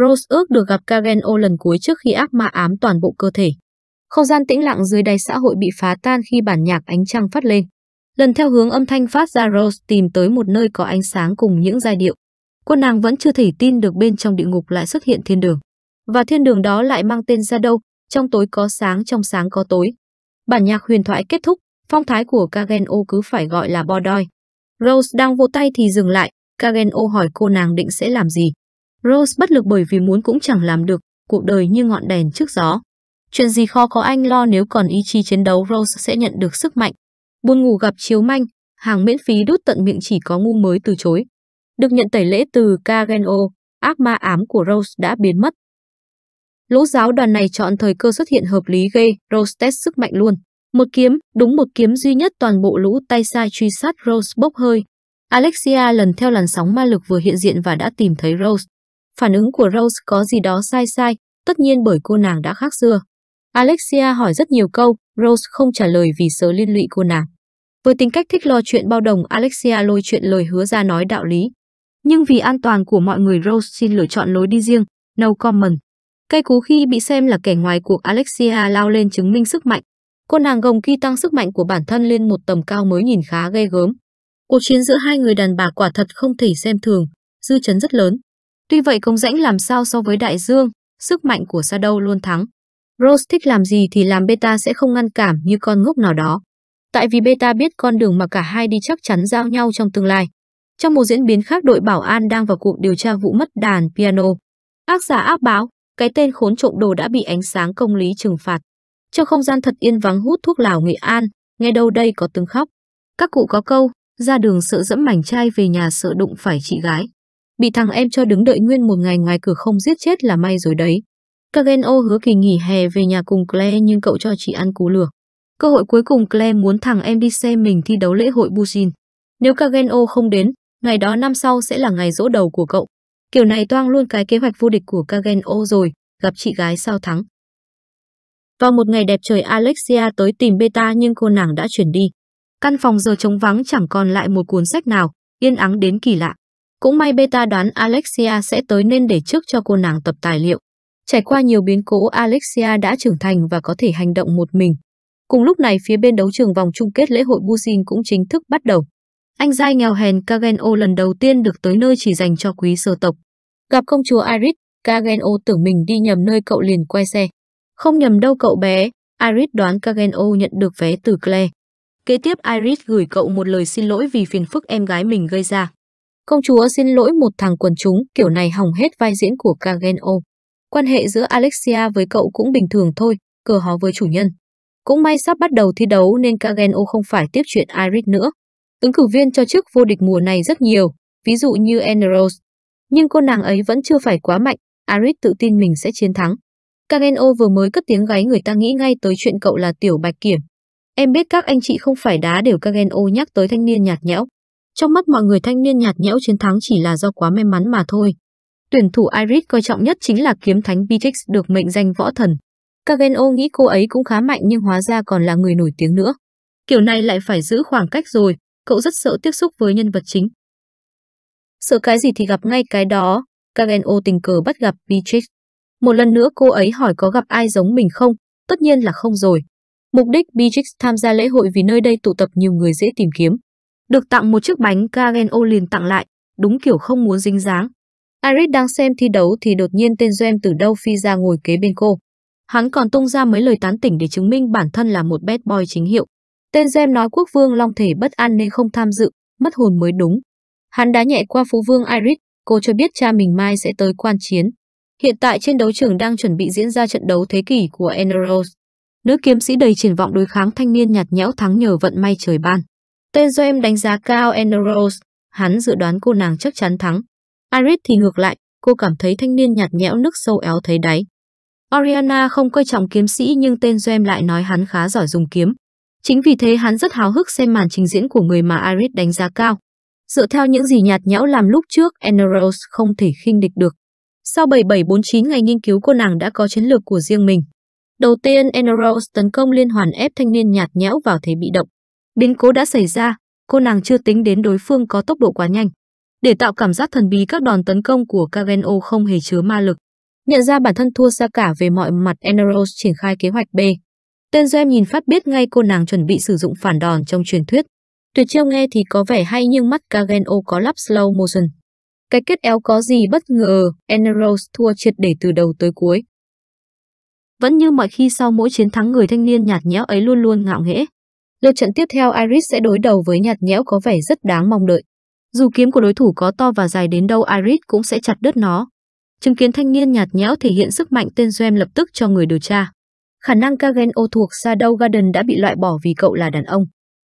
Rose ước được gặp Kageno lần cuối trước khi ác ma ám toàn bộ cơ thể. Không gian tĩnh lặng dưới đáy xã hội bị phá tan khi bản nhạc ánh trăng phát lên. Lần theo hướng âm thanh phát ra Rose tìm tới một nơi có ánh sáng cùng những giai điệu cô nàng vẫn chưa thể tin được bên trong địa ngục lại xuất hiện thiên đường. Và thiên đường đó lại mang tên ra đâu, trong tối có sáng trong sáng có tối. Bản nhạc huyền thoại kết thúc, phong thái của Kageno cứ phải gọi là bo đoi. Rose đang vỗ tay thì dừng lại, Kageno hỏi cô nàng định sẽ làm gì. Rose bất lực bởi vì muốn cũng chẳng làm được, cuộc đời như ngọn đèn trước gió. Chuyện gì khó có anh lo nếu còn ý chí chiến đấu Rose sẽ nhận được sức mạnh. Buồn ngủ gặp chiếu manh, hàng miễn phí đút tận miệng chỉ có ngu mới từ chối. Được nhận tẩy lễ từ Kageno, ác ma ám của Rose đã biến mất. Lũ giáo đoàn này chọn thời cơ xuất hiện hợp lý ghê, Rose test sức mạnh luôn. Một kiếm, đúng một kiếm duy nhất toàn bộ lũ tay sai truy sát Rose bốc hơi. Alexia lần theo làn sóng ma lực vừa hiện diện và đã tìm thấy Rose. Phản ứng của Rose có gì đó sai sai, tất nhiên bởi cô nàng đã khác xưa. Alexia hỏi rất nhiều câu, Rose không trả lời vì sợ liên lụy cô nàng. Với tính cách thích lo chuyện bao đồng, Alexia lôi chuyện lời hứa ra nói đạo lý, nhưng vì an toàn của mọi người Rose xin lựa chọn lối đi riêng, no comment. Cây cú khi bị xem là kẻ ngoài cuộc Alexia lao lên chứng minh sức mạnh. Cô nàng gồng khi tăng sức mạnh của bản thân lên một tầm cao mới nhìn khá ghê gớm. Cuộc chiến giữa hai người đàn bà quả thật không thể xem thường, dư chấn rất lớn. Tuy vậy công rãnh làm sao so với đại dương, sức mạnh của Shadow luôn thắng. Rose thích làm gì thì làm beta sẽ không ngăn cản như con ngốc nào đó. Tại vì beta biết con đường mà cả hai đi chắc chắn giao nhau trong tương lai. Trong một diễn biến khác, đội bảo an đang vào cuộc điều tra vụ mất đàn piano. Ác giả áp báo, cái tên khốn trộm đồ đã bị ánh sáng công lý trừng phạt. Trong không gian thật yên vắng hút thuốc lào Nghệ An, nghe đâu đây có tiếng khóc. Các cụ có câu, ra đường sợ dẫm mảnh trai về nhà sợ đụng phải chị gái. Bị thằng em cho đứng đợi nguyên một ngày ngoài cửa không giết chết là may rồi đấy. Kageno hứa kỳ nghỉ hè về nhà cùng Claire nhưng cậu cho chị ăn cú lừa. Cơ hội cuối cùng Claire muốn thằng em đi xem mình thi đấu lễ hội Busin. Nếu Kageno không đến, ngày đó năm sau sẽ là ngày dỗ đầu của cậu. Kiểu này toang luôn cái kế hoạch vô địch của Kageno rồi, gặp chị gái sao thắng. Vào một ngày đẹp trời Alexia tới tìm Beta nhưng cô nàng đã chuyển đi. Căn phòng giờ trống vắng chẳng còn lại một cuốn sách nào, yên ắng đến kỳ lạ. Cũng may Beta đoán Alexia sẽ tới nên để trước cho cô nàng tập tài liệu. Trải qua nhiều biến cố Alexia đã trưởng thành và có thể hành động một mình. Cùng lúc này phía bên đấu trường vòng chung kết lễ hội Busin cũng chính thức bắt đầu anh giai nghèo hèn Kageno lần đầu tiên được tới nơi chỉ dành cho quý sơ tộc. Gặp công chúa Iris, Kageno tưởng mình đi nhầm nơi cậu liền quay xe. Không nhầm đâu cậu bé, Iris đoán Kageno nhận được vé từ Claire. Kế tiếp Iris gửi cậu một lời xin lỗi vì phiền phức em gái mình gây ra. Công chúa xin lỗi một thằng quần chúng kiểu này hỏng hết vai diễn của Kageno. Quan hệ giữa Alexia với cậu cũng bình thường thôi, cờ hó với chủ nhân. Cũng may sắp bắt đầu thi đấu nên Kageno không phải tiếp chuyện Iris nữa. Ứng cử viên cho chức vô địch mùa này rất nhiều, ví dụ như Anne Nhưng cô nàng ấy vẫn chưa phải quá mạnh, Aris tự tin mình sẽ chiến thắng. Kageno vừa mới cất tiếng gáy người ta nghĩ ngay tới chuyện cậu là Tiểu Bạch Kiểm. Em biết các anh chị không phải đá đều Kageno nhắc tới thanh niên nhạt nhẽo. Trong mắt mọi người thanh niên nhạt nhẽo chiến thắng chỉ là do quá may mắn mà thôi. Tuyển thủ Iris coi trọng nhất chính là kiếm thánh Beatrix được mệnh danh võ thần. Kageno nghĩ cô ấy cũng khá mạnh nhưng hóa ra còn là người nổi tiếng nữa. Kiểu này lại phải giữ khoảng cách rồi, cậu rất sợ tiếp xúc với nhân vật chính. Sợ cái gì thì gặp ngay cái đó, Kageno tình cờ bắt gặp Beatrix. Một lần nữa cô ấy hỏi có gặp ai giống mình không, tất nhiên là không rồi. Mục đích Beatrix tham gia lễ hội vì nơi đây tụ tập nhiều người dễ tìm kiếm. Được tặng một chiếc bánh Kageno liền tặng lại, đúng kiểu không muốn dính dáng. Iris đang xem thi đấu thì đột nhiên tên Gem từ đâu phi ra ngồi kế bên cô. Hắn còn tung ra mấy lời tán tỉnh để chứng minh bản thân là một bad boy chính hiệu. Tên Gem nói quốc vương long thể bất an nên không tham dự, mất hồn mới đúng. Hắn đá nhẹ qua phú vương Iris, cô cho biết cha mình mai sẽ tới quan chiến. Hiện tại trên đấu trường đang chuẩn bị diễn ra trận đấu thế kỷ của Eneros. Nữ kiếm sĩ đầy triển vọng đối kháng thanh niên nhạt nhẽo thắng nhờ vận may trời ban. Tên Gem đánh giá cao Eneros, hắn dự đoán cô nàng chắc chắn thắng. Iris thì ngược lại, cô cảm thấy thanh niên nhạt nhẽo nước sâu éo thấy đáy. Oriana không coi trọng kiếm sĩ nhưng tên Gem lại nói hắn khá giỏi dùng kiếm, Chính vì thế hắn rất háo hức xem màn trình diễn của người mà Aris đánh giá cao. Dựa theo những gì nhạt nhẽo làm lúc trước, Eneros không thể khinh địch được. Sau 7749 ngày nghiên cứu cô nàng đã có chiến lược của riêng mình. Đầu tiên, Eneros tấn công liên hoàn ép thanh niên nhạt nhẽo vào thế bị động. Biến cố đã xảy ra, cô nàng chưa tính đến đối phương có tốc độ quá nhanh. Để tạo cảm giác thần bí các đòn tấn công của Kageno không hề chứa ma lực. Nhận ra bản thân thua xa cả về mọi mặt Eneros triển khai kế hoạch B, Tên Doem nhìn phát biết ngay cô nàng chuẩn bị sử dụng phản đòn trong truyền thuyết. Tuyệt chiêu nghe thì có vẻ hay nhưng mắt Kageno có lắp slow motion. Cái kết éo có gì bất ngờ, Eneros thua triệt để từ đầu tới cuối. Vẫn như mọi khi sau mỗi chiến thắng người thanh niên nhạt nhẽo ấy luôn luôn ngạo nghễ. Lượt trận tiếp theo Iris sẽ đối đầu với nhạt nhẽo có vẻ rất đáng mong đợi. Dù kiếm của đối thủ có to và dài đến đâu Iris cũng sẽ chặt đứt nó. Chứng kiến thanh niên nhạt nhẽo thể hiện sức mạnh tên Doem lập tức cho người điều tra khả năng Kageno thuộc Shadow Garden đã bị loại bỏ vì cậu là đàn ông.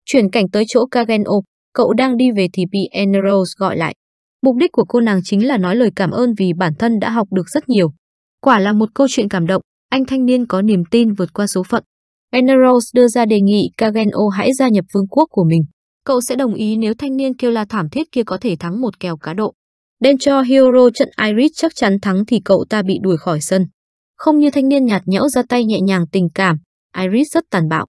Chuyển cảnh tới chỗ Kageno, cậu đang đi về thì bị Enrose gọi lại. Mục đích của cô nàng chính là nói lời cảm ơn vì bản thân đã học được rất nhiều. Quả là một câu chuyện cảm động, anh thanh niên có niềm tin vượt qua số phận. Enrose đưa ra đề nghị Kageno hãy gia nhập vương quốc của mình. Cậu sẽ đồng ý nếu thanh niên kêu la thảm thiết kia có thể thắng một kèo cá độ. Đen cho Hero trận Iris chắc chắn thắng thì cậu ta bị đuổi khỏi sân. Không như thanh niên nhạt nhẽo ra tay nhẹ nhàng tình cảm, Iris rất tàn bạo.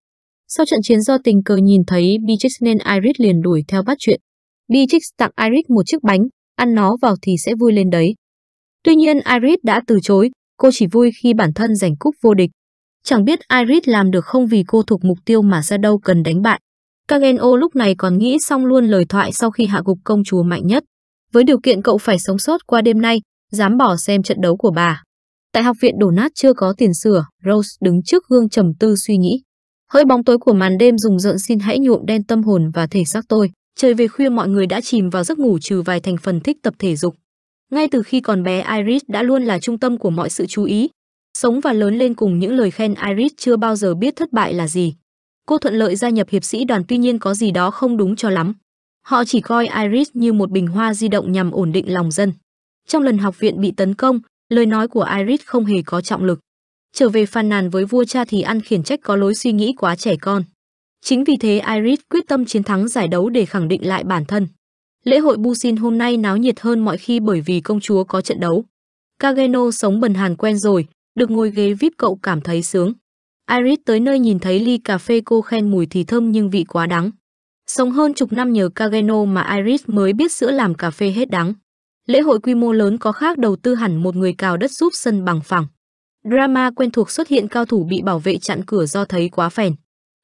Sau trận chiến do tình cờ nhìn thấy Beatrix nên Iris liền đuổi theo bắt chuyện. Beatrix tặng Iris một chiếc bánh, ăn nó vào thì sẽ vui lên đấy. Tuy nhiên Iris đã từ chối, cô chỉ vui khi bản thân giành cúp vô địch. Chẳng biết Iris làm được không vì cô thuộc mục tiêu mà ra đâu cần đánh bại. Kageno lúc này còn nghĩ xong luôn lời thoại sau khi hạ gục công chúa mạnh nhất. Với điều kiện cậu phải sống sót qua đêm nay, dám bỏ xem trận đấu của bà. Tại học viện đổ nát chưa có tiền sửa, Rose đứng trước gương trầm tư suy nghĩ. Hơi bóng tối của màn đêm dùng rợn xin hãy nhuộm đen tâm hồn và thể xác tôi. Trời về khuya mọi người đã chìm vào giấc ngủ trừ vài thành phần thích tập thể dục. Ngay từ khi còn bé Iris đã luôn là trung tâm của mọi sự chú ý. Sống và lớn lên cùng những lời khen Iris chưa bao giờ biết thất bại là gì. Cô thuận lợi gia nhập hiệp sĩ đoàn tuy nhiên có gì đó không đúng cho lắm. Họ chỉ coi Iris như một bình hoa di động nhằm ổn định lòng dân. Trong lần học viện bị tấn công, Lời nói của Iris không hề có trọng lực. Trở về phàn nàn với vua cha thì ăn khiển trách có lối suy nghĩ quá trẻ con. Chính vì thế Iris quyết tâm chiến thắng giải đấu để khẳng định lại bản thân. Lễ hội Busin hôm nay náo nhiệt hơn mọi khi bởi vì công chúa có trận đấu. Kageno sống bần hàn quen rồi, được ngồi ghế VIP cậu cảm thấy sướng. Iris tới nơi nhìn thấy ly cà phê cô khen mùi thì thơm nhưng vị quá đắng. Sống hơn chục năm nhờ Kageno mà Iris mới biết sữa làm cà phê hết đắng. Lễ hội quy mô lớn có khác đầu tư hẳn một người cào đất giúp sân bằng phẳng. Drama quen thuộc xuất hiện cao thủ bị bảo vệ chặn cửa do thấy quá phèn.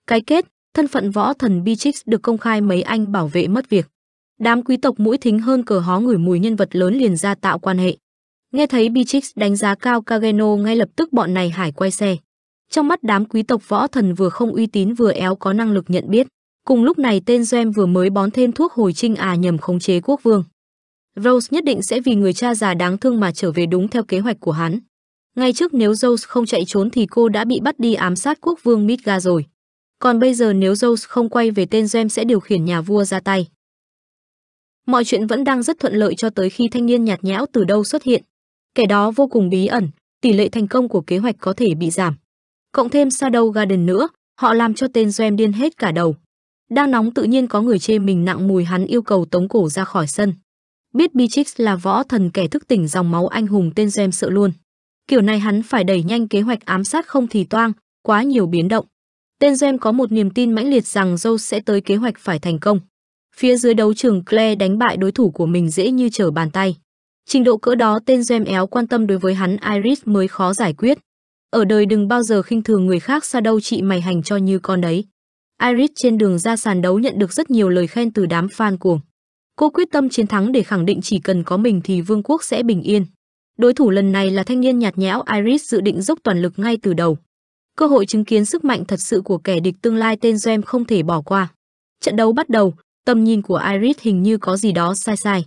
Cái kết, thân phận võ thần Bichix được công khai mấy anh bảo vệ mất việc. Đám quý tộc mũi thính hơn cờ hó ngửi mùi nhân vật lớn liền ra tạo quan hệ. Nghe thấy Bichix đánh giá cao Kageno ngay lập tức bọn này hải quay xe. Trong mắt đám quý tộc võ thần vừa không uy tín vừa éo có năng lực nhận biết. Cùng lúc này tên Doem vừa mới bón thêm thuốc hồi trinh à nhầm khống chế quốc vương. Rose nhất định sẽ vì người cha già đáng thương mà trở về đúng theo kế hoạch của hắn. Ngay trước nếu Rose không chạy trốn thì cô đã bị bắt đi ám sát quốc vương Midgar rồi. Còn bây giờ nếu Rose không quay về tên Gem sẽ điều khiển nhà vua ra tay. Mọi chuyện vẫn đang rất thuận lợi cho tới khi thanh niên nhạt nhẽo từ đâu xuất hiện. Kẻ đó vô cùng bí ẩn, tỷ lệ thành công của kế hoạch có thể bị giảm. Cộng thêm Shadow Garden nữa, họ làm cho tên Gem điên hết cả đầu. Đang nóng tự nhiên có người chê mình nặng mùi hắn yêu cầu tống cổ ra khỏi sân biết Beatrix là võ thần kẻ thức tỉnh dòng máu anh hùng tên Gem sợ luôn. Kiểu này hắn phải đẩy nhanh kế hoạch ám sát không thì toang, quá nhiều biến động. Tên Gem có một niềm tin mãnh liệt rằng Joe sẽ tới kế hoạch phải thành công. Phía dưới đấu trường Claire đánh bại đối thủ của mình dễ như trở bàn tay. Trình độ cỡ đó tên Gem éo quan tâm đối với hắn Iris mới khó giải quyết. Ở đời đừng bao giờ khinh thường người khác xa đâu chị mày hành cho như con đấy. Iris trên đường ra sàn đấu nhận được rất nhiều lời khen từ đám fan cuồng. Cô quyết tâm chiến thắng để khẳng định chỉ cần có mình thì vương quốc sẽ bình yên. Đối thủ lần này là thanh niên nhạt nhẽo Iris dự định dốc toàn lực ngay từ đầu. Cơ hội chứng kiến sức mạnh thật sự của kẻ địch tương lai tên Gem không thể bỏ qua. Trận đấu bắt đầu, tầm nhìn của Iris hình như có gì đó sai sai.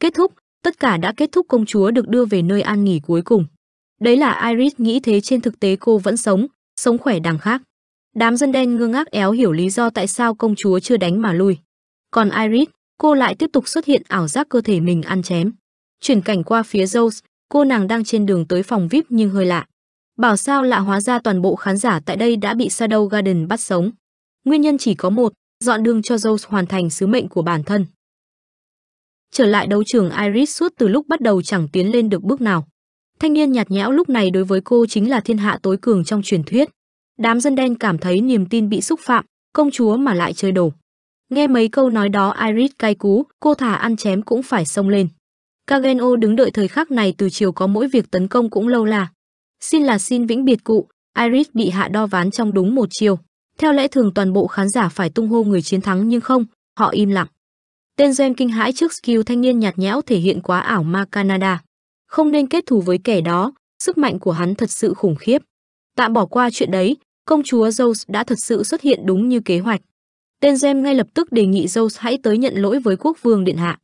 Kết thúc, tất cả đã kết thúc công chúa được đưa về nơi an nghỉ cuối cùng. Đấy là Iris nghĩ thế trên thực tế cô vẫn sống, sống khỏe đằng khác. Đám dân đen ngơ ngác éo hiểu lý do tại sao công chúa chưa đánh mà lui. Còn Iris, cô lại tiếp tục xuất hiện ảo giác cơ thể mình ăn chém. Chuyển cảnh qua phía Rose, cô nàng đang trên đường tới phòng VIP nhưng hơi lạ. Bảo sao lạ hóa ra toàn bộ khán giả tại đây đã bị Shadow Garden bắt sống. Nguyên nhân chỉ có một, dọn đường cho Rose hoàn thành sứ mệnh của bản thân. Trở lại đấu trường Iris suốt từ lúc bắt đầu chẳng tiến lên được bước nào. Thanh niên nhạt nhẽo lúc này đối với cô chính là thiên hạ tối cường trong truyền thuyết. Đám dân đen cảm thấy niềm tin bị xúc phạm, công chúa mà lại chơi đổ. Nghe mấy câu nói đó Iris cay cú, cô thả ăn chém cũng phải xông lên. Kageno đứng đợi thời khắc này từ chiều có mỗi việc tấn công cũng lâu là. Xin là xin vĩnh biệt cụ, Iris bị hạ đo ván trong đúng một chiều. Theo lẽ thường toàn bộ khán giả phải tung hô người chiến thắng nhưng không, họ im lặng. Tên Gem kinh hãi trước skill thanh niên nhạt nhẽo thể hiện quá ảo ma Canada. Không nên kết thù với kẻ đó, sức mạnh của hắn thật sự khủng khiếp. Tạm bỏ qua chuyện đấy, công chúa Rose đã thật sự xuất hiện đúng như kế hoạch. Tên gem ngay lập tức đề nghị Rose hãy tới nhận lỗi với quốc vương điện hạ.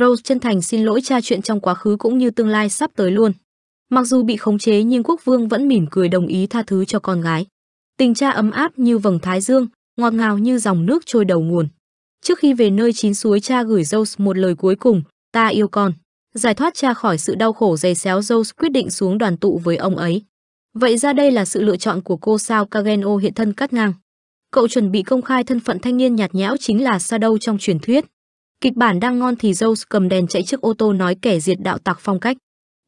Rose chân thành xin lỗi cha chuyện trong quá khứ cũng như tương lai sắp tới luôn. Mặc dù bị khống chế nhưng quốc vương vẫn mỉm cười đồng ý tha thứ cho con gái. Tình cha ấm áp như vầng thái dương, ngọt ngào như dòng nước trôi đầu nguồn. Trước khi về nơi chín suối cha gửi rose một lời cuối cùng, ta yêu con. Giải thoát cha khỏi sự đau khổ dày xéo rose quyết định xuống đoàn tụ với ông ấy. Vậy ra đây là sự lựa chọn của cô sao Kageno hiện thân cắt ngang cậu chuẩn bị công khai thân phận thanh niên nhạt nhẽo chính là Shadow trong truyền thuyết. Kịch bản đang ngon thì rose cầm đèn chạy trước ô tô nói kẻ diệt đạo tặc phong cách.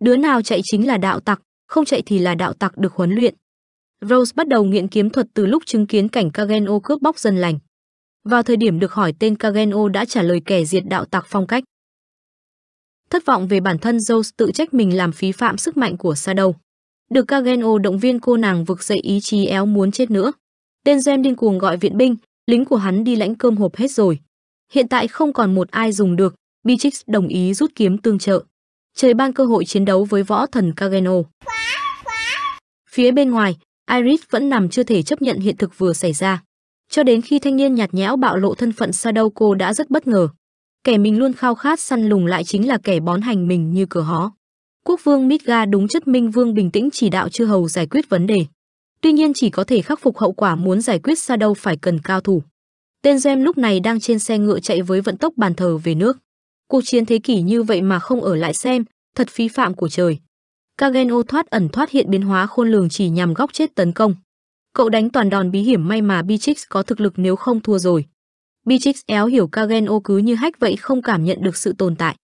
Đứa nào chạy chính là đạo tặc, không chạy thì là đạo tặc được huấn luyện. Rose bắt đầu nghiện kiếm thuật từ lúc chứng kiến cảnh Kageno cướp bóc dân lành. Vào thời điểm được hỏi tên Kageno đã trả lời kẻ diệt đạo tặc phong cách. Thất vọng về bản thân rose tự trách mình làm phí phạm sức mạnh của Shadow. Được Kageno động viên cô nàng vực dậy ý chí éo muốn chết nữa. Tên Gem điên cuồng gọi viện binh, lính của hắn đi lãnh cơm hộp hết rồi. Hiện tại không còn một ai dùng được, Bichix đồng ý rút kiếm tương trợ. Trời ban cơ hội chiến đấu với võ thần Kageno. Phía bên ngoài, Iris vẫn nằm chưa thể chấp nhận hiện thực vừa xảy ra. Cho đến khi thanh niên nhạt nhẽo bạo lộ thân phận cô đã rất bất ngờ. Kẻ mình luôn khao khát săn lùng lại chính là kẻ bón hành mình như cửa hó. Quốc vương Midga đúng chất minh vương bình tĩnh chỉ đạo chư hầu giải quyết vấn đề tuy nhiên chỉ có thể khắc phục hậu quả muốn giải quyết xa đâu phải cần cao thủ. Tên Gem lúc này đang trên xe ngựa chạy với vận tốc bàn thờ về nước. Cuộc chiến thế kỷ như vậy mà không ở lại xem, thật phi phạm của trời. Kageno thoát ẩn thoát hiện biến hóa khôn lường chỉ nhằm góc chết tấn công. Cậu đánh toàn đòn bí hiểm may mà beatrix có thực lực nếu không thua rồi. beatrix éo hiểu Kageno cứ như hách vậy không cảm nhận được sự tồn tại.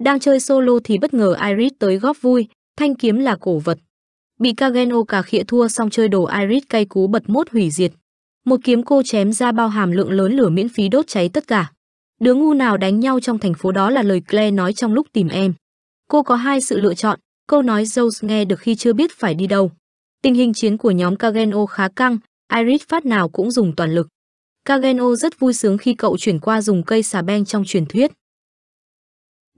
Đang chơi solo thì bất ngờ Iris tới góp vui, thanh kiếm là cổ vật. Bị Kageno cà khịa thua xong chơi đồ Iris cay cú bật mốt hủy diệt. Một kiếm cô chém ra bao hàm lượng lớn lửa miễn phí đốt cháy tất cả. Đứa ngu nào đánh nhau trong thành phố đó là lời Claire nói trong lúc tìm em. Cô có hai sự lựa chọn, câu nói Zeus nghe được khi chưa biết phải đi đâu. Tình hình chiến của nhóm Kageno khá căng, Iris phát nào cũng dùng toàn lực. Kageno rất vui sướng khi cậu chuyển qua dùng cây xà beng trong truyền thuyết.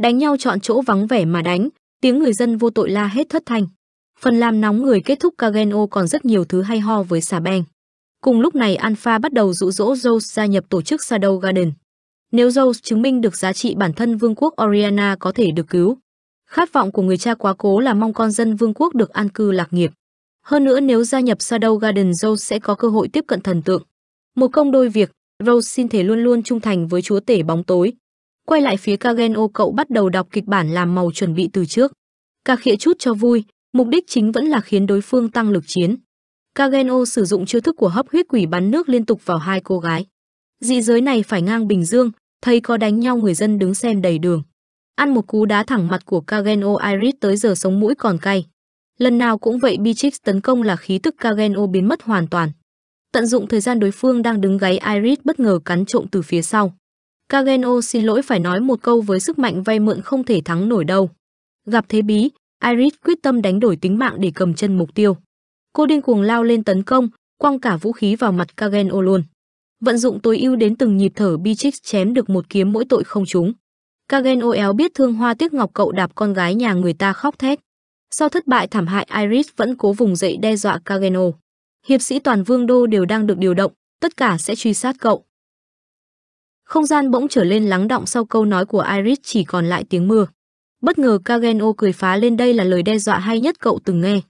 Đánh nhau chọn chỗ vắng vẻ mà đánh, tiếng người dân vô tội la hết thất thanh. Phần làm nóng người kết thúc Kageno còn rất nhiều thứ hay ho với Saben. Cùng lúc này Alpha bắt đầu dụ dỗ Zeus gia nhập tổ chức Shadow Garden. Nếu Zeus chứng minh được giá trị bản thân vương quốc Oriana có thể được cứu, khát vọng của người cha quá cố là mong con dân vương quốc được an cư lạc nghiệp. Hơn nữa nếu gia nhập Shadow Garden Zeus sẽ có cơ hội tiếp cận thần tượng. Một công đôi việc, Rose xin thể luôn luôn trung thành với chúa tể bóng tối. Quay lại phía Kageno cậu bắt đầu đọc kịch bản làm màu chuẩn bị từ trước. Cà khịa chút cho vui, Mục đích chính vẫn là khiến đối phương tăng lực chiến. Kageno sử dụng chiêu thức của hấp huyết quỷ bắn nước liên tục vào hai cô gái. Dị giới này phải ngang Bình Dương, thấy có đánh nhau người dân đứng xem đầy đường. Ăn một cú đá thẳng mặt của Kageno Iris tới giờ sống mũi còn cay. Lần nào cũng vậy Beatrix tấn công là khí tức Kageno biến mất hoàn toàn. Tận dụng thời gian đối phương đang đứng gáy Iris bất ngờ cắn trộm từ phía sau. Kageno xin lỗi phải nói một câu với sức mạnh vay mượn không thể thắng nổi đâu. Gặp thế bí, Iris quyết tâm đánh đổi tính mạng để cầm chân mục tiêu. Cô điên cuồng lao lên tấn công, quăng cả vũ khí vào mặt Kagen Olon. Vận dụng tối ưu đến từng nhịp thở Bichix chém được một kiếm mỗi tội không trúng. Kagen Oel biết thương hoa tiếc ngọc cậu đạp con gái nhà người ta khóc thét. Sau thất bại thảm hại Iris vẫn cố vùng dậy đe dọa Kagen O. Hiệp sĩ toàn vương đô đều đang được điều động, tất cả sẽ truy sát cậu. Không gian bỗng trở lên lắng động sau câu nói của Iris chỉ còn lại tiếng mưa. Bất ngờ Kageno cười phá lên đây là lời đe dọa hay nhất cậu từng nghe.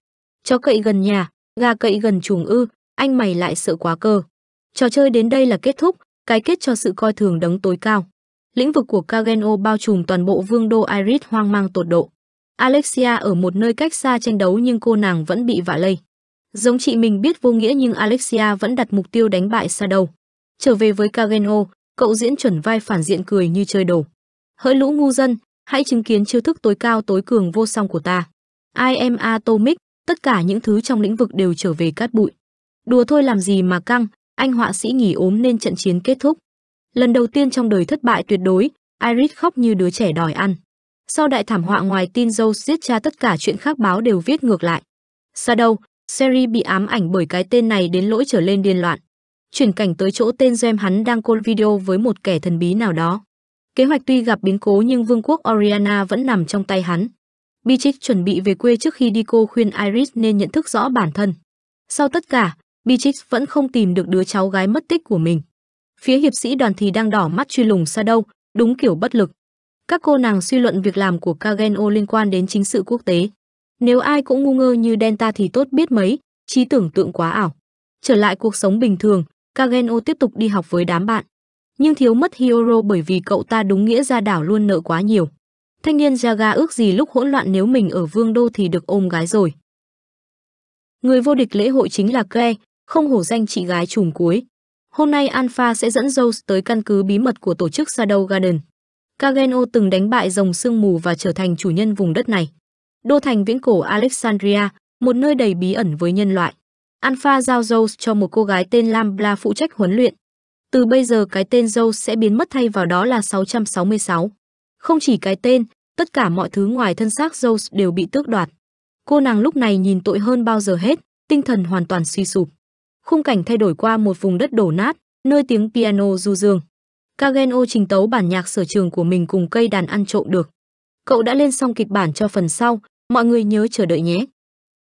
chó cậy gần nhà, gà cậy gần chuồng ư, anh mày lại sợ quá cơ. Trò chơi đến đây là kết thúc, cái kết cho sự coi thường đấng tối cao. Lĩnh vực của Kageno bao trùm toàn bộ vương đô Iris hoang mang tột độ. Alexia ở một nơi cách xa tranh đấu nhưng cô nàng vẫn bị vạ lây. Giống chị mình biết vô nghĩa nhưng Alexia vẫn đặt mục tiêu đánh bại xa đầu Trở về với Kageno, cậu diễn chuẩn vai phản diện cười như chơi đồ. Hỡi lũ ngu dân, hãy chứng kiến chiêu thức tối cao tối cường vô song của ta. I am Atomic, tất cả những thứ trong lĩnh vực đều trở về cát bụi. Đùa thôi làm gì mà căng, anh họa sĩ nghỉ ốm nên trận chiến kết thúc. Lần đầu tiên trong đời thất bại tuyệt đối, Iris khóc như đứa trẻ đòi ăn. Sau đại thảm họa ngoài tin dâu giết cha tất cả chuyện khác báo đều viết ngược lại. đâu? Seri bị ám ảnh bởi cái tên này đến lỗi trở lên điên loạn. Chuyển cảnh tới chỗ tên Gem hắn đang call video với một kẻ thần bí nào đó. Kế hoạch tuy gặp biến cố nhưng vương quốc Oriana vẫn nằm trong tay hắn. Beatrix chuẩn bị về quê trước khi đi cô khuyên Iris nên nhận thức rõ bản thân. Sau tất cả, Beatrix vẫn không tìm được đứa cháu gái mất tích của mình. Phía hiệp sĩ đoàn thì đang đỏ mắt truy lùng xa đâu, đúng kiểu bất lực. Các cô nàng suy luận việc làm của Kageno liên quan đến chính sự quốc tế. Nếu ai cũng ngu ngơ như Delta thì tốt biết mấy, trí tưởng tượng quá ảo. Trở lại cuộc sống bình thường, Kageno tiếp tục đi học với đám bạn nhưng thiếu mất Hioro bởi vì cậu ta đúng nghĩa ra đảo luôn nợ quá nhiều. Thanh niên Jaga ước gì lúc hỗn loạn nếu mình ở vương đô thì được ôm gái rồi. Người vô địch lễ hội chính là Kle, không hổ danh chị gái trùm cuối. Hôm nay Alpha sẽ dẫn Rose tới căn cứ bí mật của tổ chức Shadow Garden. Kageno từng đánh bại rồng sương mù và trở thành chủ nhân vùng đất này. Đô thành viễn cổ Alexandria, một nơi đầy bí ẩn với nhân loại. Alpha giao Rose cho một cô gái tên Lambla phụ trách huấn luyện, từ bây giờ cái tên Joe sẽ biến mất thay vào đó là 666. Không chỉ cái tên, tất cả mọi thứ ngoài thân xác Joe đều bị tước đoạt. Cô nàng lúc này nhìn tội hơn bao giờ hết, tinh thần hoàn toàn suy sụp. Khung cảnh thay đổi qua một vùng đất đổ nát, nơi tiếng piano du dương. Kageno trình tấu bản nhạc sở trường của mình cùng cây đàn ăn trộm được. Cậu đã lên xong kịch bản cho phần sau, mọi người nhớ chờ đợi nhé.